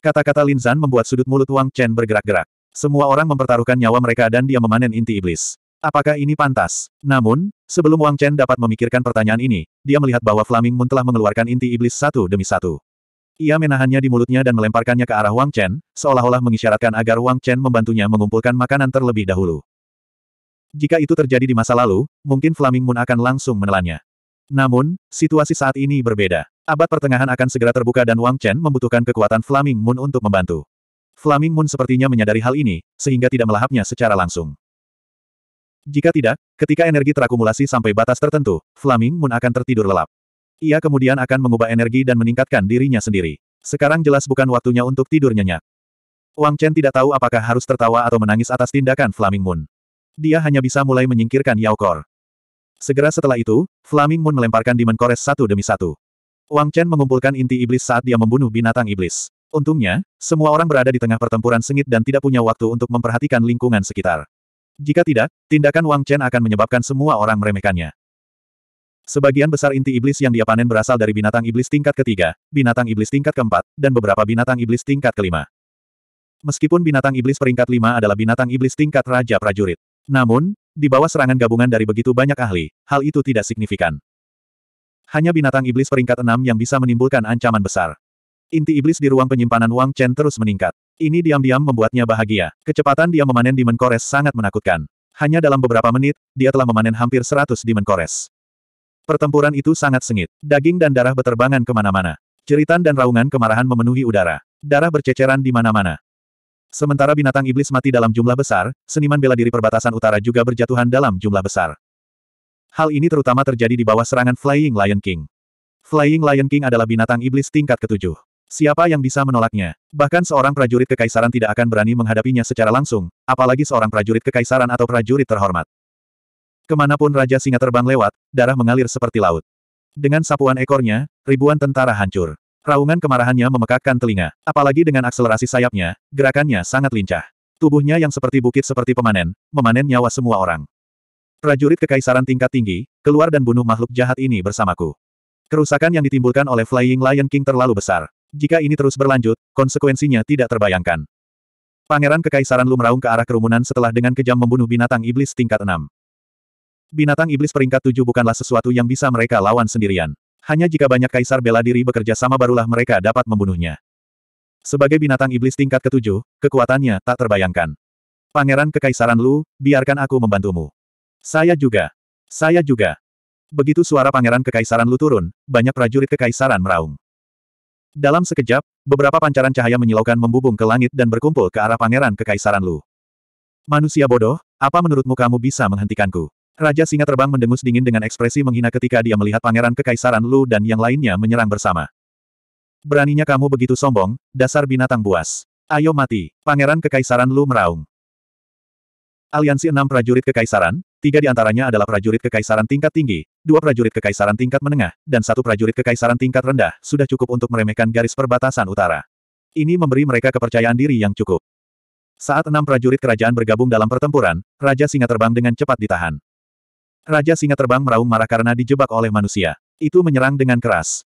Kata-kata Lin Zan membuat sudut mulut Wang Chen bergerak-gerak. Semua orang mempertaruhkan nyawa mereka dan dia memanen inti iblis. Apakah ini pantas? Namun, sebelum Wang Chen dapat memikirkan pertanyaan ini, dia melihat bahwa Flaming Moon telah mengeluarkan inti iblis satu demi satu. Ia menahannya di mulutnya dan melemparkannya ke arah Wang Chen, seolah-olah mengisyaratkan agar Wang Chen membantunya mengumpulkan makanan terlebih dahulu. Jika itu terjadi di masa lalu, mungkin Flaming Moon akan langsung menelannya. Namun, situasi saat ini berbeda. Abad pertengahan akan segera terbuka dan Wang Chen membutuhkan kekuatan Flaming Moon untuk membantu. Flaming Moon sepertinya menyadari hal ini, sehingga tidak melahapnya secara langsung. Jika tidak, ketika energi terakumulasi sampai batas tertentu, Flaming Moon akan tertidur lelap. Ia kemudian akan mengubah energi dan meningkatkan dirinya sendiri. Sekarang jelas bukan waktunya untuk tidur nyenyak. Wang Chen tidak tahu apakah harus tertawa atau menangis atas tindakan Flaming Moon. Dia hanya bisa mulai menyingkirkan Yao Kor. Segera setelah itu, Flaming Moon melemparkan Demon Kores satu demi satu. Wang Chen mengumpulkan inti iblis saat dia membunuh binatang iblis. Untungnya, semua orang berada di tengah pertempuran sengit dan tidak punya waktu untuk memperhatikan lingkungan sekitar. Jika tidak, tindakan Wang Chen akan menyebabkan semua orang meremehkannya. Sebagian besar inti iblis yang dia panen berasal dari binatang iblis tingkat ketiga, binatang iblis tingkat keempat, dan beberapa binatang iblis tingkat kelima. Meskipun binatang iblis peringkat lima adalah binatang iblis tingkat raja prajurit. Namun, di bawah serangan gabungan dari begitu banyak ahli, hal itu tidak signifikan. Hanya binatang iblis peringkat enam yang bisa menimbulkan ancaman besar. Inti iblis di ruang penyimpanan Wang Chen terus meningkat. Ini diam-diam membuatnya bahagia. Kecepatan dia memanen Demon Kores sangat menakutkan. Hanya dalam beberapa menit, dia telah memanen hampir seratus Demon Kores. Pertempuran itu sangat sengit. Daging dan darah beterbangan kemana-mana. Ceritan dan raungan kemarahan memenuhi udara. Darah berceceran di mana-mana. Sementara binatang iblis mati dalam jumlah besar, seniman bela diri perbatasan utara juga berjatuhan dalam jumlah besar. Hal ini terutama terjadi di bawah serangan Flying Lion King. Flying Lion King adalah binatang iblis tingkat ketujuh. Siapa yang bisa menolaknya? Bahkan seorang prajurit kekaisaran tidak akan berani menghadapinya secara langsung, apalagi seorang prajurit kekaisaran atau prajurit terhormat. Kemanapun Raja Singa terbang lewat, darah mengalir seperti laut. Dengan sapuan ekornya, ribuan tentara hancur. Raungan kemarahannya memekakkan telinga. Apalagi dengan akselerasi sayapnya, gerakannya sangat lincah. Tubuhnya yang seperti bukit seperti pemanen, memanen nyawa semua orang. Prajurit kekaisaran tingkat tinggi, keluar dan bunuh makhluk jahat ini bersamaku. Kerusakan yang ditimbulkan oleh Flying Lion King terlalu besar. Jika ini terus berlanjut, konsekuensinya tidak terbayangkan. Pangeran Kekaisaran Lu ke arah kerumunan setelah dengan kejam membunuh binatang iblis tingkat 6. Binatang iblis peringkat 7 bukanlah sesuatu yang bisa mereka lawan sendirian. Hanya jika banyak kaisar bela diri bekerja sama barulah mereka dapat membunuhnya. Sebagai binatang iblis tingkat ketujuh, kekuatannya tak terbayangkan. Pangeran Kekaisaran Lu, biarkan aku membantumu. Saya juga. Saya juga. Begitu suara Pangeran Kekaisaran Lu turun, banyak prajurit Kekaisaran meraung. Dalam sekejap, beberapa pancaran cahaya menyilaukan membubung ke langit dan berkumpul ke arah Pangeran Kekaisaran Lu. Manusia bodoh, apa menurutmu kamu bisa menghentikanku? Raja Singa Terbang mendengus dingin dengan ekspresi menghina ketika dia melihat Pangeran Kekaisaran Lu dan yang lainnya menyerang bersama. Beraninya kamu begitu sombong, dasar binatang buas. Ayo mati. Pangeran Kekaisaran Lu meraung. Aliansi enam prajurit kekaisaran, tiga di antaranya adalah prajurit kekaisaran tingkat tinggi, dua prajurit kekaisaran tingkat menengah, dan satu prajurit kekaisaran tingkat rendah, sudah cukup untuk meremehkan garis perbatasan utara. Ini memberi mereka kepercayaan diri yang cukup. Saat enam prajurit kerajaan bergabung dalam pertempuran, Raja Singa Terbang dengan cepat ditahan. Raja singa terbang meraung marah karena dijebak oleh manusia. Itu menyerang dengan keras.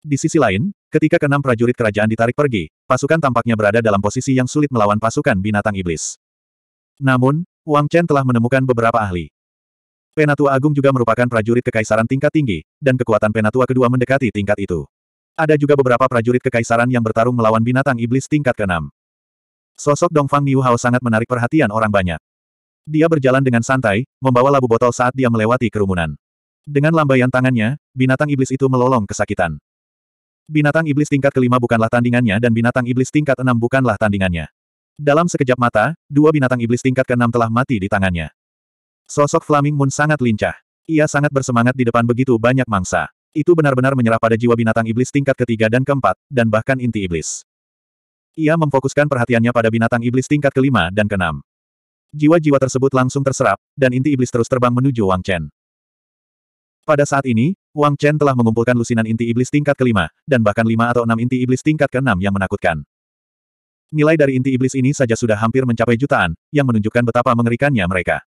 Di sisi lain, ketika keenam prajurit kerajaan ditarik pergi, pasukan tampaknya berada dalam posisi yang sulit melawan pasukan binatang iblis. Namun, Wang Chen telah menemukan beberapa ahli. Penatua Agung juga merupakan prajurit kekaisaran tingkat tinggi, dan kekuatan Penatua kedua mendekati tingkat itu. Ada juga beberapa prajurit kekaisaran yang bertarung melawan binatang iblis tingkat keenam. Sosok Dongfang Niu Hao sangat menarik perhatian orang banyak. Dia berjalan dengan santai, membawa labu botol saat dia melewati kerumunan. Dengan lambaian tangannya, binatang iblis itu melolong kesakitan. Binatang iblis tingkat kelima bukanlah tandingannya dan binatang iblis tingkat enam bukanlah tandingannya. Dalam sekejap mata, dua binatang iblis tingkat keenam telah mati di tangannya. Sosok Flaming Moon sangat lincah. Ia sangat bersemangat di depan begitu banyak mangsa. Itu benar-benar menyerah pada jiwa binatang iblis tingkat ketiga dan keempat, dan bahkan inti iblis. Ia memfokuskan perhatiannya pada binatang iblis tingkat kelima dan keenam. Jiwa-jiwa tersebut langsung terserap, dan inti iblis terus terbang menuju Wang Chen. Pada saat ini, Wang Chen telah mengumpulkan lusinan inti iblis tingkat kelima, dan bahkan lima atau enam inti iblis tingkat keenam yang menakutkan. Nilai dari inti iblis ini saja sudah hampir mencapai jutaan, yang menunjukkan betapa mengerikannya mereka.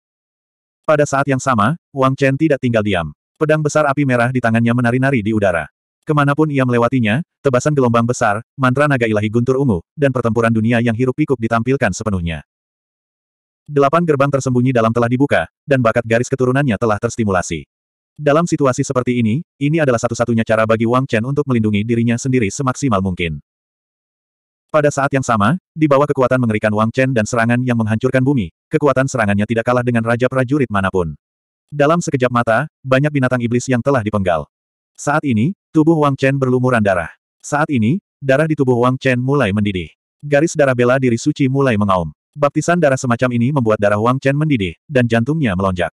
Pada saat yang sama, Wang Chen tidak tinggal diam. Pedang besar api merah di tangannya menari-nari di udara. Kemanapun ia melewatinya, tebasan gelombang besar, mantra naga ilahi guntur ungu, dan pertempuran dunia yang hirup pikuk ditampilkan sepenuhnya. Delapan gerbang tersembunyi dalam telah dibuka, dan bakat garis keturunannya telah terstimulasi. Dalam situasi seperti ini, ini adalah satu-satunya cara bagi Wang Chen untuk melindungi dirinya sendiri semaksimal mungkin. Pada saat yang sama, di bawah kekuatan mengerikan Wang Chen dan serangan yang menghancurkan bumi, kekuatan serangannya tidak kalah dengan raja prajurit manapun. Dalam sekejap mata, banyak binatang iblis yang telah dipenggal. Saat ini, tubuh Wang Chen berlumuran darah. Saat ini, darah di tubuh Wang Chen mulai mendidih. Garis darah bela diri suci mulai mengaum. Baptisan darah semacam ini membuat darah Wang Chen mendidih, dan jantungnya melonjak.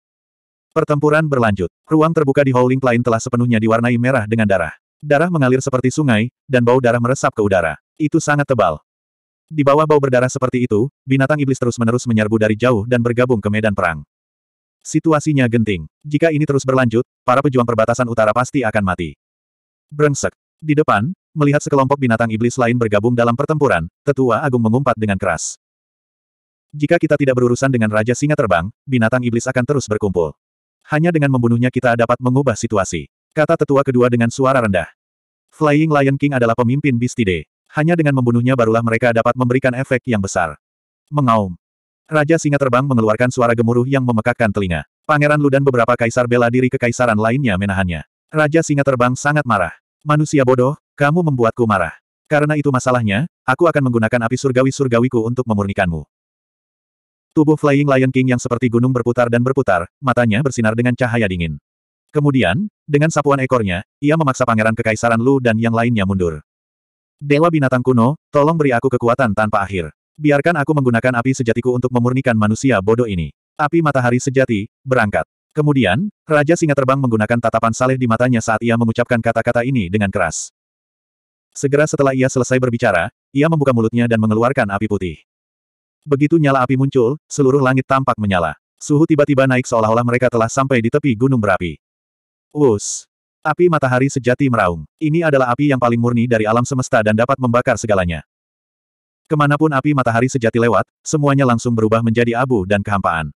Pertempuran berlanjut. Ruang terbuka di Howling Plain telah sepenuhnya diwarnai merah dengan darah. Darah mengalir seperti sungai, dan bau darah meresap ke udara. Itu sangat tebal. Di bawah bau berdarah seperti itu, binatang iblis terus-menerus menyerbu dari jauh dan bergabung ke medan perang. Situasinya genting. Jika ini terus berlanjut, para pejuang perbatasan utara pasti akan mati. Brengsek. Di depan, melihat sekelompok binatang iblis lain bergabung dalam pertempuran, tetua agung mengumpat dengan keras. Jika kita tidak berurusan dengan Raja Singa Terbang, binatang iblis akan terus berkumpul. Hanya dengan membunuhnya kita dapat mengubah situasi. Kata tetua kedua dengan suara rendah. Flying Lion King adalah pemimpin Bistide. Hanya dengan membunuhnya barulah mereka dapat memberikan efek yang besar. Mengaum. Raja Singa Terbang mengeluarkan suara gemuruh yang memekakkan telinga. Pangeran Lu dan beberapa kaisar bela diri kekaisaran lainnya menahannya. Raja Singa Terbang sangat marah. Manusia bodoh, kamu membuatku marah. Karena itu masalahnya, aku akan menggunakan api surgawi-surgawiku untuk memurnikanmu. Tubuh Flying Lion King yang seperti gunung berputar dan berputar, matanya bersinar dengan cahaya dingin. Kemudian, dengan sapuan ekornya, ia memaksa pangeran kekaisaran Lu dan yang lainnya mundur. Dewa binatang kuno, tolong beri aku kekuatan tanpa akhir. Biarkan aku menggunakan api sejatiku untuk memurnikan manusia bodoh ini. Api matahari sejati, berangkat. Kemudian, Raja Singa Terbang menggunakan tatapan saleh di matanya saat ia mengucapkan kata-kata ini dengan keras. Segera setelah ia selesai berbicara, ia membuka mulutnya dan mengeluarkan api putih. Begitu nyala api muncul, seluruh langit tampak menyala. Suhu tiba-tiba naik seolah-olah mereka telah sampai di tepi gunung berapi. Us. Api matahari sejati meraung. Ini adalah api yang paling murni dari alam semesta dan dapat membakar segalanya. Kemanapun api matahari sejati lewat, semuanya langsung berubah menjadi abu dan kehampaan.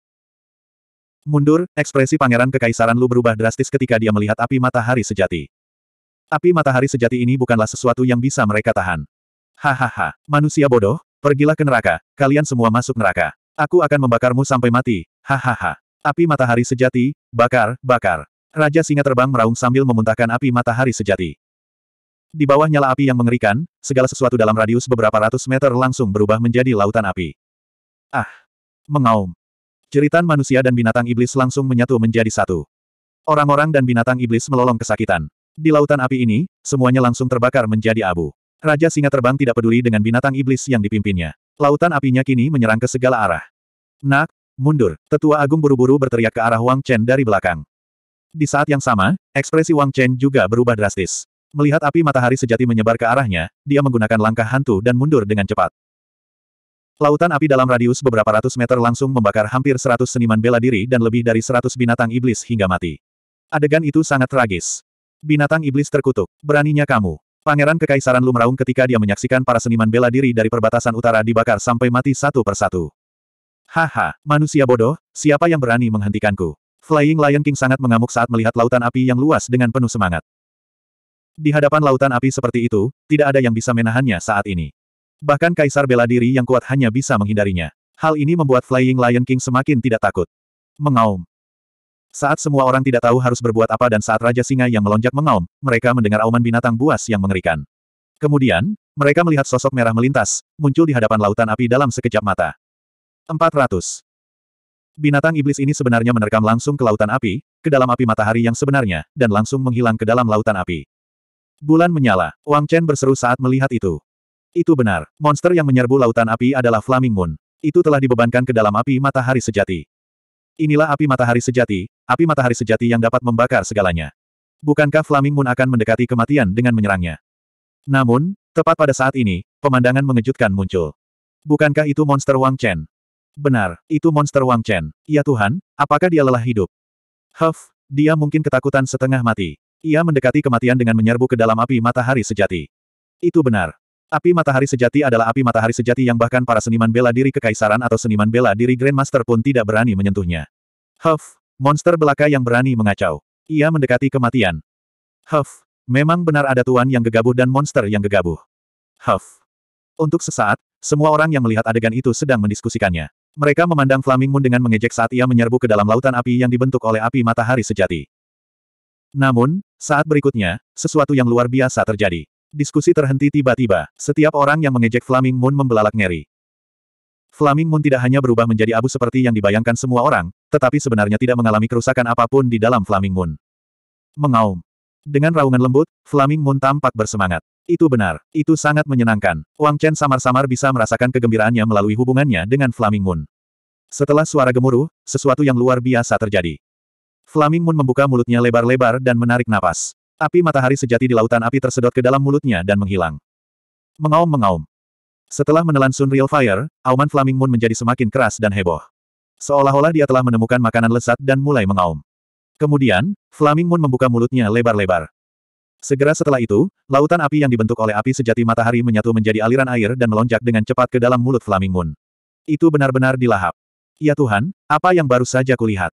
Mundur, ekspresi pangeran kekaisaran Lu berubah drastis ketika dia melihat api matahari sejati. Api matahari sejati ini bukanlah sesuatu yang bisa mereka tahan. Hahaha, manusia bodoh, Pergilah ke neraka, kalian semua masuk neraka. Aku akan membakarmu sampai mati, hahaha. Api matahari sejati, bakar, bakar. Raja singa terbang meraung sambil memuntahkan api matahari sejati. Di bawah nyala api yang mengerikan, segala sesuatu dalam radius beberapa ratus meter langsung berubah menjadi lautan api. Ah! Mengaum. Jeritan manusia dan binatang iblis langsung menyatu menjadi satu. Orang-orang dan binatang iblis melolong kesakitan. Di lautan api ini, semuanya langsung terbakar menjadi abu. Raja singa terbang tidak peduli dengan binatang iblis yang dipimpinnya. Lautan apinya kini menyerang ke segala arah. Nak, mundur, tetua agung buru-buru berteriak ke arah Wang Chen dari belakang. Di saat yang sama, ekspresi Wang Chen juga berubah drastis. Melihat api matahari sejati menyebar ke arahnya, dia menggunakan langkah hantu dan mundur dengan cepat. Lautan api dalam radius beberapa ratus meter langsung membakar hampir seratus seniman bela diri dan lebih dari seratus binatang iblis hingga mati. Adegan itu sangat tragis. Binatang iblis terkutuk, beraninya kamu. Pangeran Kekaisaran Lumraung ketika dia menyaksikan para seniman bela diri dari perbatasan utara dibakar sampai mati satu persatu. Haha, manusia bodoh, siapa yang berani menghentikanku? Flying Lion King sangat mengamuk saat melihat lautan api yang luas dengan penuh semangat. Di hadapan lautan api seperti itu, tidak ada yang bisa menahannya saat ini. Bahkan kaisar bela diri yang kuat hanya bisa menghindarinya. Hal ini membuat Flying Lion King semakin tidak takut. Mengaum. Saat semua orang tidak tahu harus berbuat apa dan saat Raja Singa yang melonjak mengaum, mereka mendengar auman binatang buas yang mengerikan. Kemudian, mereka melihat sosok merah melintas, muncul di hadapan lautan api dalam sekejap mata. 400. Binatang iblis ini sebenarnya menerkam langsung ke lautan api, ke dalam api matahari yang sebenarnya, dan langsung menghilang ke dalam lautan api. Bulan menyala, Wang Chen berseru saat melihat itu. Itu benar, monster yang menyerbu lautan api adalah Flaming Moon. Itu telah dibebankan ke dalam api matahari sejati. Inilah api matahari sejati, api matahari sejati yang dapat membakar segalanya. Bukankah Flaming Moon akan mendekati kematian dengan menyerangnya? Namun, tepat pada saat ini, pemandangan mengejutkan muncul. Bukankah itu monster Wang Chen? Benar, itu monster Wang Chen. Ya Tuhan, apakah dia lelah hidup? Huff, dia mungkin ketakutan setengah mati. Ia mendekati kematian dengan menyerbu ke dalam api matahari sejati. Itu benar. Api matahari sejati adalah api matahari sejati yang bahkan para seniman bela diri kekaisaran atau seniman bela diri Grandmaster pun tidak berani menyentuhnya. Huff, monster belaka yang berani mengacau. Ia mendekati kematian. Huff, memang benar ada tuan yang gegabah dan monster yang gegabuh. Huff. Untuk sesaat, semua orang yang melihat adegan itu sedang mendiskusikannya. Mereka memandang Flaming Moon dengan mengejek saat ia menyerbu ke dalam lautan api yang dibentuk oleh api matahari sejati. Namun, saat berikutnya, sesuatu yang luar biasa terjadi. Diskusi terhenti tiba-tiba. Setiap orang yang mengejek Flaming Moon membelalak ngeri. Flaming Moon tidak hanya berubah menjadi abu seperti yang dibayangkan semua orang, tetapi sebenarnya tidak mengalami kerusakan apapun di dalam Flaming Moon. Mengaum. Dengan raungan lembut, Flaming Moon tampak bersemangat. Itu benar. Itu sangat menyenangkan. Wang Chen samar-samar bisa merasakan kegembiraannya melalui hubungannya dengan Flaming Moon. Setelah suara gemuruh, sesuatu yang luar biasa terjadi. Flaming Moon membuka mulutnya lebar-lebar dan menarik napas. Api matahari sejati di lautan api tersedot ke dalam mulutnya dan menghilang. Mengaum-mengaum. Setelah menelan Sun Real Fire, auman Flaming Moon menjadi semakin keras dan heboh. Seolah-olah dia telah menemukan makanan lezat dan mulai mengaum. Kemudian, Flaming Moon membuka mulutnya lebar-lebar. Segera setelah itu, lautan api yang dibentuk oleh api sejati matahari menyatu menjadi aliran air dan melonjak dengan cepat ke dalam mulut Flaming Moon. Itu benar-benar dilahap. Ya Tuhan, apa yang baru saja kulihat?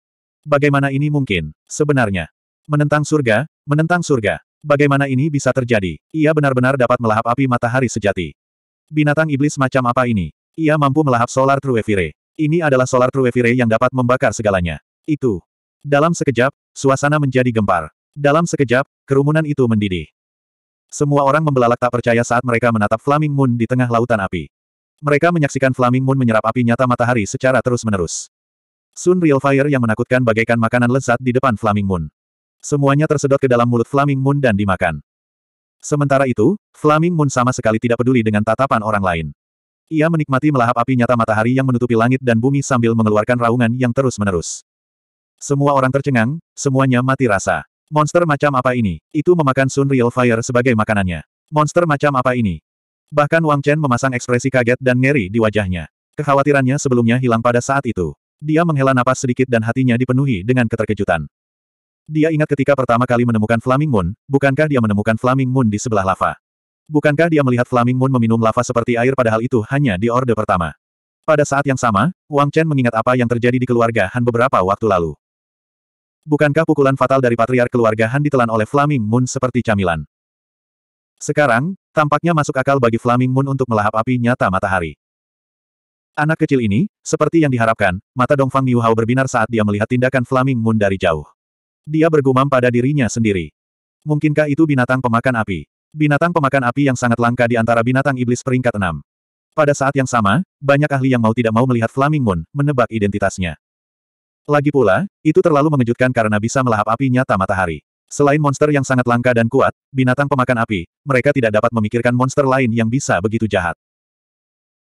Bagaimana ini mungkin, sebenarnya? Menentang surga, menentang surga. Bagaimana ini bisa terjadi? Ia benar-benar dapat melahap api matahari sejati. Binatang iblis macam apa ini? Ia mampu melahap solar truevire. Ini adalah solar truevire yang dapat membakar segalanya. Itu. Dalam sekejap, suasana menjadi gempar. Dalam sekejap, kerumunan itu mendidih. Semua orang membelalak tak percaya saat mereka menatap Flaming Moon di tengah lautan api. Mereka menyaksikan Flaming Moon menyerap api nyata matahari secara terus-menerus. Sun Real Fire yang menakutkan bagaikan makanan lezat di depan Flaming Moon. Semuanya tersedot ke dalam mulut Flaming Moon dan dimakan. Sementara itu, Flaming Moon sama sekali tidak peduli dengan tatapan orang lain. Ia menikmati melahap api nyata matahari yang menutupi langit dan bumi sambil mengeluarkan raungan yang terus-menerus. Semua orang tercengang, semuanya mati rasa. Monster macam apa ini? Itu memakan Sun Real Fire sebagai makanannya. Monster macam apa ini? Bahkan Wang Chen memasang ekspresi kaget dan ngeri di wajahnya. Kekhawatirannya sebelumnya hilang pada saat itu. Dia menghela napas sedikit dan hatinya dipenuhi dengan keterkejutan. Dia ingat ketika pertama kali menemukan Flaming Moon, bukankah dia menemukan Flaming Moon di sebelah lava? Bukankah dia melihat Flaming Moon meminum lava seperti air padahal itu hanya di orde pertama? Pada saat yang sama, Wang Chen mengingat apa yang terjadi di keluarga Han beberapa waktu lalu. Bukankah pukulan fatal dari patriark keluarga Han ditelan oleh Flaming Moon seperti camilan? Sekarang, tampaknya masuk akal bagi Flaming Moon untuk melahap api nyata matahari. Anak kecil ini, seperti yang diharapkan, mata Dongfang Miuhao berbinar saat dia melihat tindakan Flaming Moon dari jauh. Dia bergumam pada dirinya sendiri. Mungkinkah itu binatang pemakan api? Binatang pemakan api yang sangat langka di antara binatang iblis peringkat enam. Pada saat yang sama, banyak ahli yang mau tidak mau melihat Flaming Moon, menebak identitasnya. Lagi pula, itu terlalu mengejutkan karena bisa melahap api nyata matahari. Selain monster yang sangat langka dan kuat, binatang pemakan api, mereka tidak dapat memikirkan monster lain yang bisa begitu jahat.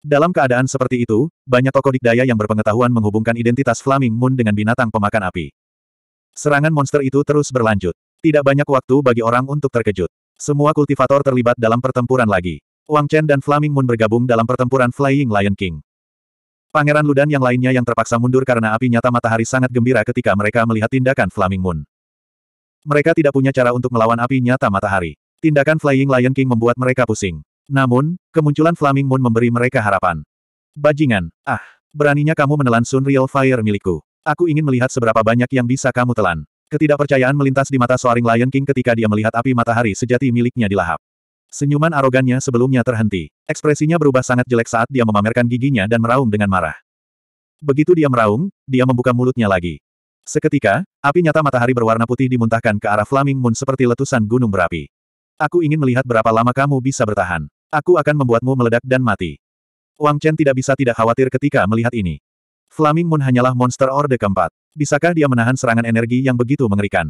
Dalam keadaan seperti itu, banyak tokoh dikdaya yang berpengetahuan menghubungkan identitas Flaming Moon dengan binatang pemakan api. Serangan monster itu terus berlanjut. Tidak banyak waktu bagi orang untuk terkejut. Semua kultivator terlibat dalam pertempuran lagi. Wang Chen dan Flaming Moon bergabung dalam pertempuran Flying Lion King. Pangeran Ludan yang lainnya yang terpaksa mundur karena api nyata matahari sangat gembira ketika mereka melihat tindakan Flaming Moon. Mereka tidak punya cara untuk melawan api nyata matahari. Tindakan Flying Lion King membuat mereka pusing. Namun, kemunculan Flaming Moon memberi mereka harapan. Bajingan, ah, beraninya kamu menelan Sun Real Fire milikku. Aku ingin melihat seberapa banyak yang bisa kamu telan. Ketidakpercayaan melintas di mata Soaring Lion King ketika dia melihat api matahari sejati miliknya dilahap. Senyuman arogannya sebelumnya terhenti. Ekspresinya berubah sangat jelek saat dia memamerkan giginya dan meraung dengan marah. Begitu dia meraung, dia membuka mulutnya lagi. Seketika, api nyata matahari berwarna putih dimuntahkan ke arah Flaming Moon seperti letusan gunung berapi. Aku ingin melihat berapa lama kamu bisa bertahan. Aku akan membuatmu meledak dan mati. Wang Chen tidak bisa tidak khawatir ketika melihat ini. Flaming Moon hanyalah monster orde keempat. Bisakah dia menahan serangan energi yang begitu mengerikan?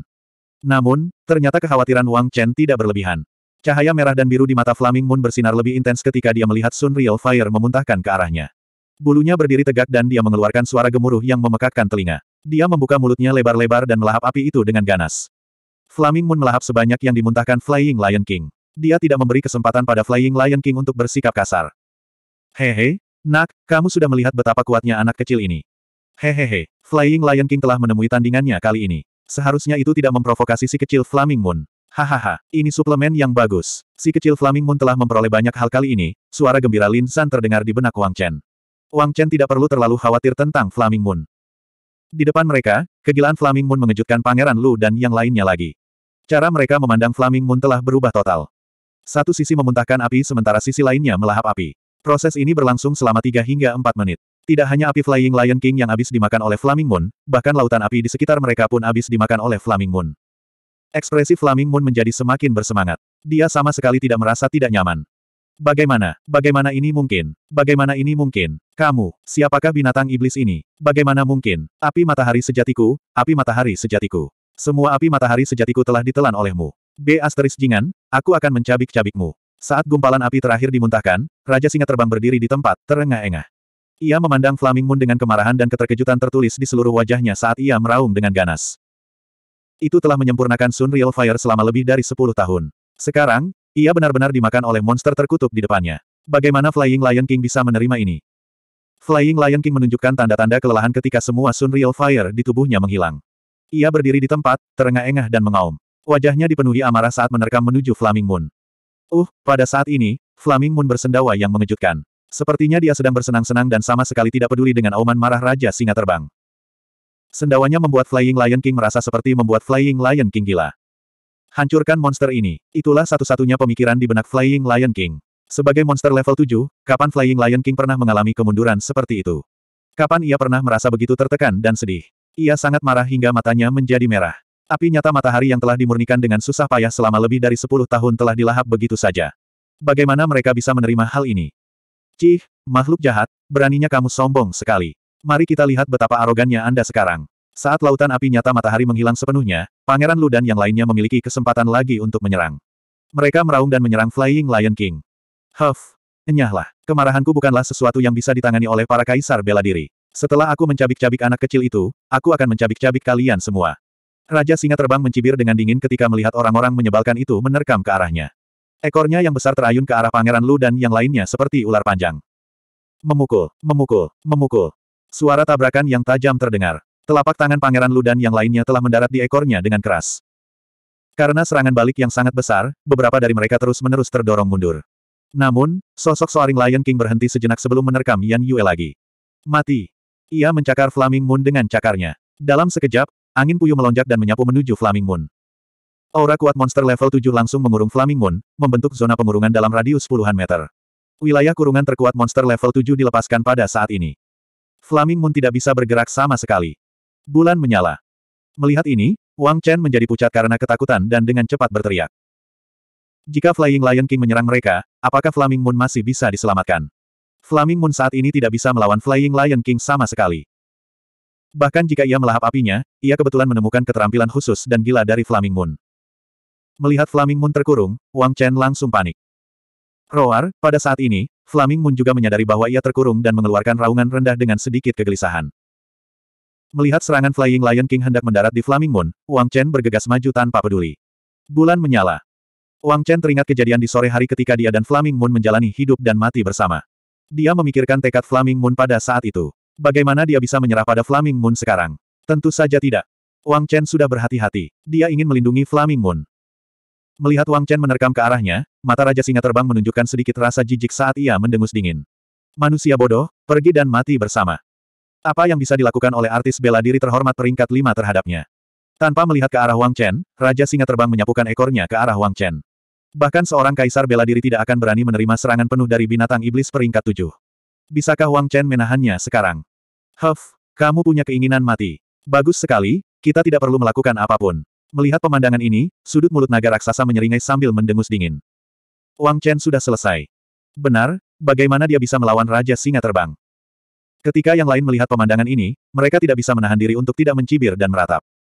Namun, ternyata kekhawatiran Wang Chen tidak berlebihan. Cahaya merah dan biru di mata Flaming Moon bersinar lebih intens ketika dia melihat Sun Real Fire memuntahkan ke arahnya. Bulunya berdiri tegak dan dia mengeluarkan suara gemuruh yang memekakkan telinga. Dia membuka mulutnya lebar-lebar dan melahap api itu dengan ganas. Flaming Moon melahap sebanyak yang dimuntahkan Flying Lion King. Dia tidak memberi kesempatan pada Flying Lion King untuk bersikap kasar. Hehe, Nak, kamu sudah melihat betapa kuatnya anak kecil ini. Hehehe, Flying Lion King telah menemui tandingannya kali ini. Seharusnya itu tidak memprovokasi si kecil Flaming Moon. Hahaha, ini suplemen yang bagus. Si kecil Flaming Moon telah memperoleh banyak hal kali ini, suara gembira Lin San terdengar di benak Wang Chen. Wang Chen tidak perlu terlalu khawatir tentang Flaming Moon. Di depan mereka, kegilaan Flaming Moon mengejutkan Pangeran Lu dan yang lainnya lagi. Cara mereka memandang Flaming Moon telah berubah total. Satu sisi memuntahkan api sementara sisi lainnya melahap api. Proses ini berlangsung selama 3 hingga 4 menit. Tidak hanya api Flying Lion King yang habis dimakan oleh Flaming Moon, bahkan lautan api di sekitar mereka pun habis dimakan oleh Flaming Moon. Ekspresi Flaming Moon menjadi semakin bersemangat. Dia sama sekali tidak merasa tidak nyaman. Bagaimana? Bagaimana ini mungkin? Bagaimana ini mungkin? Kamu, siapakah binatang iblis ini? Bagaimana mungkin? Api matahari sejatiku, api matahari sejatiku. Semua api matahari sejatiku telah ditelan olehmu. B asteris jingan, aku akan mencabik-cabikmu. Saat gumpalan api terakhir dimuntahkan, Raja Singa terbang berdiri di tempat, terengah-engah. Ia memandang Flaming Moon dengan kemarahan dan keterkejutan tertulis di seluruh wajahnya saat ia meraung dengan ganas. Itu telah menyempurnakan Sun Real Fire selama lebih dari 10 tahun. Sekarang, ia benar-benar dimakan oleh monster terkutuk di depannya. Bagaimana Flying Lion King bisa menerima ini? Flying Lion King menunjukkan tanda-tanda kelelahan ketika semua Sun Real Fire di tubuhnya menghilang. Ia berdiri di tempat, terengah-engah dan mengaum. Wajahnya dipenuhi amarah saat menerkam menuju Flaming Moon. Uh, pada saat ini, Flaming Moon bersendawa yang mengejutkan. Sepertinya dia sedang bersenang-senang dan sama sekali tidak peduli dengan auman marah Raja Singa Terbang. Sendawanya membuat Flying Lion King merasa seperti membuat Flying Lion King gila. Hancurkan monster ini, itulah satu-satunya pemikiran di benak Flying Lion King. Sebagai monster level 7, kapan Flying Lion King pernah mengalami kemunduran seperti itu? Kapan ia pernah merasa begitu tertekan dan sedih? Ia sangat marah hingga matanya menjadi merah. Api nyata matahari yang telah dimurnikan dengan susah payah selama lebih dari sepuluh tahun telah dilahap begitu saja. Bagaimana mereka bisa menerima hal ini? Cih, makhluk jahat, beraninya kamu sombong sekali. Mari kita lihat betapa arogannya Anda sekarang. Saat lautan api nyata matahari menghilang sepenuhnya, Pangeran Lu dan yang lainnya memiliki kesempatan lagi untuk menyerang. Mereka meraung dan menyerang Flying Lion King. Huff, enyahlah, kemarahanku bukanlah sesuatu yang bisa ditangani oleh para kaisar bela diri. Setelah aku mencabik-cabik anak kecil itu, aku akan mencabik-cabik kalian semua. Raja singa terbang mencibir dengan dingin ketika melihat orang-orang menyebalkan itu menerkam ke arahnya. Ekornya yang besar terayun ke arah Pangeran Lu dan yang lainnya seperti ular panjang. Memukul, memukul, memukul. Suara tabrakan yang tajam terdengar. Telapak tangan Pangeran Lu dan yang lainnya telah mendarat di ekornya dengan keras. Karena serangan balik yang sangat besar, beberapa dari mereka terus-menerus terdorong mundur. Namun, sosok Soaring Lion King berhenti sejenak sebelum menerkam Yan Yue lagi. Mati. Ia mencakar Flaming Moon dengan cakarnya. Dalam sekejap, Angin puyuh melonjak dan menyapu menuju Flaming Moon. Aura kuat monster level 7 langsung mengurung Flaming Moon, membentuk zona pengurungan dalam radius puluhan meter. Wilayah kurungan terkuat monster level 7 dilepaskan pada saat ini. Flaming Moon tidak bisa bergerak sama sekali. Bulan menyala. Melihat ini, Wang Chen menjadi pucat karena ketakutan dan dengan cepat berteriak. Jika Flying Lion King menyerang mereka, apakah Flaming Moon masih bisa diselamatkan? Flaming Moon saat ini tidak bisa melawan Flying Lion King sama sekali. Bahkan jika ia melahap apinya, ia kebetulan menemukan keterampilan khusus dan gila dari Flaming Moon. Melihat Flaming Moon terkurung, Wang Chen langsung panik. Roar, pada saat ini, Flaming Moon juga menyadari bahwa ia terkurung dan mengeluarkan raungan rendah dengan sedikit kegelisahan. Melihat serangan Flying Lion King hendak mendarat di Flaming Moon, Wang Chen bergegas maju tanpa peduli. Bulan menyala. Wang Chen teringat kejadian di sore hari ketika dia dan Flaming Moon menjalani hidup dan mati bersama. Dia memikirkan tekad Flaming Moon pada saat itu. Bagaimana dia bisa menyerah pada Flaming Moon sekarang? Tentu saja tidak. Wang Chen sudah berhati-hati. Dia ingin melindungi Flaming Moon. Melihat Wang Chen menerkam ke arahnya, mata Raja Singa Terbang menunjukkan sedikit rasa jijik saat ia mendengus dingin. Manusia bodoh, pergi dan mati bersama. Apa yang bisa dilakukan oleh artis bela diri terhormat peringkat lima terhadapnya? Tanpa melihat ke arah Wang Chen, Raja Singa Terbang menyapukan ekornya ke arah Wang Chen. Bahkan seorang kaisar bela diri tidak akan berani menerima serangan penuh dari binatang iblis peringkat tujuh. Bisakah Wang Chen menahannya sekarang? Huff, kamu punya keinginan mati. Bagus sekali, kita tidak perlu melakukan apapun. Melihat pemandangan ini, sudut mulut naga raksasa menyeringai sambil mendengus dingin. Wang Chen sudah selesai. Benar, bagaimana dia bisa melawan Raja Singa Terbang? Ketika yang lain melihat pemandangan ini, mereka tidak bisa menahan diri untuk tidak mencibir dan meratap.